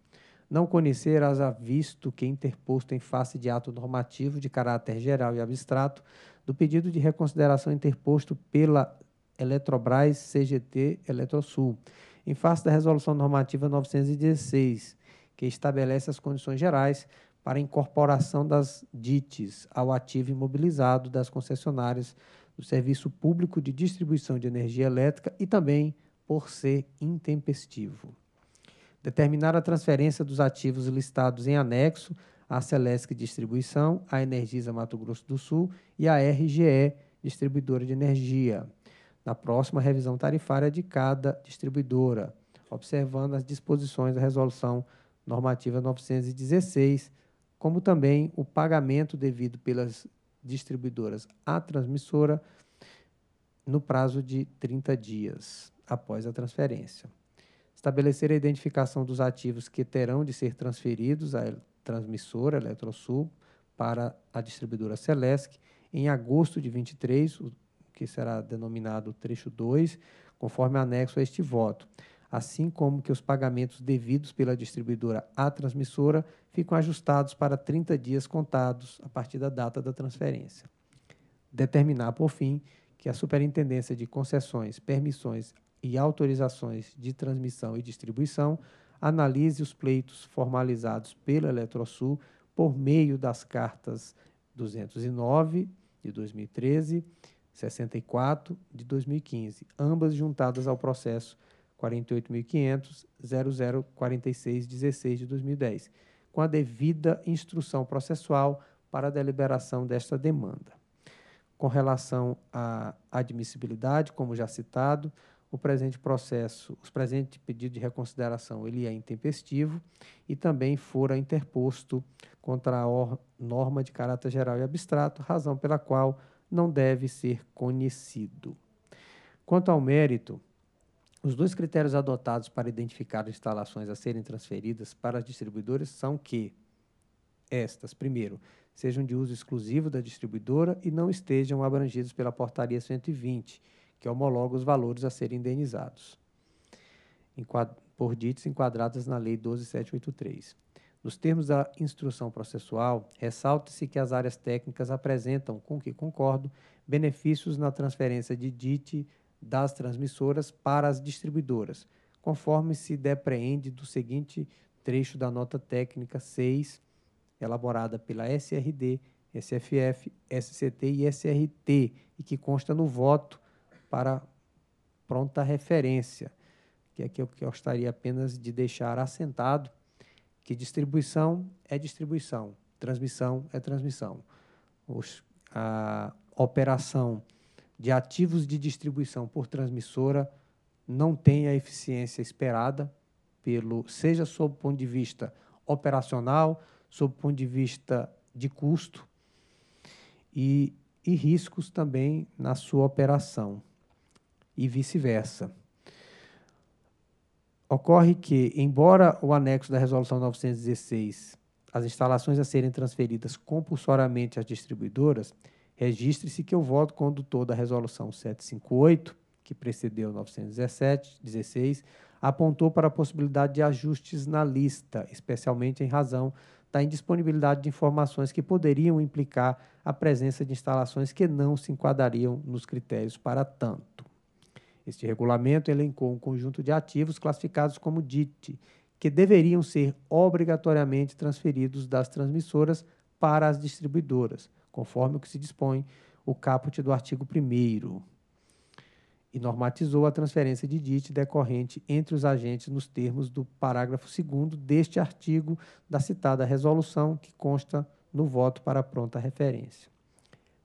não conhecer as avisto que é interposto em face de ato normativo de caráter geral e abstrato do pedido de reconsideração interposto pela Eletrobras, CGT, Eletrosul, em face da Resolução Normativa 916, que estabelece as condições gerais para incorporação das DITs ao ativo imobilizado das concessionárias do Serviço Público de Distribuição de Energia Elétrica e também por ser intempestivo. Determinar a transferência dos ativos listados em anexo à Celesc Distribuição, à Energisa Mato Grosso do Sul e à RGE Distribuidora de Energia, na próxima revisão tarifária de cada distribuidora, observando as disposições da Resolução Normativa 916, como também o pagamento devido pelas distribuidoras à transmissora no prazo de 30 dias após a transferência. Estabelecer a identificação dos ativos que terão de ser transferidos à transmissora Eletrosul para a distribuidora Celesc em agosto de 23, que será denominado trecho 2, conforme anexo a este voto, assim como que os pagamentos devidos pela distribuidora à transmissora ficam ajustados para 30 dias contados a partir da data da transferência. Determinar, por fim, que a Superintendência de Concessões, Permissões e Autorizações de Transmissão e Distribuição analise os pleitos formalizados pela Eletrosul por meio das cartas 209 de 2013, 64 de 2015, ambas juntadas ao processo 48.500.004616 de 2010, com a devida instrução processual para a deliberação desta demanda. Com relação à admissibilidade, como já citado, o presente processo, o presente pedido de reconsideração, ele é intempestivo e também fora interposto contra a norma de caráter geral e abstrato, razão pela qual não deve ser conhecido. Quanto ao mérito, os dois critérios adotados para identificar instalações a serem transferidas para as distribuidoras são que estas, primeiro, sejam de uso exclusivo da distribuidora e não estejam abrangidos pela Portaria 120, que homologa os valores a serem indenizados por ditos enquadradas na Lei 12783. Nos termos da instrução processual, ressalta-se que as áreas técnicas apresentam, com que concordo, benefícios na transferência de DIT das transmissoras para as distribuidoras, conforme se depreende do seguinte trecho da nota técnica 6, elaborada pela SRD, SFF, SCT e SRT, e que consta no voto para pronta referência, que aqui é eu gostaria apenas de deixar assentado que distribuição é distribuição, transmissão é transmissão. Os, a operação de ativos de distribuição por transmissora não tem a eficiência esperada, pelo, seja sob o ponto de vista operacional, sob o ponto de vista de custo e, e riscos também na sua operação, e vice-versa. Ocorre que, embora o anexo da Resolução 916, as instalações a serem transferidas compulsoriamente às distribuidoras, registre-se que o voto condutor da Resolução 758, que precedeu 917, 16, apontou para a possibilidade de ajustes na lista, especialmente em razão da indisponibilidade de informações que poderiam implicar a presença de instalações que não se enquadrariam nos critérios para tanto. Este regulamento elencou um conjunto de ativos classificados como DIT, que deveriam ser obrigatoriamente transferidos das transmissoras para as distribuidoras, conforme o que se dispõe o caput do artigo 1 e normatizou a transferência de DIT decorrente entre os agentes nos termos do parágrafo 2 deste artigo da citada resolução que consta no voto para pronta referência.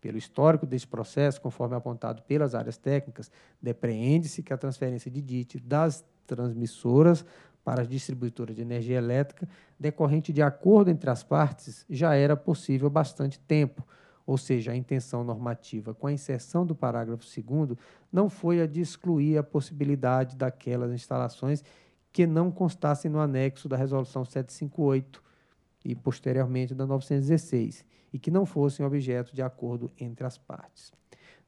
Pelo histórico deste processo, conforme apontado pelas áreas técnicas, depreende-se que a transferência de DIT das transmissoras para as distribuidoras de energia elétrica, decorrente de acordo entre as partes, já era possível há bastante tempo, ou seja, a intenção normativa com a inserção do parágrafo 2 não foi a de excluir a possibilidade daquelas instalações que não constassem no anexo da Resolução 758 e posteriormente da 916, e que não fossem objeto de acordo entre as partes.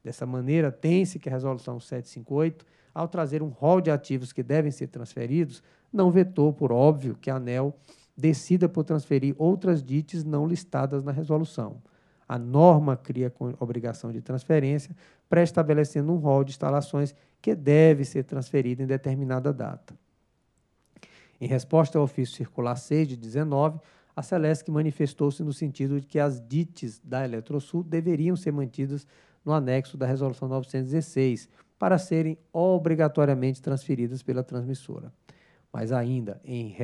Dessa maneira, tem-se que a Resolução 758, ao trazer um rol de ativos que devem ser transferidos, não vetou, por óbvio, que a ANEL decida por transferir outras dites não listadas na resolução. A norma cria obrigação de transferência, pré-estabelecendo um rol de instalações que deve ser transferida em determinada data. Em resposta ao ofício circular 6 de 19, a Celesc manifestou-se no sentido de que as dites da Eletrosul deveriam ser mantidas no anexo da Resolução 916 para serem obrigatoriamente transferidas pela transmissora. Mas ainda, em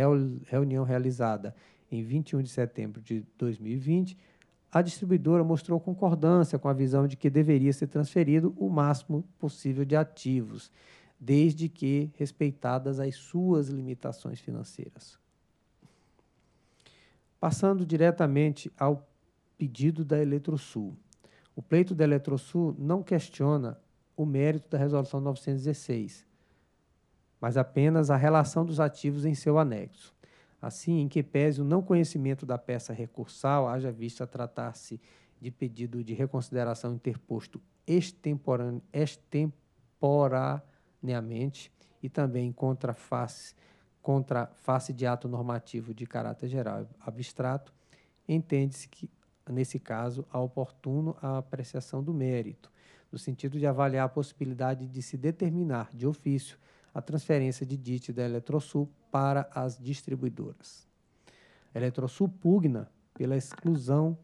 reunião realizada em 21 de setembro de 2020, a distribuidora mostrou concordância com a visão de que deveria ser transferido o máximo possível de ativos, desde que respeitadas as suas limitações financeiras. Passando diretamente ao pedido da Eletrosul. O pleito da Eletrosul não questiona o mérito da Resolução 916, mas apenas a relação dos ativos em seu anexo. Assim, em que pese o não conhecimento da peça recursal, haja vista tratar-se de pedido de reconsideração interposto extemporaneamente e também contra face contra face de ato normativo de caráter geral abstrato, entende-se que, nesse caso, há oportuno a apreciação do mérito, no sentido de avaliar a possibilidade de se determinar, de ofício, a transferência de DIT da Eletrosul para as distribuidoras. A Eletrosul pugna pela exclusão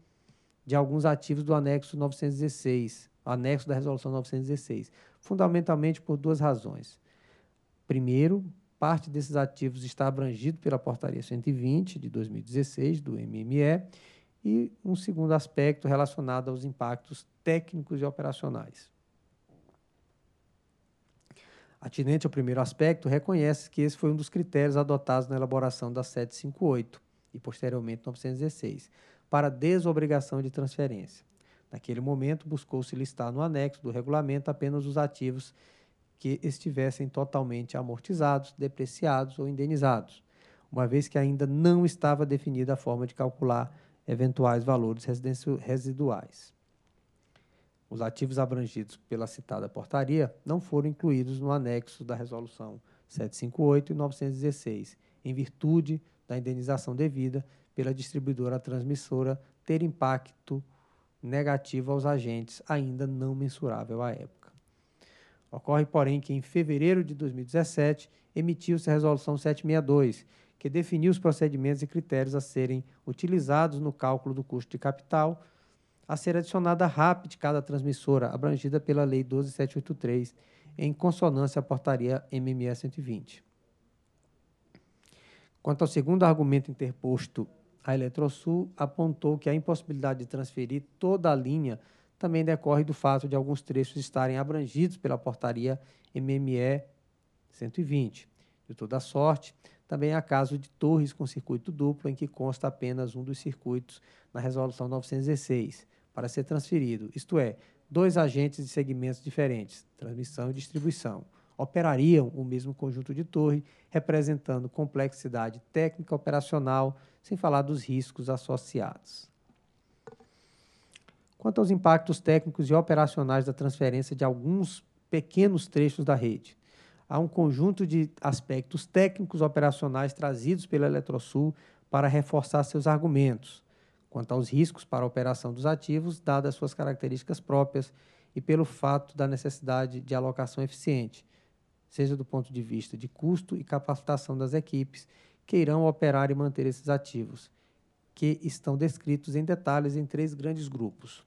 de alguns ativos do anexo 916, anexo da resolução 916, fundamentalmente por duas razões. Primeiro, parte desses ativos está abrangido pela Portaria 120 de 2016 do MME e um segundo aspecto relacionado aos impactos técnicos e operacionais. Atinente ao primeiro aspecto, reconhece que esse foi um dos critérios adotados na elaboração da 758 e posteriormente 916 para desobrigação de transferência. Naquele momento, buscou-se listar no anexo do regulamento apenas os ativos que estivessem totalmente amortizados, depreciados ou indenizados, uma vez que ainda não estava definida a forma de calcular eventuais valores residuais. Os ativos abrangidos pela citada portaria não foram incluídos no anexo da resolução 758 e 916, em virtude da indenização devida pela distribuidora transmissora ter impacto negativo aos agentes ainda não mensurável à época. Ocorre, porém, que em fevereiro de 2017 emitiu-se a Resolução 762, que definiu os procedimentos e critérios a serem utilizados no cálculo do custo de capital, a ser adicionada à RAP de cada transmissora, abrangida pela Lei 12783, em consonância à portaria MME 120. Quanto ao segundo argumento interposto, a Eletrosul apontou que a impossibilidade de transferir toda a linha também decorre do fato de alguns trechos estarem abrangidos pela portaria MME 120. De toda sorte, também há caso de torres com circuito duplo em que consta apenas um dos circuitos na resolução 916 para ser transferido, isto é, dois agentes de segmentos diferentes, transmissão e distribuição, operariam o mesmo conjunto de torre, representando complexidade técnica operacional, sem falar dos riscos associados quanto aos impactos técnicos e operacionais da transferência de alguns pequenos trechos da rede. Há um conjunto de aspectos técnicos operacionais trazidos pela Eletrosul para reforçar seus argumentos quanto aos riscos para a operação dos ativos, dadas suas características próprias e pelo fato da necessidade de alocação eficiente, seja do ponto de vista de custo e capacitação das equipes que irão operar e manter esses ativos, que estão descritos em detalhes em três grandes grupos.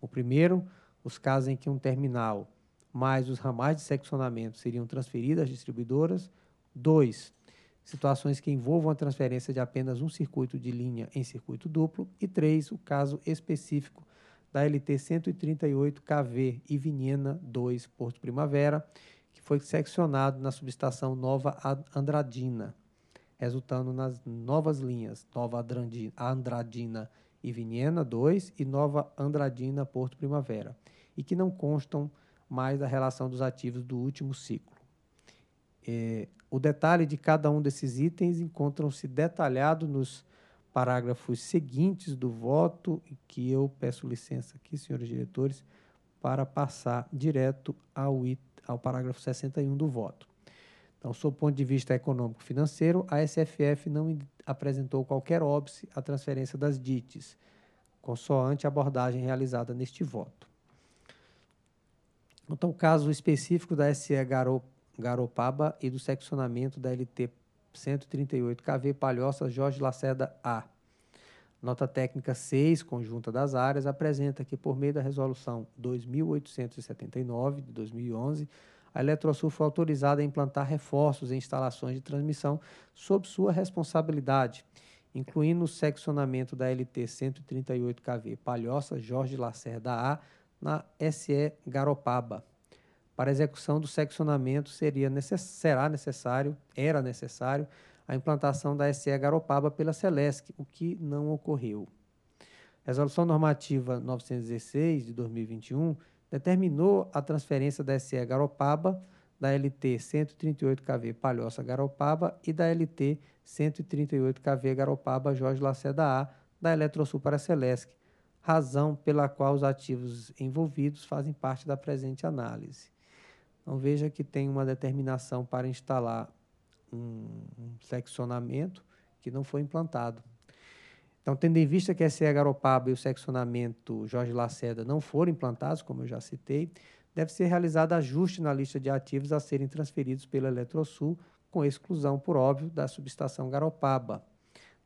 O primeiro, os casos em que um terminal mais os ramais de seccionamento seriam transferidos às distribuidoras. Dois, situações que envolvam a transferência de apenas um circuito de linha em circuito duplo. E três, o caso específico da LT 138KV e Viniena 2 Porto Primavera, que foi seccionado na subestação Nova Andradina, resultando nas novas linhas Nova Andradina e Viniena 2 e Nova Andradina Porto Primavera, e que não constam mais da relação dos ativos do último ciclo. É, o detalhe de cada um desses itens encontram-se detalhado nos parágrafos seguintes do voto, que eu peço licença aqui, senhores diretores, para passar direto ao, ao parágrafo 61 do voto. Então, sob o ponto de vista econômico-financeiro, a SFF não apresentou qualquer óbice à transferência das DITES, consoante a abordagem realizada neste voto. Então, o caso específico da SE Garopaba e do seccionamento da LT 138 KV Palhoça Jorge Lacerda A. Nota técnica 6, conjunta das áreas, apresenta que, por meio da resolução 2879 de 2011, a Eletrosul foi autorizada a implantar reforços em instalações de transmissão sob sua responsabilidade, incluindo o seccionamento da LT 138KV Palhoça Jorge Lacerda A na SE Garopaba. Para a execução do seccionamento seria necess... será necessário, era necessário, a implantação da SE Garopaba pela Celesc, o que não ocorreu. Resolução normativa 916 de 2021 determinou a transferência da SE Garopaba, da LT 138KV Palhoça Garopaba e da LT 138KV Garopaba Jorge Lacerda A, da Eletrosul para a Celesc, razão pela qual os ativos envolvidos fazem parte da presente análise. Então veja que tem uma determinação para instalar um, um seccionamento que não foi implantado. Então, tendo em vista que a SE Garopaba e o seccionamento Jorge Lacerda não foram implantados, como eu já citei, deve ser realizado ajuste na lista de ativos a serem transferidos pela Eletrosul, com exclusão, por óbvio, da subestação Garopaba,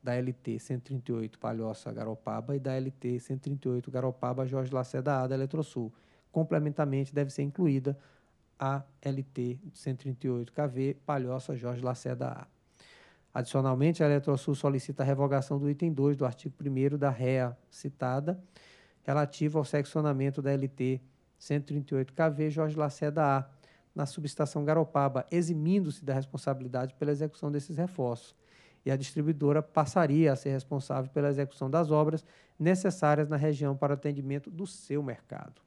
da LT 138 Palhoça Garopaba e da LT 138 Garopaba Jorge Lacerda A da Eletrosul. Complementamente, deve ser incluída a LT 138 KV Palhoça Jorge Lacerda A. Adicionalmente, a Eletrosul solicita a revogação do item 2 do artigo 1 da REA citada, relativo ao seccionamento da LT 138KV Jorge Laceda A, na subestação Garopaba, eximindo-se da responsabilidade pela execução desses reforços. E a distribuidora passaria a ser responsável pela execução das obras necessárias na região para atendimento do seu mercado.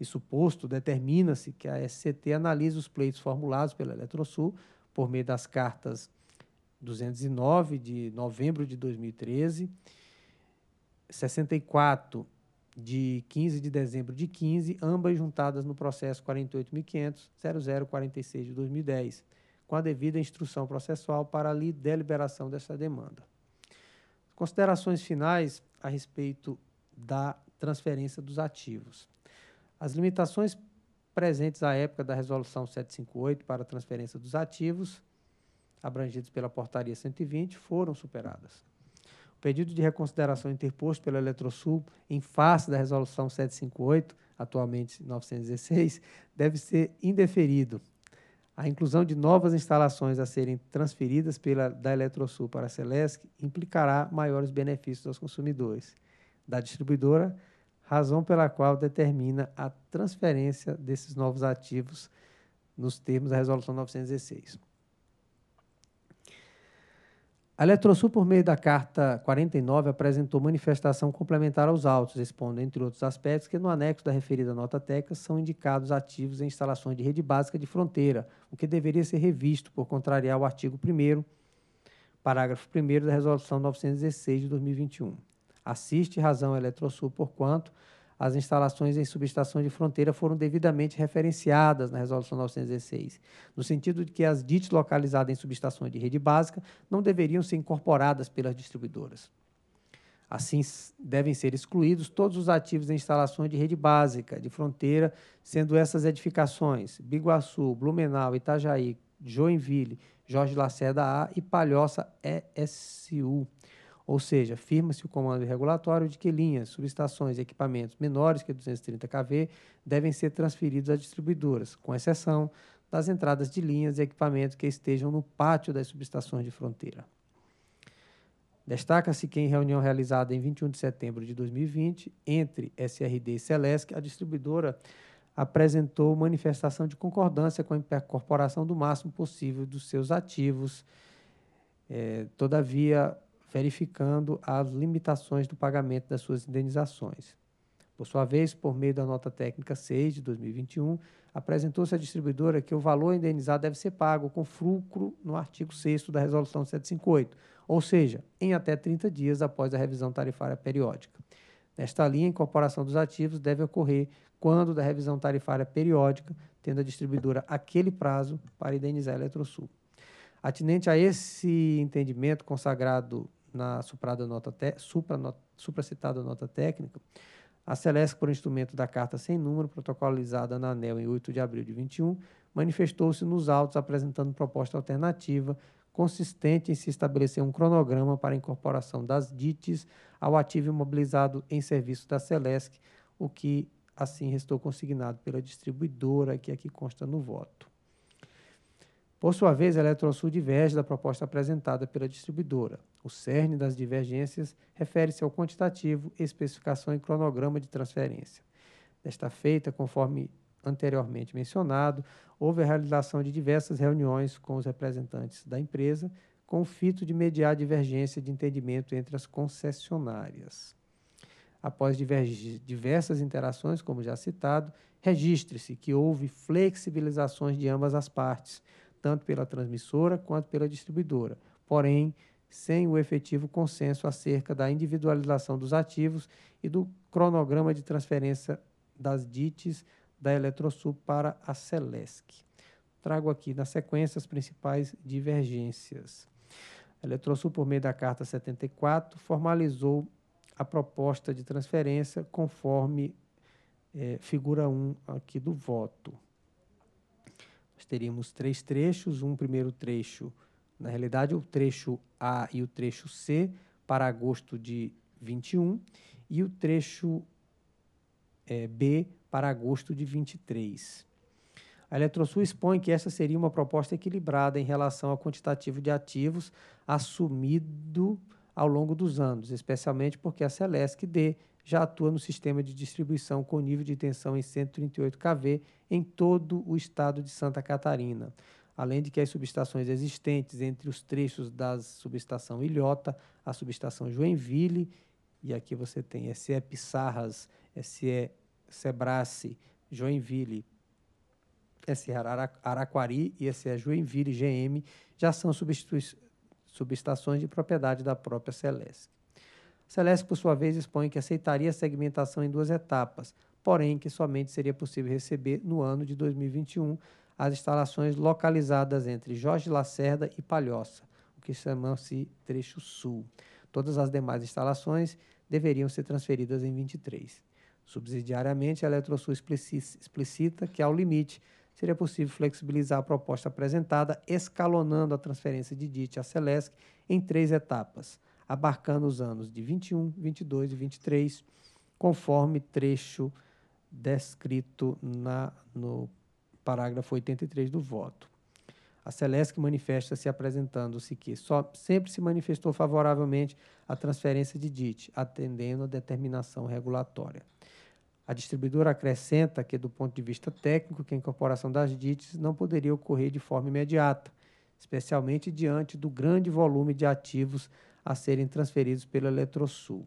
Isso posto, determina-se que a SCT analise os pleitos formulados pela Eletrosul por meio das cartas 209 de novembro de 2013, 64 de 15 de dezembro de 15, ambas juntadas no processo 48.500.0046 de 2010, com a devida instrução processual para a deliberação dessa demanda. Considerações finais a respeito da transferência dos ativos. As limitações presentes à época da Resolução 758 para a transferência dos ativos abrangidas pela portaria 120 foram superadas. O pedido de reconsideração interposto pela Eletrosul em face da resolução 758, atualmente 916, deve ser indeferido. A inclusão de novas instalações a serem transferidas pela, da Eletrosul para a Celesc implicará maiores benefícios aos consumidores da distribuidora, razão pela qual determina a transferência desses novos ativos nos termos da Resolução 916. A Eletrosul, por meio da Carta 49, apresentou manifestação complementar aos autos, expondo, entre outros aspectos, que no anexo da referida nota técnica são indicados ativos em instalações de rede básica de fronteira, o que deveria ser revisto por contrariar o artigo 1 parágrafo 1 da Resolução 916 de 2021. Assiste razão Eletrosul, porquanto, as instalações em subestação de fronteira foram devidamente referenciadas na Resolução 916, no sentido de que as ditas localizadas em subestações de rede básica não deveriam ser incorporadas pelas distribuidoras. Assim, devem ser excluídos todos os ativos em instalações de rede básica, de fronteira, sendo essas edificações Biguaçu, Blumenau, Itajaí, Joinville, Jorge Lacerda A e Palhoça ESU ou seja, firma-se o comando regulatório de que linhas, subestações e equipamentos menores que 230 kV devem ser transferidos às distribuidoras, com exceção das entradas de linhas e equipamentos que estejam no pátio das subestações de fronteira. Destaca-se que, em reunião realizada em 21 de setembro de 2020, entre SRD e Celesc, a distribuidora apresentou manifestação de concordância com a incorporação do máximo possível dos seus ativos. É, todavia, verificando as limitações do pagamento das suas indenizações. Por sua vez, por meio da nota técnica 6 de 2021, apresentou-se à distribuidora que o valor indenizado deve ser pago com fulcro no artigo 6 da Resolução 758, ou seja, em até 30 dias após a revisão tarifária periódica. Nesta linha, a incorporação dos ativos deve ocorrer quando da revisão tarifária periódica, tendo a distribuidora aquele prazo para indenizar a Eletrosul. Atinente a esse entendimento consagrado na suprada nota supra, not, supracitada nota técnica, a Celesc, por instrumento da carta sem número, protocolizada na ANEL em 8 de abril de 21, manifestou-se nos autos apresentando proposta alternativa consistente em se estabelecer um cronograma para incorporação das DITs ao ativo imobilizado em serviço da Celesc, o que assim restou consignado pela distribuidora, que é aqui consta no voto. Por sua vez, a Eletrosul diverge da proposta apresentada pela distribuidora. O cerne das divergências refere-se ao quantitativo, especificação e cronograma de transferência. Desta feita, conforme anteriormente mencionado, houve a realização de diversas reuniões com os representantes da empresa, com o fito de mediar a divergência de entendimento entre as concessionárias. Após diversas interações, como já citado, registre-se que houve flexibilizações de ambas as partes, tanto pela transmissora quanto pela distribuidora, porém, sem o efetivo consenso acerca da individualização dos ativos e do cronograma de transferência das DITs da Eletrosul para a Celesc. Trago aqui na sequência as principais divergências. A Eletrosul, por meio da Carta 74, formalizou a proposta de transferência conforme é, figura 1 aqui do voto nós teríamos três trechos, um primeiro trecho, na realidade o trecho A e o trecho C para agosto de 21 e o trecho é, B para agosto de 23. A Eletrosul expõe que essa seria uma proposta equilibrada em relação ao quantitativo de ativos assumido ao longo dos anos, especialmente porque a Celesc D já atua no sistema de distribuição com nível de tensão em 138 kV em todo o estado de Santa Catarina. Além de que as subestações existentes entre os trechos da subestação Ilhota, a subestação Joinville, e aqui você tem SE Pissarras, SE Sebrace, Joinville, SE Araquari e SE Joinville GM, já são subestações de propriedade da própria Celeste. Celeste, por sua vez, expõe que aceitaria a segmentação em duas etapas, porém que somente seria possível receber no ano de 2021 as instalações localizadas entre Jorge Lacerda e Palhoça, o que chama-se Trecho Sul. Todas as demais instalações deveriam ser transferidas em 23. Subsidiariamente, a Eletrosul explicita que, ao limite, seria possível flexibilizar a proposta apresentada, escalonando a transferência de DIT à Celesc em três etapas abarcando os anos de 21, 22 e 23, conforme trecho descrito na, no parágrafo 83 do voto. A Celesc manifesta-se apresentando-se que só, sempre se manifestou favoravelmente à transferência de DIT, atendendo a determinação regulatória. A distribuidora acrescenta que, do ponto de vista técnico, que a incorporação das DITs não poderia ocorrer de forma imediata, especialmente diante do grande volume de ativos a serem transferidos pela Eletrosul.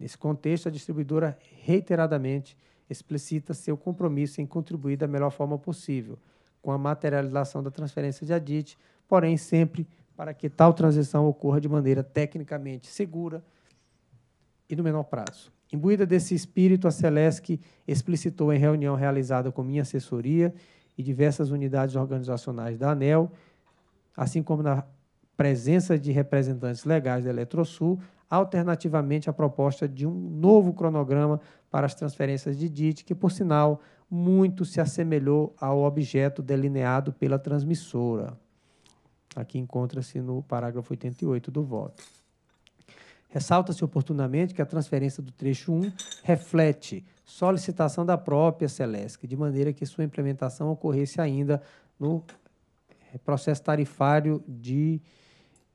Nesse contexto, a distribuidora reiteradamente explicita seu compromisso em contribuir da melhor forma possível com a materialização da transferência de ADIT, porém sempre para que tal transição ocorra de maneira tecnicamente segura e no menor prazo. Imbuída desse espírito, a Celesc explicitou em reunião realizada com minha assessoria e diversas unidades organizacionais da ANEL, assim como na presença de representantes legais da Eletrosul, alternativamente à proposta de um novo cronograma para as transferências de DIT, que, por sinal, muito se assemelhou ao objeto delineado pela transmissora. Aqui encontra-se no parágrafo 88 do voto. Ressalta-se oportunamente que a transferência do trecho 1 reflete solicitação da própria Celesc, de maneira que sua implementação ocorresse ainda no processo tarifário de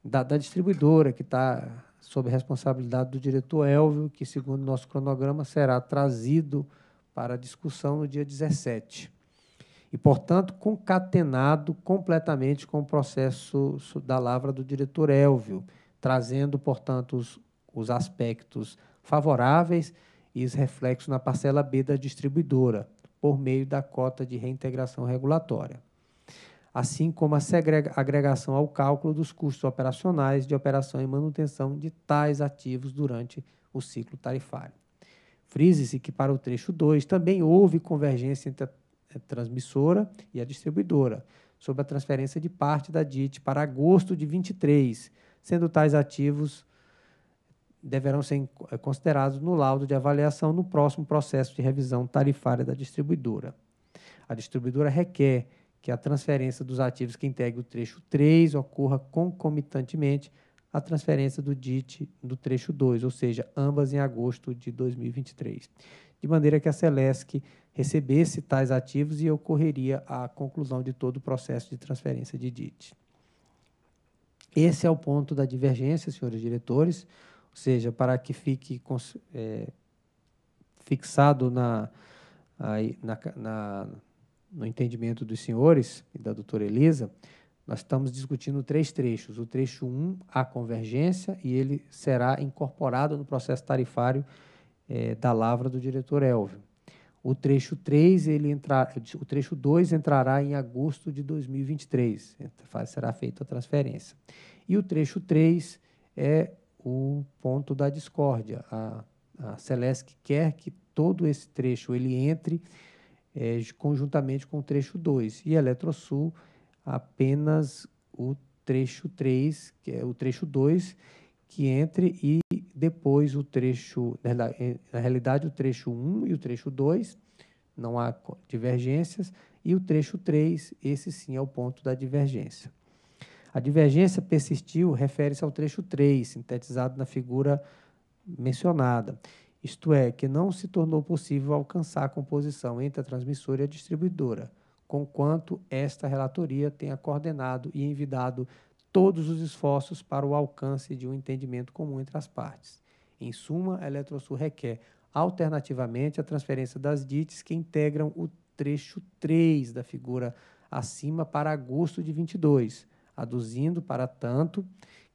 da, da distribuidora, que está sob responsabilidade do diretor Elvio, que, segundo nosso cronograma, será trazido para discussão no dia 17. E, portanto, concatenado completamente com o processo da lavra do diretor Elvio, trazendo, portanto, os, os aspectos favoráveis e os reflexos na parcela B da distribuidora, por meio da cota de reintegração regulatória assim como a agregação ao cálculo dos custos operacionais de operação e manutenção de tais ativos durante o ciclo tarifário. Frise-se que para o trecho 2 também houve convergência entre a eh, transmissora e a distribuidora sobre a transferência de parte da DIT para agosto de 23, sendo tais ativos deverão ser eh, considerados no laudo de avaliação no próximo processo de revisão tarifária da distribuidora. A distribuidora requer que é a transferência dos ativos que integra o trecho 3 ocorra concomitantemente à transferência do DIT do trecho 2, ou seja, ambas em agosto de 2023, de maneira que a Celesc recebesse tais ativos e ocorreria a conclusão de todo o processo de transferência de DIT. Esse é o ponto da divergência, senhores diretores, ou seja, para que fique é, fixado na, aí, na, na, no entendimento dos senhores e da doutora Elisa, nós estamos discutindo três trechos. O trecho 1, um, a convergência, e ele será incorporado no processo tarifário é, da lavra do diretor Elvio. O trecho 3, ele entra, o trecho 2 entrará em agosto de 2023, será feita a transferência. E o trecho 3 é o ponto da discórdia. A, a Celesc quer que todo esse trecho ele entre é, conjuntamente com o trecho 2. E Eletrosul, apenas o trecho 3, que é o trecho 2, que entre e depois o trecho, na realidade o trecho 1 e o trecho 2, não há divergências, e o trecho 3, esse sim é o ponto da divergência. A divergência persistiu refere-se ao trecho 3, sintetizado na figura mencionada, isto é, que não se tornou possível alcançar a composição entre a transmissora e a distribuidora, conquanto esta relatoria tenha coordenado e envidado todos os esforços para o alcance de um entendimento comum entre as partes. Em suma, a Eletrosul requer, alternativamente, a transferência das dites que integram o trecho 3 da figura acima para agosto de 22, aduzindo, para tanto,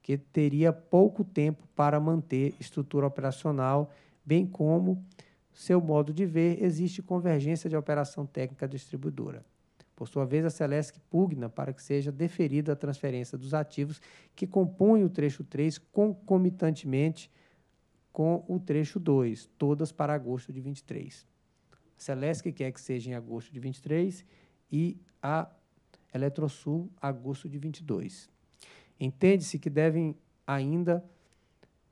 que teria pouco tempo para manter estrutura operacional bem como seu modo de ver, existe convergência de operação técnica distribuidora. Por sua vez, a Celesc pugna para que seja deferida a transferência dos ativos que compõem o trecho 3 concomitantemente com o trecho 2, todas para agosto de 23. A Celesc quer que seja em agosto de 23 e a Eletrosul agosto de 22. Entende-se que devem ainda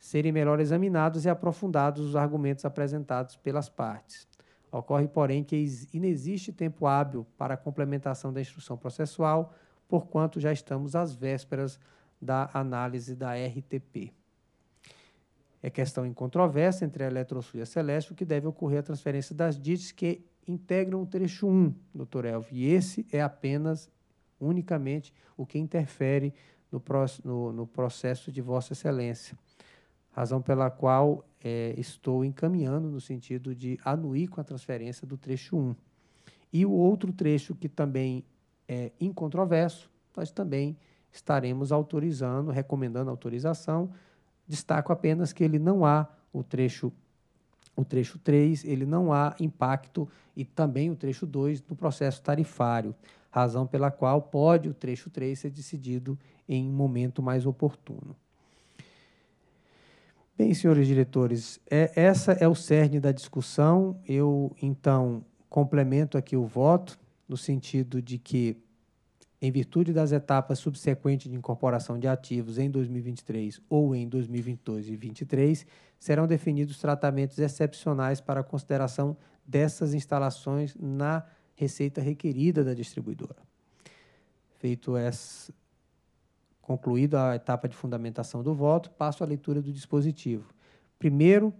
serem melhor examinados e aprofundados os argumentos apresentados pelas partes. Ocorre, porém, que inexiste tempo hábil para a complementação da instrução processual, porquanto já estamos às vésperas da análise da RTP. É questão em controvérsia entre a Eletrosul e a Celeste que deve ocorrer a transferência das dites que integram o trecho 1, doutor Elvio, e esse é apenas, unicamente, o que interfere no, no, no processo de Vossa Excelência razão pela qual é, estou encaminhando no sentido de anuir com a transferência do trecho 1. E o outro trecho que também é incontroverso, nós também estaremos autorizando, recomendando autorização. Destaco apenas que ele não há o trecho o trecho 3, ele não há impacto e também o trecho 2 no processo tarifário, razão pela qual pode o trecho 3 ser decidido em um momento mais oportuno. Bem, senhores diretores, é, essa é o cerne da discussão. Eu, então, complemento aqui o voto, no sentido de que, em virtude das etapas subsequentes de incorporação de ativos em 2023 ou em 2022 e 2023, serão definidos tratamentos excepcionais para a consideração dessas instalações na receita requerida da distribuidora. Feito essa, Concluída a etapa de fundamentação do voto, passo à leitura do dispositivo. Primeiro,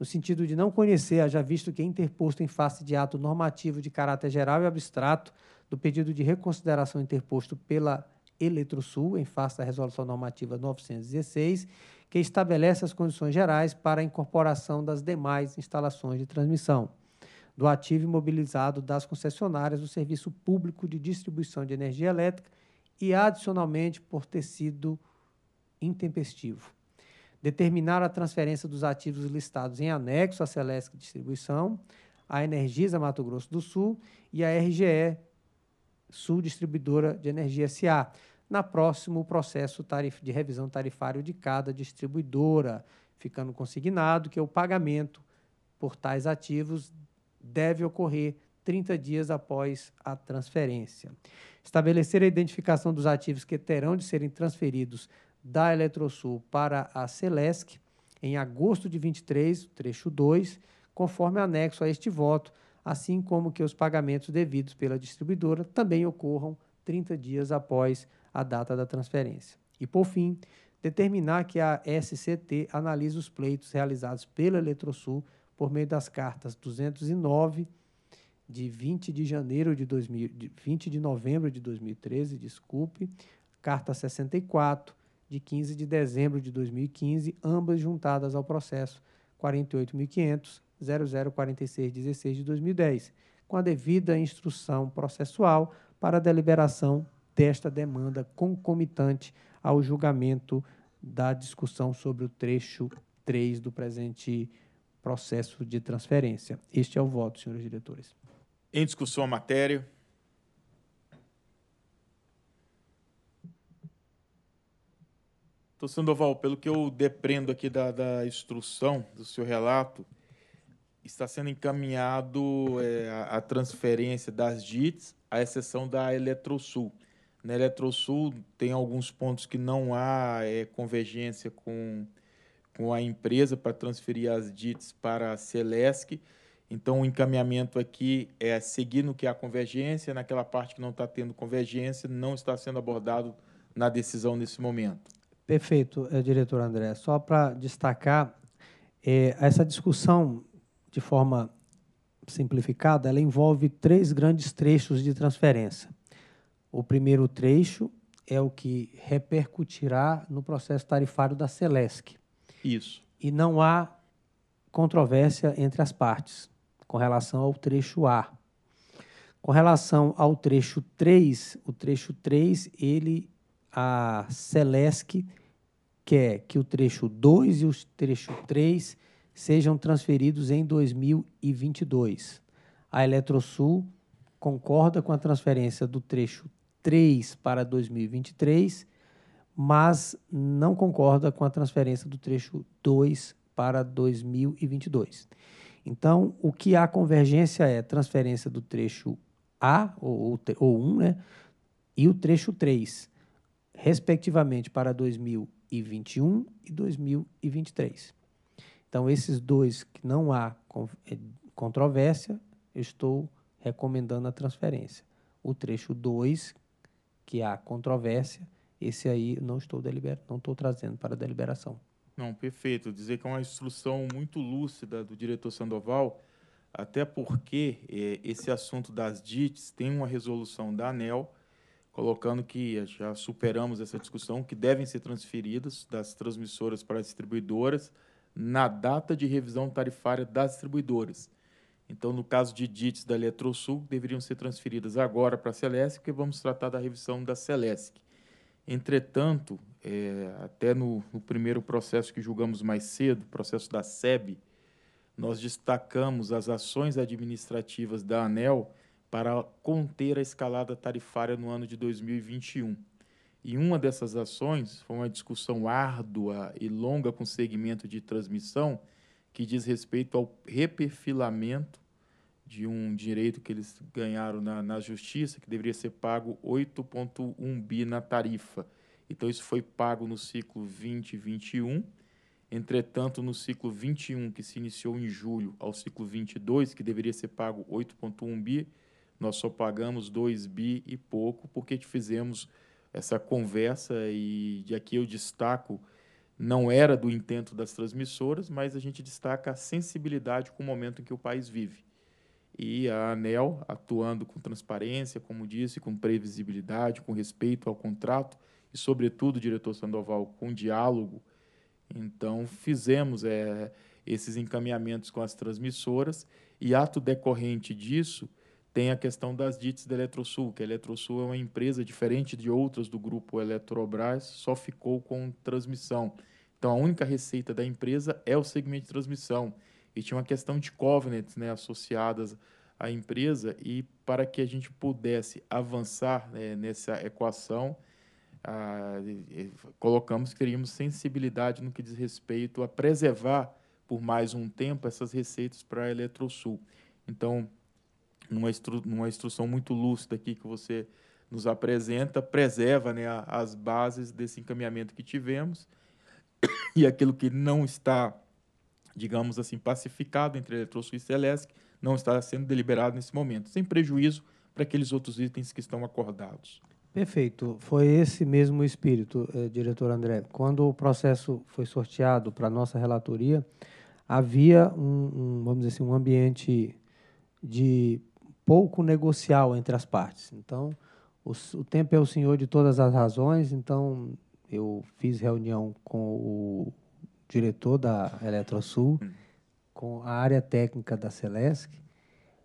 no sentido de não conhecer, haja visto que é interposto em face de ato normativo de caráter geral e abstrato do pedido de reconsideração interposto pela Eletrosul, em face da Resolução Normativa 916, que estabelece as condições gerais para a incorporação das demais instalações de transmissão do ativo imobilizado das concessionárias do Serviço Público de Distribuição de Energia Elétrica e, adicionalmente, por ter sido intempestivo. Determinar a transferência dos ativos listados em anexo à Celesc Distribuição, à Energisa Mato Grosso do Sul e à RGE Sul Distribuidora de Energia SA, na próximo processo tarif, de revisão tarifário de cada distribuidora, ficando consignado que o pagamento por tais ativos deve ocorrer 30 dias após a transferência estabelecer a identificação dos ativos que terão de serem transferidos da Eletrosul para a Celesc em agosto de 23, trecho 2, conforme anexo a este voto, assim como que os pagamentos devidos pela distribuidora também ocorram 30 dias após a data da transferência. E por fim, determinar que a SCT analise os pleitos realizados pela Eletrosul por meio das cartas 209 de 20 de janeiro de 2000, de 20 de novembro de 2013, desculpe, carta 64 de 15 de dezembro de 2015, ambas juntadas ao processo 48.500.004616 de 2010, com a devida instrução processual para a deliberação desta demanda concomitante ao julgamento da discussão sobre o trecho 3 do presente processo de transferência. Este é o voto, senhores diretores. Em discussão a matéria. Então, Sandoval, pelo que eu deprendo aqui da, da instrução, do seu relato, está sendo encaminhado é, a, transferência das DITs, à exceção da Eletrosul. Na Eletrosul tem alguns pontos que não há é, convergência com, com a empresa para transferir as DITs para a Celesc, então, o encaminhamento aqui é seguir no que há convergência, naquela parte que não está tendo convergência, não está sendo abordado na decisão nesse momento. Perfeito, eh, diretor André. Só para destacar, eh, essa discussão, de forma simplificada, ela envolve três grandes trechos de transferência. O primeiro trecho é o que repercutirá no processo tarifário da Celesc. Isso. E não há controvérsia entre as partes com relação ao trecho A. Com relação ao trecho 3, o trecho 3, ele, a Celesc quer que o trecho 2 e o trecho 3 sejam transferidos em 2022. A Eletrosul concorda com a transferência do trecho 3 para 2023, mas não concorda com a transferência do trecho 2 para 2022. Então, o que há convergência é transferência do trecho A, ou, ou 1, né? e o trecho 3, respectivamente para 2021 e 2023. Então, esses dois que não há é, controvérsia, eu estou recomendando a transferência. O trecho 2, que há controvérsia, esse aí não estou não estou trazendo para deliberação. Não, perfeito. Dizer que é uma instrução muito lúcida do diretor Sandoval, até porque é, esse assunto das DITs tem uma resolução da ANEL, colocando que já superamos essa discussão, que devem ser transferidas das transmissoras para as distribuidoras na data de revisão tarifária das distribuidoras. Então, no caso de DITs da Eletrosul, deveriam ser transferidas agora para a Celesc, porque vamos tratar da revisão da Celesc. Entretanto, é, até no, no, primeiro processo que julgamos mais cedo, processo da SEB, nós destacamos as ações administrativas da ANEL para conter a escalada tarifária no ano de 2021. E uma dessas ações foi uma discussão árdua e longa com o segmento de transmissão, que diz respeito ao reperfilamento de um direito que eles ganharam na, na justiça, que deveria ser pago 8,1 bi na tarifa. Então, isso foi pago no ciclo 2021. Entretanto, no ciclo 21, que se iniciou em julho, ao ciclo 22, que deveria ser pago 8,1 bi, nós só pagamos 2 bi e pouco, porque fizemos essa conversa e de aqui eu destaco, não era do intento das transmissoras, mas a gente destaca a sensibilidade com o momento em que o país vive. E a ANEL, atuando com transparência, como disse, com previsibilidade, com respeito ao contrato, e, sobretudo, diretor Sandoval, com diálogo. Então, fizemos é, esses encaminhamentos com as transmissoras e, ato decorrente disso, tem a questão das ditas da Eletrosul, que a Eletrosul é uma empresa diferente de outras do grupo Eletrobras, só ficou com transmissão. Então, a única receita da empresa é o segmento de transmissão. E tinha uma questão de covenants né, associadas à empresa, e para que a gente pudesse avançar né, nessa equação, ah, colocamos que teríamos sensibilidade no que diz respeito a preservar por mais um tempo essas receitas para a Eletrosul. Então, numa, instru numa instrução muito lúcida aqui que você nos apresenta, preserva né, as bases desse encaminhamento que tivemos e aquilo que não está, digamos assim, pacificado entre Eletrosul e Celesc não está sendo deliberado nesse momento, sem prejuízo para aqueles outros itens que estão acordados. Perfeito. Foi esse mesmo espírito, eh, diretor André. Quando o processo foi sorteado para a nossa relatoria, havia um, um, vamos dizer assim, um ambiente de pouco negocial entre as partes. Então, o, o tempo é o senhor de todas as razões, então eu fiz reunião com o diretor da Eletrosul, hum. com a área técnica da Celesc,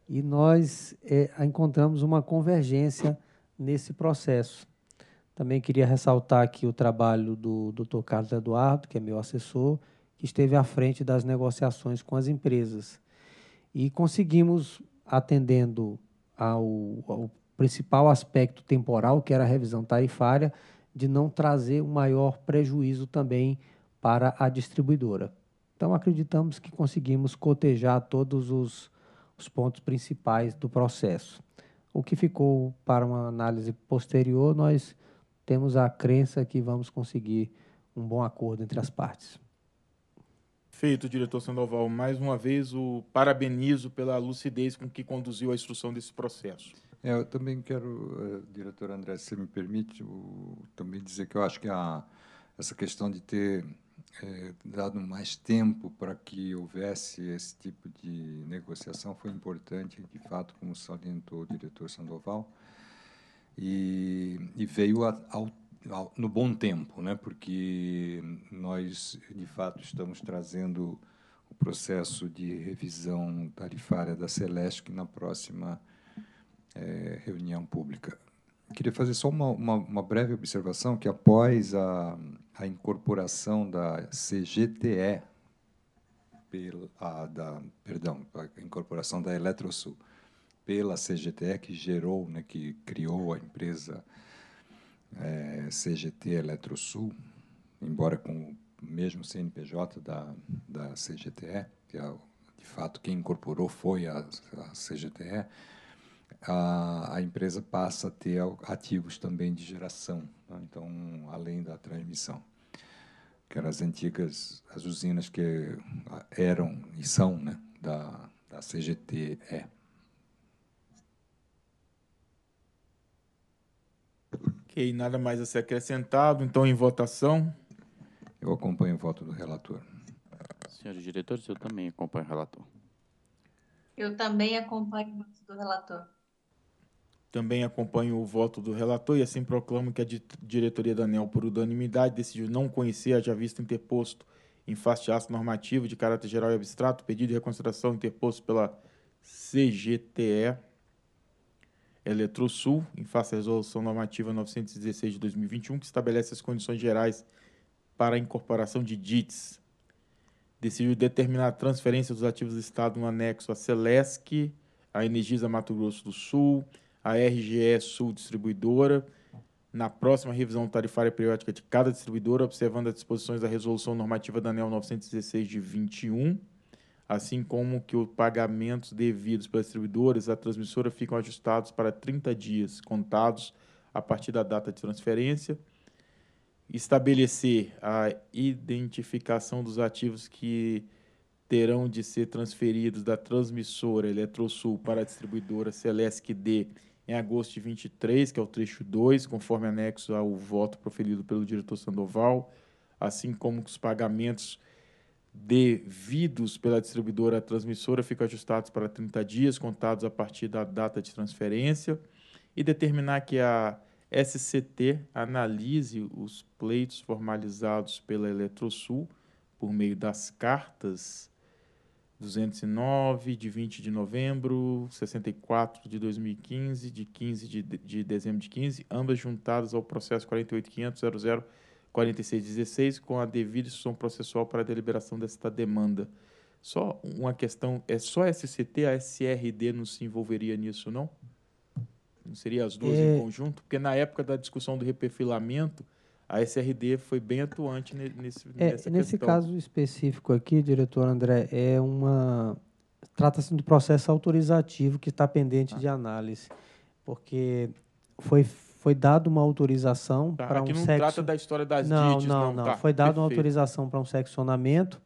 e nós eh, encontramos uma convergência nesse processo. Também queria ressaltar aqui o trabalho do Dr. Carlos Eduardo, que é meu assessor, que esteve à frente das negociações com as empresas. E conseguimos, atendendo ao, ao principal aspecto temporal, que era a revisão tarifária, de não trazer um maior prejuízo também para a distribuidora. Então, acreditamos que conseguimos cotejar todos os, os pontos principais do processo. O que ficou para uma análise posterior, nós temos a crença que vamos conseguir um bom acordo entre as partes. Feito, diretor Sandoval. Mais uma vez, o parabenizo pela lucidez com que conduziu a instrução desse processo. É, eu também quero, eh, diretor André, se me permite, também dizer que eu acho que a, essa questão de ter é, dado mais tempo para que houvesse esse tipo de negociação foi importante, de fato, como salientou o diretor Sandoval, e, e veio a, ao, ao, no bom tempo, né? porque nós, de fato, estamos trazendo o processo de revisão tarifária da Celeste na próxima é, reunião pública. queria fazer só uma, uma, uma breve observação que, após a a incorporação da CGTE, pela, da, perdão, a incorporação da Eletrosul pela CGTE, que gerou, né, que criou a empresa é, CGT Eletrosul, embora com o mesmo CNPJ da, da CGTE, que é, de fato quem incorporou foi a, a CGTE, a, a empresa passa a ter ativos também de geração, né? então além da transmissão, que eram as antigas as usinas que eram e são né? da, da CGTE. Ok, nada mais a ser acrescentado, então em votação. Eu acompanho o voto do relator. Senhores diretores, eu também acompanho o relator. Eu também acompanho o voto do relator. Também acompanho o voto do relator e assim proclamo que a diretoria da ANEL, por unanimidade, decidiu não conhecer, haja visto interposto em face de ato normativo de caráter geral e abstrato, pedido de reconsideração interposto pela CGTE Eletrosul, em face à resolução normativa 916 de 2021, que estabelece as condições gerais para a incorporação de DITs. Decidiu determinar a transferência dos ativos do Estado no anexo à Celesc, à Energisa Mato Grosso do Sul, a RGE é Sul Distribuidora, na próxima revisão tarifária periódica de cada distribuidora, observando as disposições da Resolução Normativa da ANEL 916 de 21, assim como que os pagamentos devidos pelas distribuidoras à transmissora ficam ajustados para 30 dias contados a partir da data de transferência, estabelecer a identificação dos ativos que terão de ser transferidos da transmissora Eletrosul para a distribuidora Celesc D em agosto de 23, que é o trecho 2, conforme anexo ao voto proferido pelo diretor Sandoval, assim como que os pagamentos devidos pela distribuidora transmissora ficam ajustados para 30 dias contados a partir da data de transferência e determinar que a SCT analise os pleitos formalizados pela Eletrosul por meio das cartas 209, de 20 de novembro, 64 de 2015, de 15 de, de dezembro de 15, ambas juntadas ao processo 48.500.004616, com a devida instrução processual para a deliberação desta demanda. Só uma questão, é só a SCT, a SRD não se envolveria nisso, não? Não seria as duas é... em conjunto? Porque na época da discussão do reperfilamento, a SRD foi bem atuante nesse é, Nesse caso específico aqui, diretor André, é uma trata-se do processo autorizativo que está pendente ah. de análise, porque foi foi dado uma autorização tá, para um não sexo... trata da história das não, não, não. não. Tá, foi dado perfeito. uma autorização para um seccionamento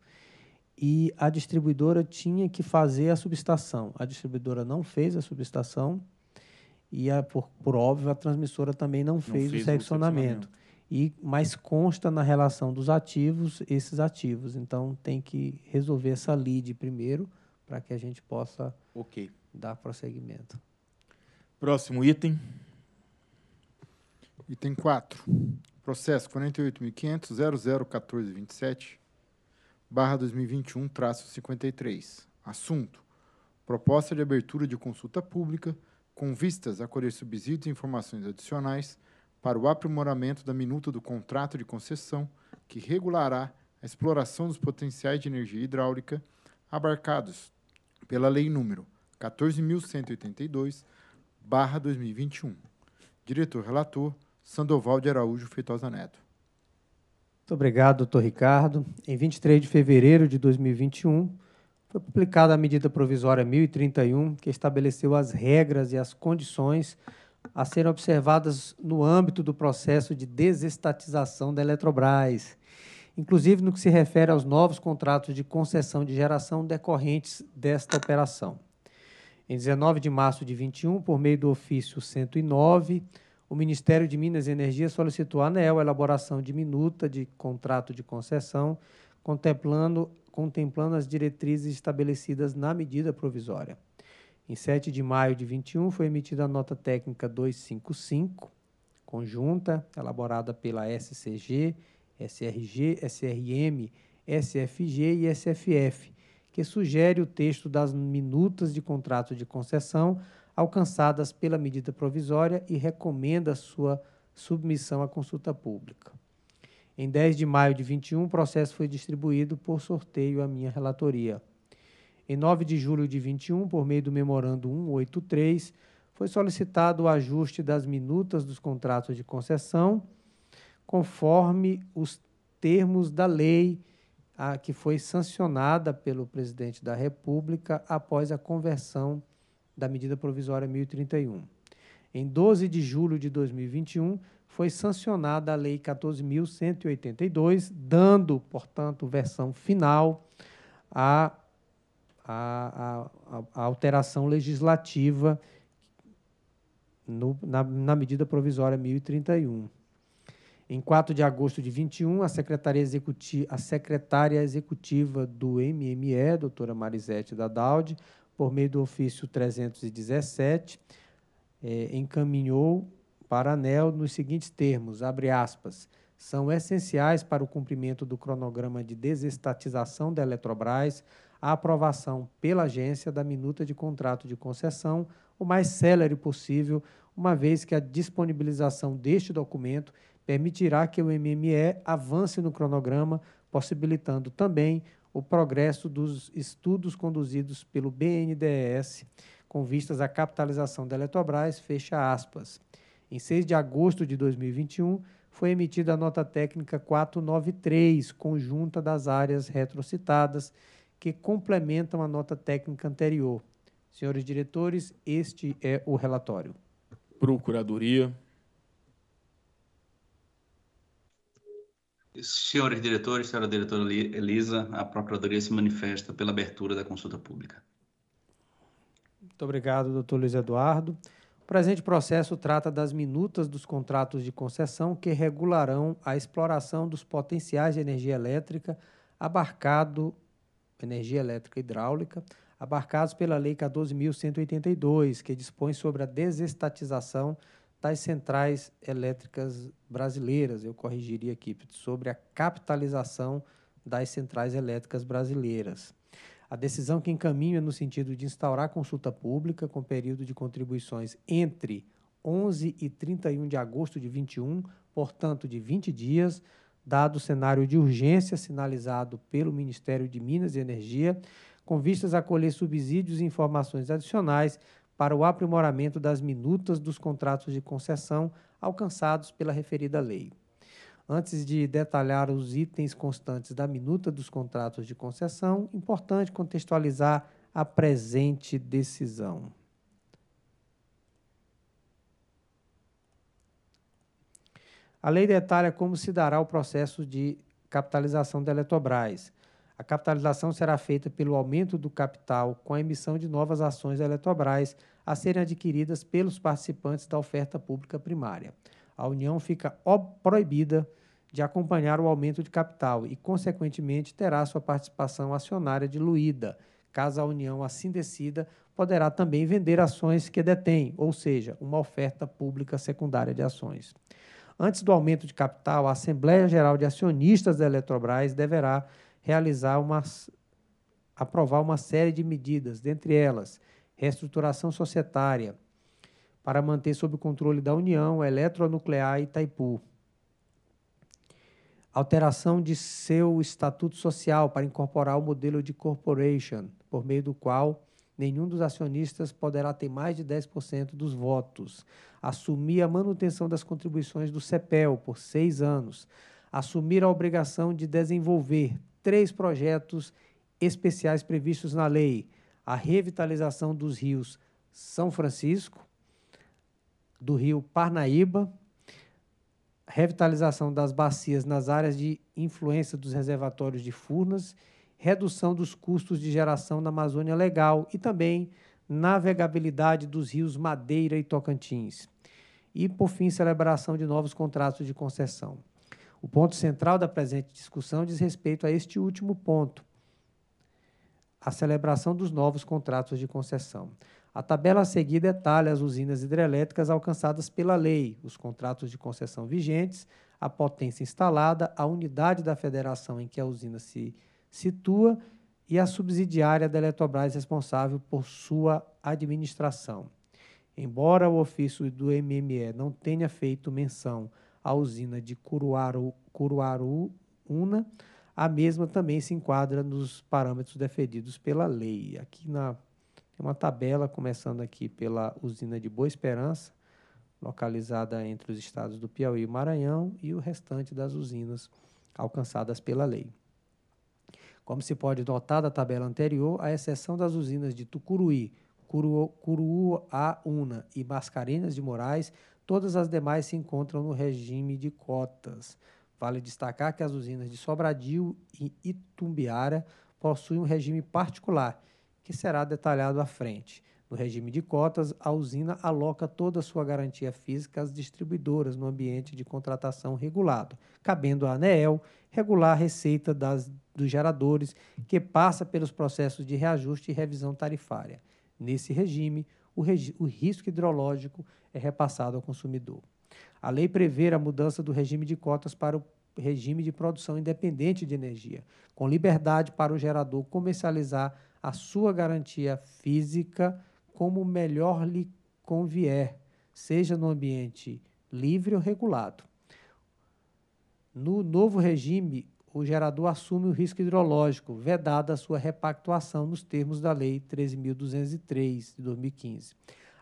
e a distribuidora tinha que fazer a subestação. A distribuidora não fez a subestação e, a, por, por óbvio, a transmissora também não, não fez, fez, o seccionamento. O seccionamento e mas consta na relação dos ativos esses ativos. Então tem que resolver essa lead primeiro para que a gente possa ok dar prosseguimento. Próximo item. Item 4. Processo 48.500.001427, barra 2021, traço 53. Assunto. Proposta de abertura de consulta pública com vistas a colher subsídios e informações adicionais para o aprimoramento da minuta do contrato de concessão, que regulará a exploração dos potenciais de energia hidráulica abarcados pela Lei número 14.182/2021. Diretor relator Sandoval de Araújo Feitosa Neto. Muito obrigado, doutor Ricardo. Em 23 de fevereiro de 2021, foi publicada a medida provisória 1031, que estabeleceu as regras e as condições a serem observadas no âmbito do processo de desestatização da Eletrobras, inclusive no que se refere aos novos contratos de concessão de geração decorrentes desta operação. Em 19 de março de 21, por meio do ofício 109, o Ministério de Minas e Energia solicitou à ANEL a elaboração de minuta de contrato de concessão, contemplando, contemplando as diretrizes estabelecidas na medida provisória. Em 7 de maio de 21 foi emitida a nota técnica 255, conjunta, elaborada pela SCG, SRG, SRM, SFG e SFF, que sugere o texto das minutas de contrato de concessão alcançadas pela medida provisória e recomenda sua submissão à consulta pública. Em 10 de maio de 21, o processo foi distribuído por sorteio à minha relatoria. Em 9 de julho de 21, por meio do Memorando 183, foi solicitado o ajuste das minutas dos contratos de concessão, conforme os termos da lei a, que foi sancionada pelo presidente da República após a conversão da medida provisória 1031. Em 12 de julho de 2021, foi sancionada a Lei 14.182, dando, portanto, versão final à a, a, a alteração legislativa no, na, na medida provisória 1031. Em 4 de agosto de 21, a secretária executiva, a secretária executiva do MME, doutora Marisete Dadaldi, por meio do ofício 317, eh, é, encaminhou para a ANEL nos seguintes termos, abre aspas, são essenciais para o cumprimento do cronograma de desestatização da Eletrobras, a aprovação pela agência da minuta de contrato de concessão o mais célere possível, uma vez que a disponibilização deste documento permitirá que o MME avance no cronograma, possibilitando também o progresso dos estudos conduzidos pelo BNDES com vistas à capitalização da Eletrobras, fecha aspas. Em 6 de agosto de 2021, foi emitida a nota técnica 493, conjunta das áreas retrocitadas, que complementam a nota técnica anterior. Senhores diretores, este é o relatório. Procuradoria. Senhores diretores, senhora diretora Elisa, a Procuradoria se manifesta pela abertura da consulta pública. Muito obrigado, doutor Luiz Eduardo. O presente processo trata das minutas dos contratos de concessão que regularão a exploração dos potenciais de energia elétrica abarcado energia elétrica e hidráulica, abarcados pela Lei 14.182, que dispõe sobre a desestatização das centrais elétricas brasileiras. Eu corrigiria aqui, sobre a capitalização das centrais elétricas brasileiras. A decisão que encaminha é no sentido de instaurar consulta pública com período de contribuições entre 11 e 31 de agosto de 21, portanto, de 20 dias, dado o cenário de urgência sinalizado pelo Ministério de Minas e Energia, com vistas a colher subsídios e informações adicionais para o aprimoramento das minutas dos contratos de concessão alcançados pela referida lei. Antes de detalhar os itens constantes da minuta dos contratos de concessão, é importante contextualizar a presente decisão. A lei detalha como se dará o processo de capitalização da Eletrobras. A capitalização será feita pelo aumento do capital com a emissão de novas ações da Eletrobras a serem adquiridas pelos participantes da oferta pública primária. A União fica proibida de acompanhar o aumento de capital e, consequentemente, terá sua participação acionária diluída. Caso a União assim decida, poderá também vender ações que detém, ou seja, uma oferta pública secundária de ações. Antes do aumento de capital, a Assembleia Geral de Acionistas da Eletrobras deverá realizar uma, aprovar uma série de medidas, dentre elas reestruturação societária, para manter sob controle da União Eletronuclear Itaipu, alteração de seu estatuto social para incorporar o modelo de corporation, por meio do qual nenhum dos acionistas poderá ter mais de 10% dos votos. Assumir a manutenção das contribuições do CEPEL por seis anos. Assumir a obrigação de desenvolver três projetos especiais previstos na lei: a revitalização dos rios São Francisco, do rio Parnaíba, revitalização das bacias nas áreas de influência dos reservatórios de Furnas redução dos custos de geração na Amazônia Legal e também navegabilidade dos rios Madeira e Tocantins. E, por fim, celebração de novos contratos de concessão. O ponto central da presente discussão diz respeito a este último ponto, a celebração dos novos contratos de concessão. A tabela a seguir detalha as usinas hidrelétricas alcançadas pela lei, os contratos de concessão vigentes, a potência instalada, a unidade da federação em que a usina se situa e a subsidiária da Eletrobras responsável por sua administração. Embora o ofício do MME não tenha feito menção à usina de Curuaru, Una, a mesma também se enquadra nos parâmetros defendidos pela lei. Aqui na tem uma tabela começando aqui pela usina de Boa Esperança, localizada entre os estados do Piauí e Maranhão, e o restante das usinas alcançadas pela lei como se pode notar da tabela anterior, a exceção das usinas de Tucuruí, Curuá-Una e Mascarenhas de Moraes, todas as demais se encontram no regime de cotas. Vale destacar que as usinas de Sobradio e Itumbiara possuem um regime particular, que será detalhado à frente. No regime de cotas, a usina aloca toda a sua garantia física às distribuidoras no ambiente de contratação regulado, cabendo à ANEEL regular a receita das, dos geradores, que passa pelos processos de reajuste e revisão tarifária. Nesse regime, o, regi o risco hidrológico é repassado ao consumidor. A lei prevê a mudança do regime de cotas para o regime de produção independente de energia, com liberdade para o gerador comercializar a sua garantia física como melhor lhe convier, seja no ambiente livre ou regulado. No novo regime, o gerador assume o risco hidrológico, vedada a sua repactuação nos termos da Lei 13.203 de 2015.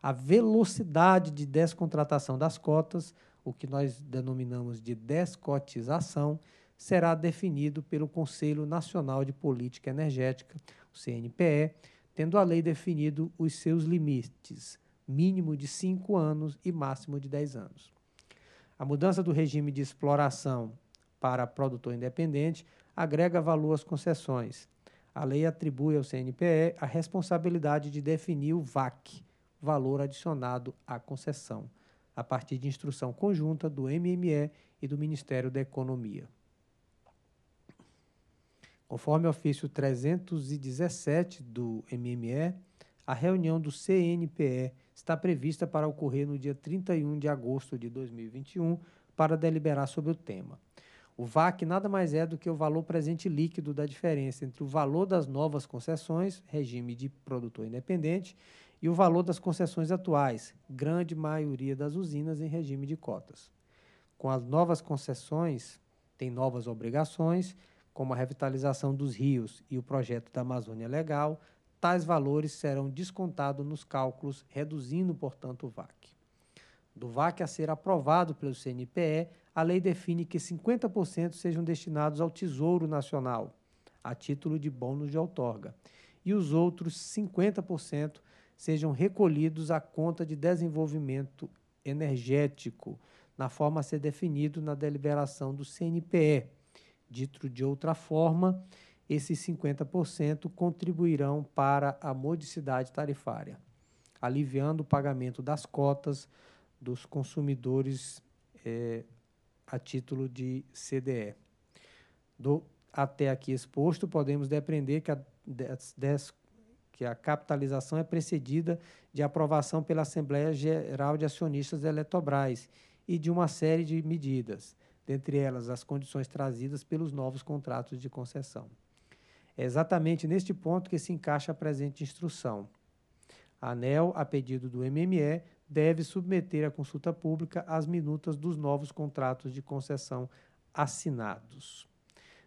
A velocidade de descontratação das cotas, o que nós denominamos de descotização, será definido pelo Conselho Nacional de Política Energética, o CNPE, tendo a lei definido os seus limites, mínimo de 5 anos e máximo de 10 anos. A mudança do regime de exploração para produtor independente agrega valor às concessões. A lei atribui ao CNPE a responsabilidade de definir o VAC, valor adicionado à concessão, a partir de instrução conjunta do MME e do Ministério da Economia. Conforme ofício 317 do MME, a reunião do CNPE está prevista para ocorrer no dia 31 de agosto de 2021 para deliberar sobre o tema. O VAC nada mais é do que o valor presente líquido da diferença entre o valor das novas concessões, regime de produtor independente, e o valor das concessões atuais, grande maioria das usinas em regime de cotas. Com as novas concessões, tem novas obrigações como a revitalização dos rios e o projeto da Amazônia Legal, tais valores serão descontados nos cálculos, reduzindo, portanto, o VAC. Do VAC a ser aprovado pelo CNPE, a lei define que 50% sejam destinados ao Tesouro Nacional, a título de bônus de outorga, e os outros 50% sejam recolhidos à conta de desenvolvimento energético, na forma a ser definido na deliberação do CNPE, Dito de outra forma, esses 50% contribuirão para a modicidade tarifária, aliviando o pagamento das cotas dos consumidores é, a título de CDE. Do, até aqui exposto, podemos depreender que a, des, des, que a capitalização é precedida de aprovação pela Assembleia Geral de Acionistas da Eletrobras e de uma série de medidas dentre elas as condições trazidas pelos novos contratos de concessão. É exatamente neste ponto que se encaixa a presente instrução. A ANEL, a pedido do MME, deve submeter à consulta pública as minutas dos novos contratos de concessão assinados.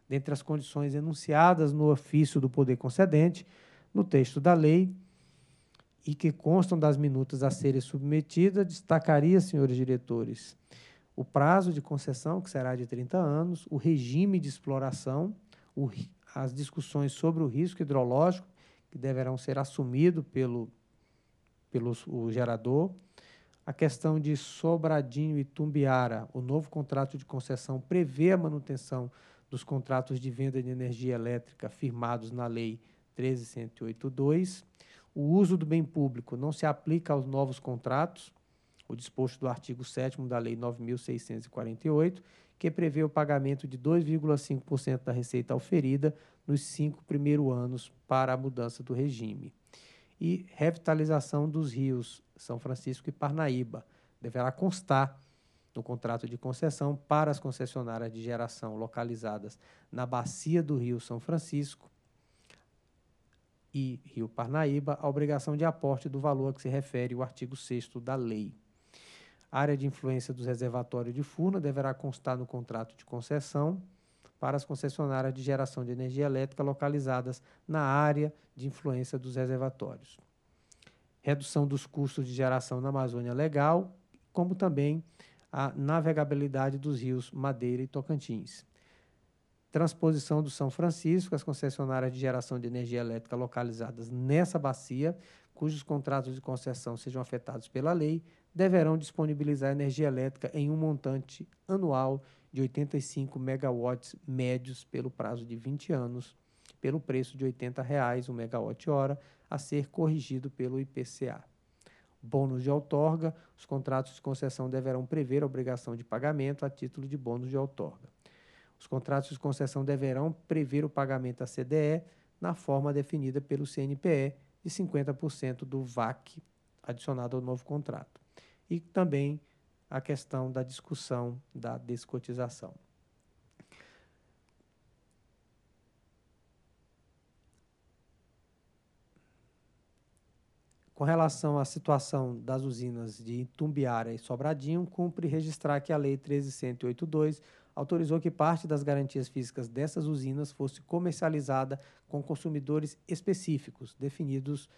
Dentre as condições enunciadas no ofício do poder concedente, no texto da lei, e que constam das minutas a serem submetidas, destacaria, senhores diretores, o prazo de concessão, que será de 30 anos, o regime de exploração, o, as discussões sobre o risco hidrológico, que deverão ser assumido pelo, pelo o gerador, a questão de Sobradinho e Tumbiara, o novo contrato de concessão prevê a manutenção dos contratos de venda de energia elétrica firmados na Lei 13182. O uso do bem público não se aplica aos novos contratos, o disposto do artigo 7 da Lei 9.648, que prevê o pagamento de 2,5% da receita oferida nos cinco primeiros anos para a mudança do regime. E revitalização dos rios São Francisco e Parnaíba deverá constar no contrato de concessão para as concessionárias de geração localizadas na bacia do Rio São Francisco e Rio Parnaíba a obrigação de aporte do valor a que se refere o artigo 6 da lei. A área de influência dos reservatórios de Furna deverá constar no contrato de concessão para as concessionárias de geração de energia elétrica localizadas na área de influência dos reservatórios. Redução dos custos de geração na Amazônia Legal, como também a navegabilidade dos rios Madeira e Tocantins. Transposição do São Francisco, as concessionárias de geração de energia elétrica localizadas nessa bacia cujos contratos de concessão sejam afetados pela lei, deverão disponibilizar energia elétrica em um montante anual de 85 megawatts médios pelo prazo de 20 anos, pelo preço de R$ 80,00 o megawatt-hora, a ser corrigido pelo IPCA. Bônus de outorga: os contratos de concessão deverão prever a obrigação de pagamento a título de bônus de outorga. Os contratos de concessão deverão prever o pagamento à CDE na forma definida pelo CNPE e 50% do VAC adicionado ao novo contrato. E também a questão da discussão da descotização. Com relação à situação das usinas de Itumbiara e Sobradinho, cumpre registrar que a Lei 13182 autorizou que parte das garantias físicas dessas usinas fosse comercializada com consumidores específicos, definidos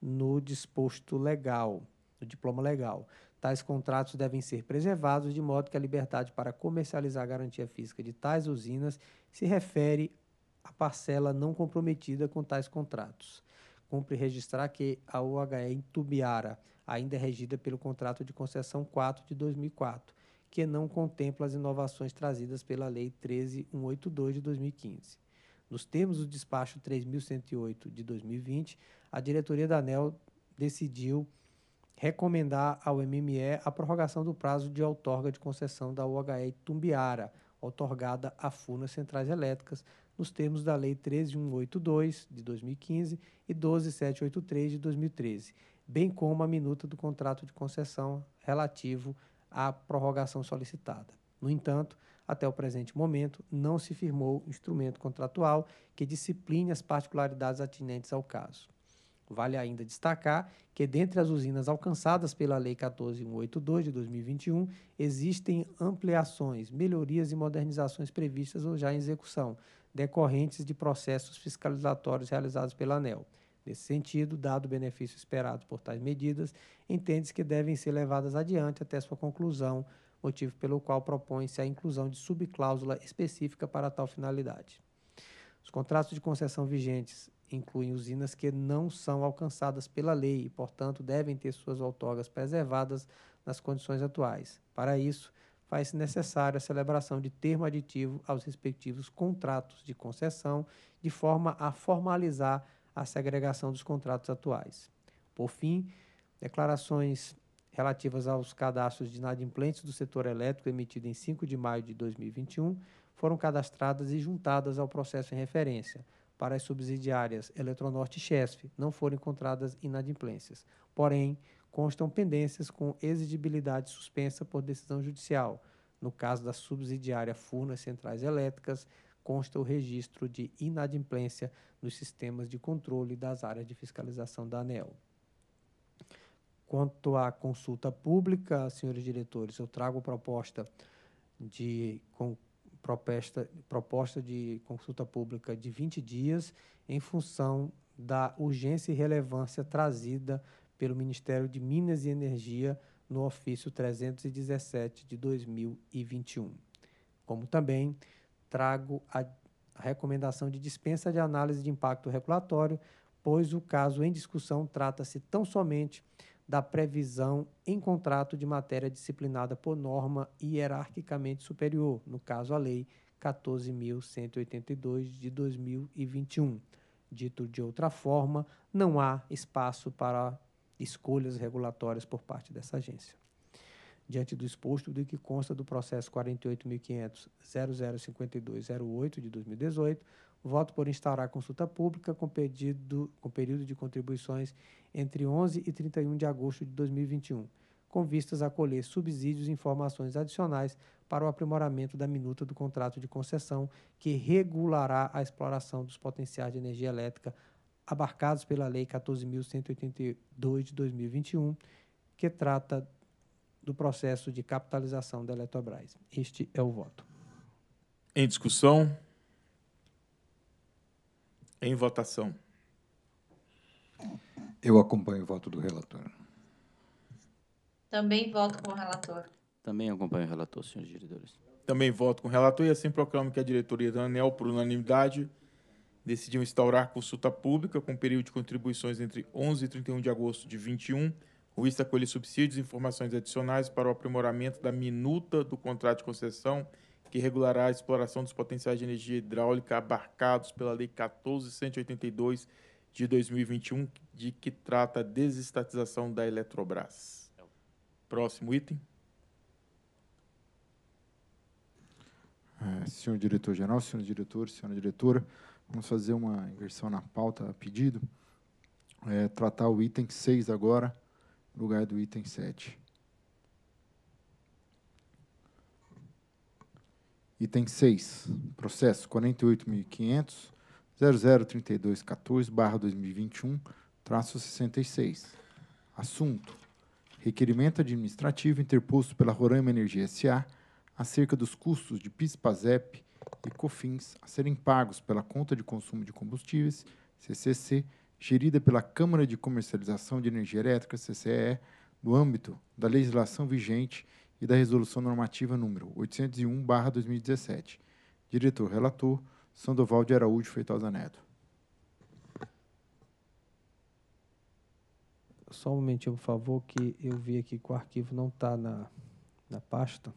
no disposto legal, no diploma legal. Tais contratos devem ser preservados de modo que a liberdade para comercializar a garantia física de tais usinas se refere à parcela não comprometida com tais contratos. Cumpre registrar que a UHE em Tubiara ainda é regida pelo contrato de concessão 4 de 2004, que não contempla as inovações trazidas pela Lei 13182 de 2015. Nos termos do despacho 3108 de 2020, a diretoria da ANEL decidiu recomendar ao MME a prorrogação do prazo de outorga de concessão da UHE Tumbiara, otorgada a Furnas Centrais Elétricas, nos termos da Lei 13182 de 2015 e 12783 de 2013, bem como a minuta do contrato de concessão relativo a prorrogação solicitada. No entanto, até o presente momento, não se firmou instrumento contratual que discipline as particularidades atinentes ao caso. Vale ainda destacar que, dentre as usinas alcançadas pela Lei 14182 de 2021, existem ampliações, melhorias e modernizações previstas ou já em execução, decorrentes de processos fiscalizatórios realizados pela ANEL. Nesse sentido, dado o benefício esperado por tais medidas, entende-se que devem ser levadas adiante até sua conclusão, motivo pelo qual propõe-se a inclusão de subcláusula específica para tal finalidade. Os contratos de concessão vigentes incluem usinas que não são alcançadas pela lei e, portanto, devem ter suas outorgas preservadas nas condições atuais. Para isso, faz-se necessária a celebração de termo aditivo aos respectivos contratos de concessão, de forma a formalizar a segregação dos contratos atuais. Por fim, declarações relativas aos cadastros de inadimplentes do setor elétrico emitido em 5 de maio de 2021 foram cadastradas e juntadas ao processo em referência. Para as subsidiárias Eletronorte e Chesf, não foram encontradas inadimplências. Porém, constam pendências com exigibilidade suspensa por decisão judicial. No caso da subsidiária Furnas Centrais Elétricas, consta o registro de inadimplência nos sistemas de controle das áreas de fiscalização da ANEL. Quanto à consulta pública, senhores diretores, eu trago proposta de com, proposta, proposta de consulta pública de 20 dias em função da urgência e relevância trazida pelo Ministério de Minas e Energia no ofício 317 de 2021. Como também trago a recomendação de dispensa de análise de impacto regulatório, pois o caso em discussão trata-se tão somente da previsão em contrato de matéria disciplinada por norma hierarquicamente superior, no caso a Lei 14.182 de 2021. Dito de outra forma, não há espaço para escolhas regulatórias por parte dessa agência. Diante do exposto do que consta do processo 48.500.005208 de 2018, voto por instaurar consulta pública com, pedido, com período de contribuições entre 11 e 31 de agosto de 2021, com vistas a colher subsídios e informações adicionais para o aprimoramento da minuta do contrato de concessão que regulará a exploração dos potenciais de energia elétrica abarcados pela Lei 14.182 de 2021, que trata do processo de capitalização da Eletrobras. Este é o voto. Em discussão. Em votação. Eu acompanho o voto do relator. Também voto com o relator. Também acompanho o relator, senhores diretores. Também voto com o relator e assim proclamo que a diretoria da ANEL, por unanimidade, decidiu instaurar consulta pública com período de contribuições entre 11 e 31 de agosto de 21, com vista a colher subsídios e informações adicionais para o aprimoramento da minuta do contrato de concessão que regulará a exploração dos potenciais de energia hidráulica abarcados pela Lei 14182 de 2021, de que trata a desestatização da Eletrobras. Próximo item. É, senhor diretor-geral, senhor diretor, senhora diretora, vamos fazer uma inversão na pauta a pedido. É, tratar o item 6 agora, no lugar do item 7. Item 6, processo 48.500.003214-2021, traço 66. Assunto, requerimento administrativo interposto pela Roraima Energia S.A. acerca dos custos de PIS-PASEP e COFINS a serem pagos pela conta de consumo de combustíveis, CCC, gerida pela Câmara de Comercialização de Energia Elétrica, CCE, no âmbito da legislação vigente e da Resolução Normativa número 801/2017. Diretor relator Sandoval de Araújo Feitosa Neto. Só um momentinho, por favor, que eu vi aqui que o arquivo não está na, na pasta.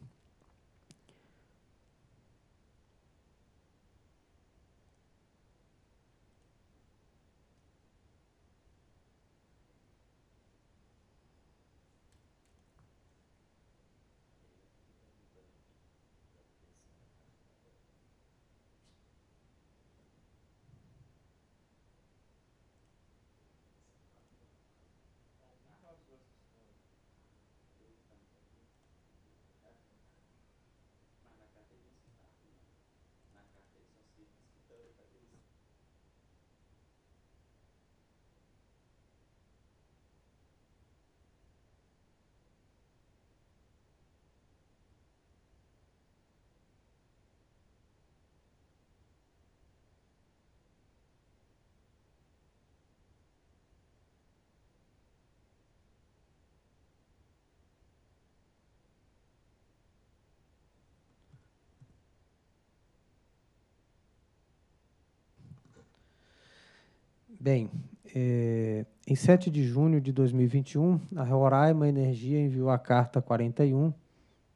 Bem, é, em 7 de junho de 2021, a Roraima Energia enviou a carta 41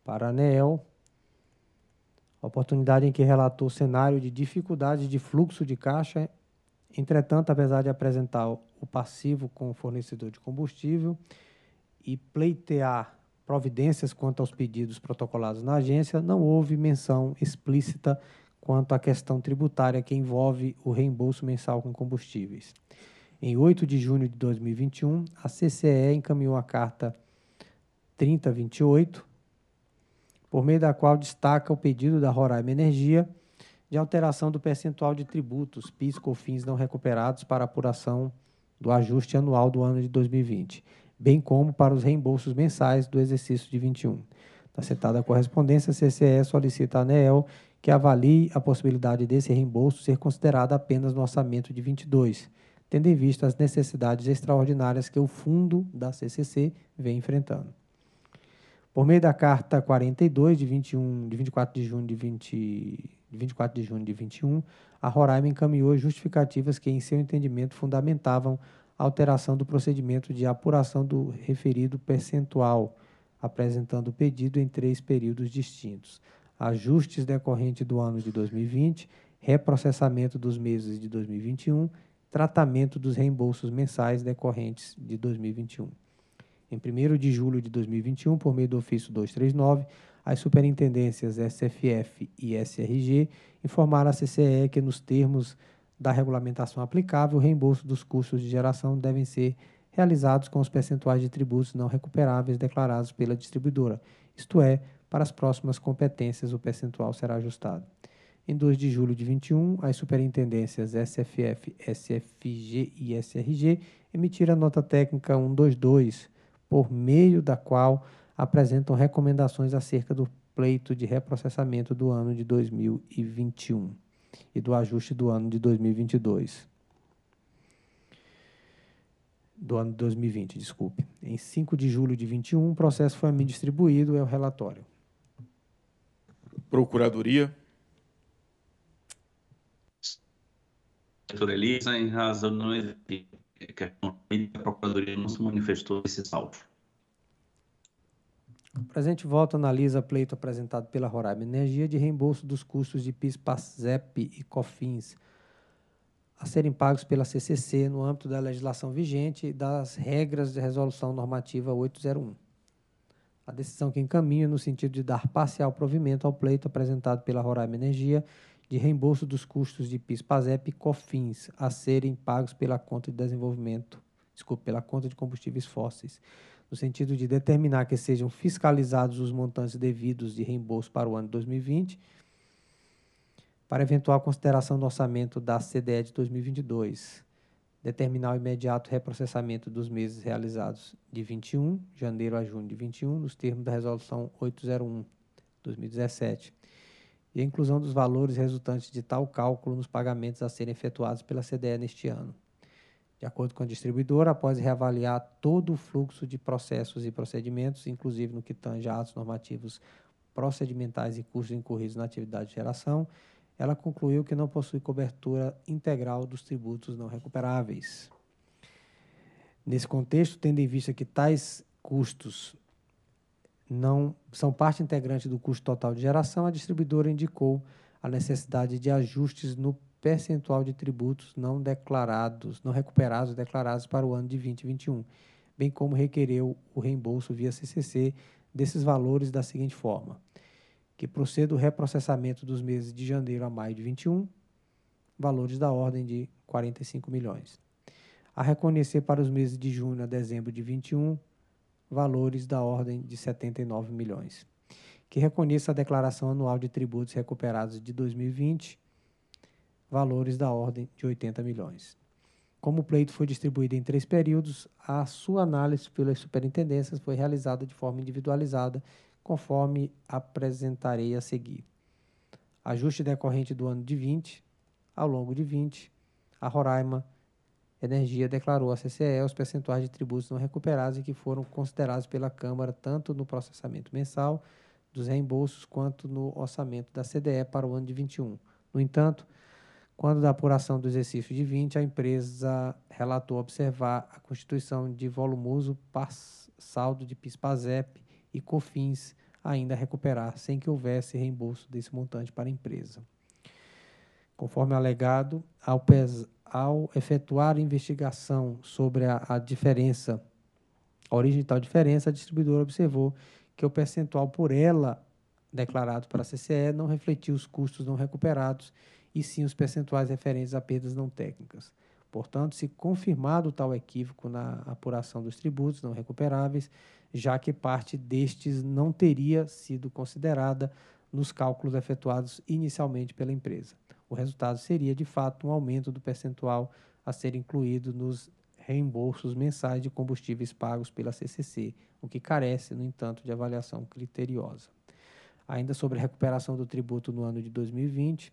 para a ANEEL, oportunidade em que relatou cenário de dificuldades de fluxo de caixa. Entretanto, apesar de apresentar o passivo com o fornecedor de combustível e pleitear providências quanto aos pedidos protocolados na agência, não houve menção explícita quanto à questão tributária que envolve o reembolso mensal com combustíveis. Em 8 de junho de 2021, a CCE encaminhou a carta 3028, por meio da qual destaca o pedido da Roraima Energia de alteração do percentual de tributos PIS COFINS não recuperados para apuração do ajuste anual do ano de 2020, bem como para os reembolsos mensais do exercício de 21. Na citada correspondência, a CCE solicita à ANEEL que avalie a possibilidade desse reembolso ser considerado apenas no orçamento de 22, tendo em vista as necessidades extraordinárias que o fundo da CCC vem enfrentando. Por meio da carta 42 de 21 de 24 de junho de 20 de 24 de junho de 21, a Roraima encaminhou justificativas que, em seu entendimento, fundamentavam a alteração do procedimento de apuração do referido percentual, apresentando o pedido em três períodos distintos ajustes decorrentes do ano de 2020, reprocessamento dos meses de 2021, tratamento dos reembolsos mensais decorrentes de 2021. Em 1 de julho de 2021, por meio do ofício 239, as superintendências SFF e SRG informaram à CCE que, nos termos da regulamentação aplicável, o reembolso dos custos de geração devem ser realizados com os percentuais de tributos não recuperáveis declarados pela distribuidora, isto é, para as próximas competências, o percentual será ajustado. Em 2 de julho de 21, as superintendências SFF, SFG e SRG emitiram a nota técnica 122, por meio da qual apresentam recomendações acerca do pleito de reprocessamento do ano de 2021 e do ajuste do ano de 2022. Do ano de 2020, desculpe. Em 5 de julho de 21, o processo foi a mim distribuído, é o relatório. Procuradoria. Doutora Elisa, em razão não que a Procuradoria não se manifestou nesse salto. O presente voto analisa pleito apresentado pela Roraima Energia de reembolso dos custos de PIS, PASEP e COFINS a serem pagos pela CCC no âmbito da legislação vigente e das regras de resolução normativa 801. A decisão que encaminha no sentido de dar parcial provimento ao pleito apresentado pela Roraima Energia de reembolso dos custos de PIS, PASEP e COFINS a serem pagos pela conta de desenvolvimento, desculpe, pela conta de combustíveis fósseis, no sentido de determinar que sejam fiscalizados os montantes devidos de reembolso para o ano 2020 para eventual consideração do orçamento da CDE de 2022 determinar o imediato reprocessamento dos meses realizados de 21, janeiro a junho de 21, nos termos da Resolução 801, 2017, e a inclusão dos valores resultantes de tal cálculo nos pagamentos a serem efetuados pela CDE neste ano. De acordo com a distribuidora, após reavaliar todo o fluxo de processos e procedimentos, inclusive no que tange a atos normativos procedimentais e custos incorridos na atividade de geração, ela concluiu que não possui cobertura integral dos tributos não recuperáveis. Nesse contexto, tendo em vista que tais custos não são parte integrante do custo total de geração, a distribuidora indicou a necessidade de ajustes no percentual de tributos não declarados, não recuperados, declarados para o ano de 2021, bem como requereu o reembolso via CCC desses valores da seguinte forma: que proceda o reprocessamento dos meses de janeiro a maio de 21, valores da ordem de 45 milhões. A reconhecer para os meses de junho a dezembro de 21, valores da ordem de 79 milhões. Que reconheça a declaração anual de tributos recuperados de 2020, valores da ordem de 80 milhões. Como o pleito foi distribuído em três períodos, a sua análise pelas superintendências foi realizada de forma individualizada conforme apresentarei a seguir. Ajuste decorrente do ano de 20, ao longo de 20, a Roraima Energia declarou à CCE os percentuais de tributos não recuperados e que foram considerados pela Câmara tanto no processamento mensal dos reembolsos quanto no orçamento da CDE para o ano de 21. No entanto, quando da apuração do exercício de 20, a empresa relatou observar a constituição de volumoso saldo de PIS-PASEP e COFINS ainda recuperar, sem que houvesse reembolso desse montante para a empresa. Conforme alegado, ao, ao efetuar investigação sobre a, a diferença, a origem de tal diferença, a distribuidora observou que o percentual por ela declarado para a CCE não refletia os custos não recuperados e sim os percentuais referentes a perdas não técnicas. Portanto, se confirmado tal equívoco na apuração dos tributos não recuperáveis, já que parte destes não teria sido considerada nos cálculos efetuados inicialmente pela empresa. O resultado seria, de fato, um aumento do percentual a ser incluído nos reembolsos mensais de combustíveis pagos pela CCC, o que carece, no entanto, de avaliação criteriosa. Ainda sobre a recuperação do tributo no ano de 2020,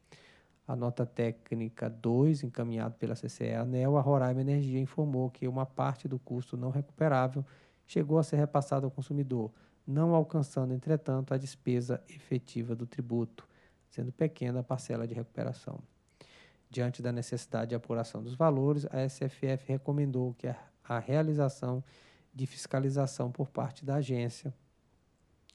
a nota técnica 2, encaminhada pela CCE Anel, a Roraima Energia informou que uma parte do custo não recuperável chegou a ser repassado ao consumidor, não alcançando, entretanto, a despesa efetiva do tributo, sendo pequena a parcela de recuperação. Diante da necessidade de apuração dos valores, a SFF recomendou que a, a realização de fiscalização por parte da agência,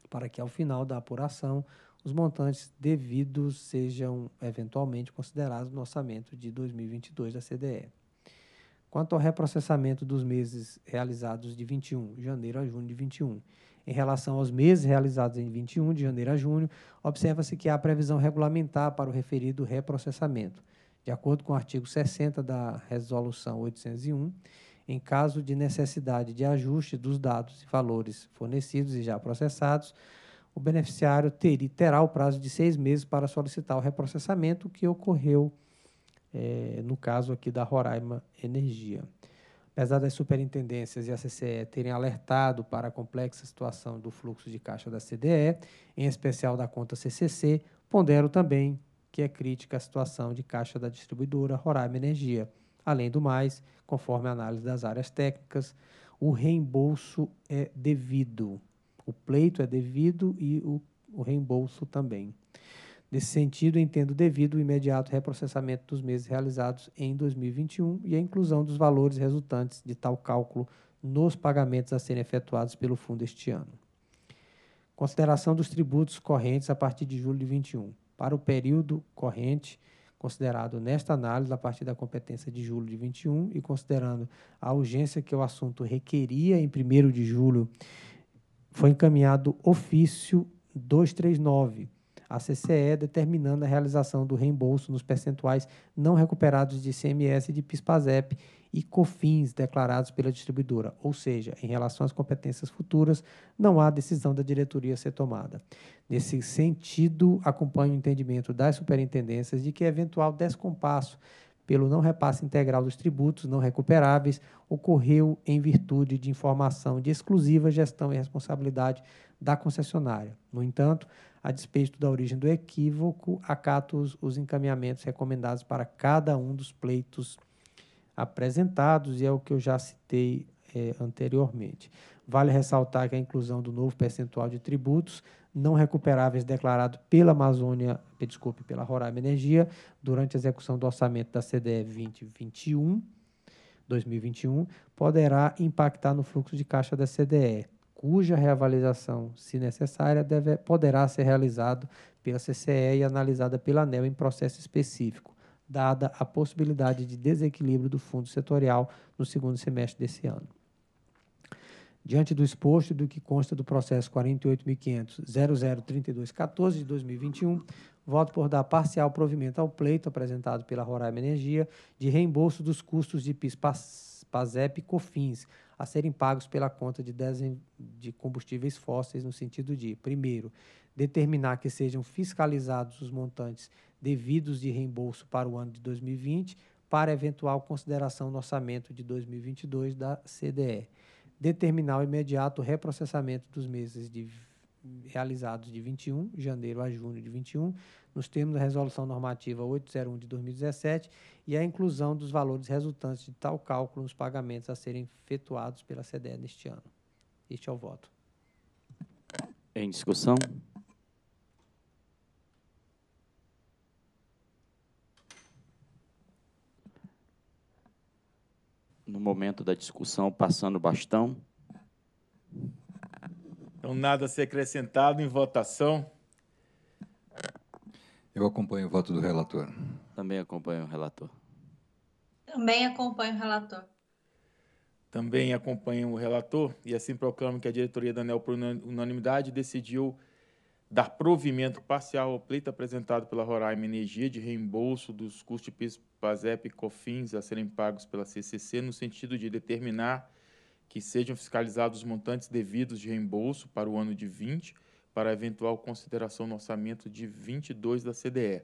para que ao final da apuração os montantes devidos sejam eventualmente considerados no orçamento de 2022 da CDE. Quanto ao reprocessamento dos meses realizados de 21 de janeiro a junho de 21, em relação aos meses realizados em 21 de janeiro a junho, observa-se que há previsão regulamentar para o referido reprocessamento. De acordo com o artigo 60 da Resolução 801, em caso de necessidade de ajuste dos dados e valores fornecidos e já processados, o beneficiário terá o prazo de seis meses para solicitar o reprocessamento que ocorreu é, no caso aqui da Roraima Energia. Apesar das superintendências e a CCE terem alertado para a complexa situação do fluxo de caixa da CDE, em especial da conta CCC, pondero também que é crítica a situação de caixa da distribuidora Roraima Energia. Além do mais, conforme a análise das áreas técnicas, o reembolso é devido. O pleito é devido e o, o reembolso também. Nesse sentido, entendo devido o imediato reprocessamento dos meses realizados em 2021 e a inclusão dos valores resultantes de tal cálculo nos pagamentos a serem efetuados pelo fundo este ano. Consideração dos tributos correntes a partir de julho de 21. Para o período corrente considerado nesta análise, a partir da competência de julho de 21 e considerando a urgência que o assunto requeria em 1 de julho, foi encaminhado ofício 239 a CCE determinando a realização do reembolso nos percentuais não recuperados de CMS de PIS/PASEP e COFINS declarados pela distribuidora, ou seja, em relação às competências futuras, não há decisão da diretoria a ser tomada. Nesse sentido, acompanho o entendimento das superintendências de que eventual descompasso pelo não repasse integral dos tributos não recuperáveis ocorreu em virtude de informação de exclusiva gestão e responsabilidade da concessionária. No entanto, a despeito da origem do equívoco, acato os, os encaminhamentos recomendados para cada um dos pleitos apresentados, e é o que eu já citei é, anteriormente. Vale ressaltar que a inclusão do novo percentual de tributos não recuperáveis declarado pela Amazônia, desculpe, pela Roraima Energia, durante a execução do orçamento da CDE 2021, 2021, poderá impactar no fluxo de caixa da CDE, cuja reavaliação, se necessária, deve, poderá ser realizada pela CCE e analisada pela ANEL em processo específico, dada a possibilidade de desequilíbrio do fundo setorial no segundo semestre desse ano. Diante do exposto e do que consta do processo 48.500.003214 de 2021, voto por dar parcial provimento ao pleito apresentado pela Roraima Energia de reembolso dos custos de PIS PASEP e COFINS, a serem pagos pela conta de, de combustíveis fósseis, no sentido de, primeiro, determinar que sejam fiscalizados os montantes devidos de reembolso para o ano de 2020, para eventual consideração no orçamento de 2022 da CDE. Determinar o imediato reprocessamento dos meses de realizados de 21, janeiro a junho de 21, nos termos da Resolução Normativa 801 de 2017, e a inclusão dos valores resultantes de tal cálculo nos pagamentos a serem efetuados pela CDE neste ano. Este é o voto. Em discussão? No momento da discussão, passando o bastão. Então, nada a ser acrescentado em votação. Eu acompanho o voto do relator. Também acompanho o relator. Também acompanho o relator. Também acompanho o relator e assim proclamo que a diretoria da ANEL, por unanimidade, decidiu dar provimento parcial ao pleito apresentado pela Roraima Energia de reembolso dos custos de PIS, PASEP e COFINS a serem pagos pela CCC no sentido de determinar que sejam fiscalizados os montantes devidos de reembolso para o ano de 20 para eventual consideração no orçamento de 22 da CDE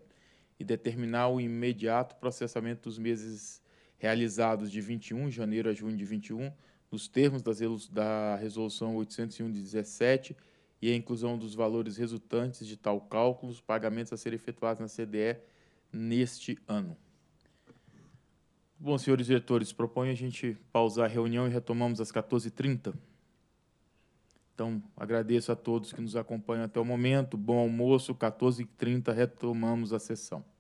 e determinar o imediato processamento dos meses realizados de 21 de janeiro a junho de 21, nos termos da Resolução 801 de 17 e a inclusão dos valores resultantes de tal cálculo, os pagamentos a serem efetuados na CDE neste ano. Bom, senhores diretores, proponho a gente pausar a reunião e retomamos às 14h30. Então, agradeço a todos que nos acompanham até o momento. Bom almoço, 14h30, retomamos a sessão.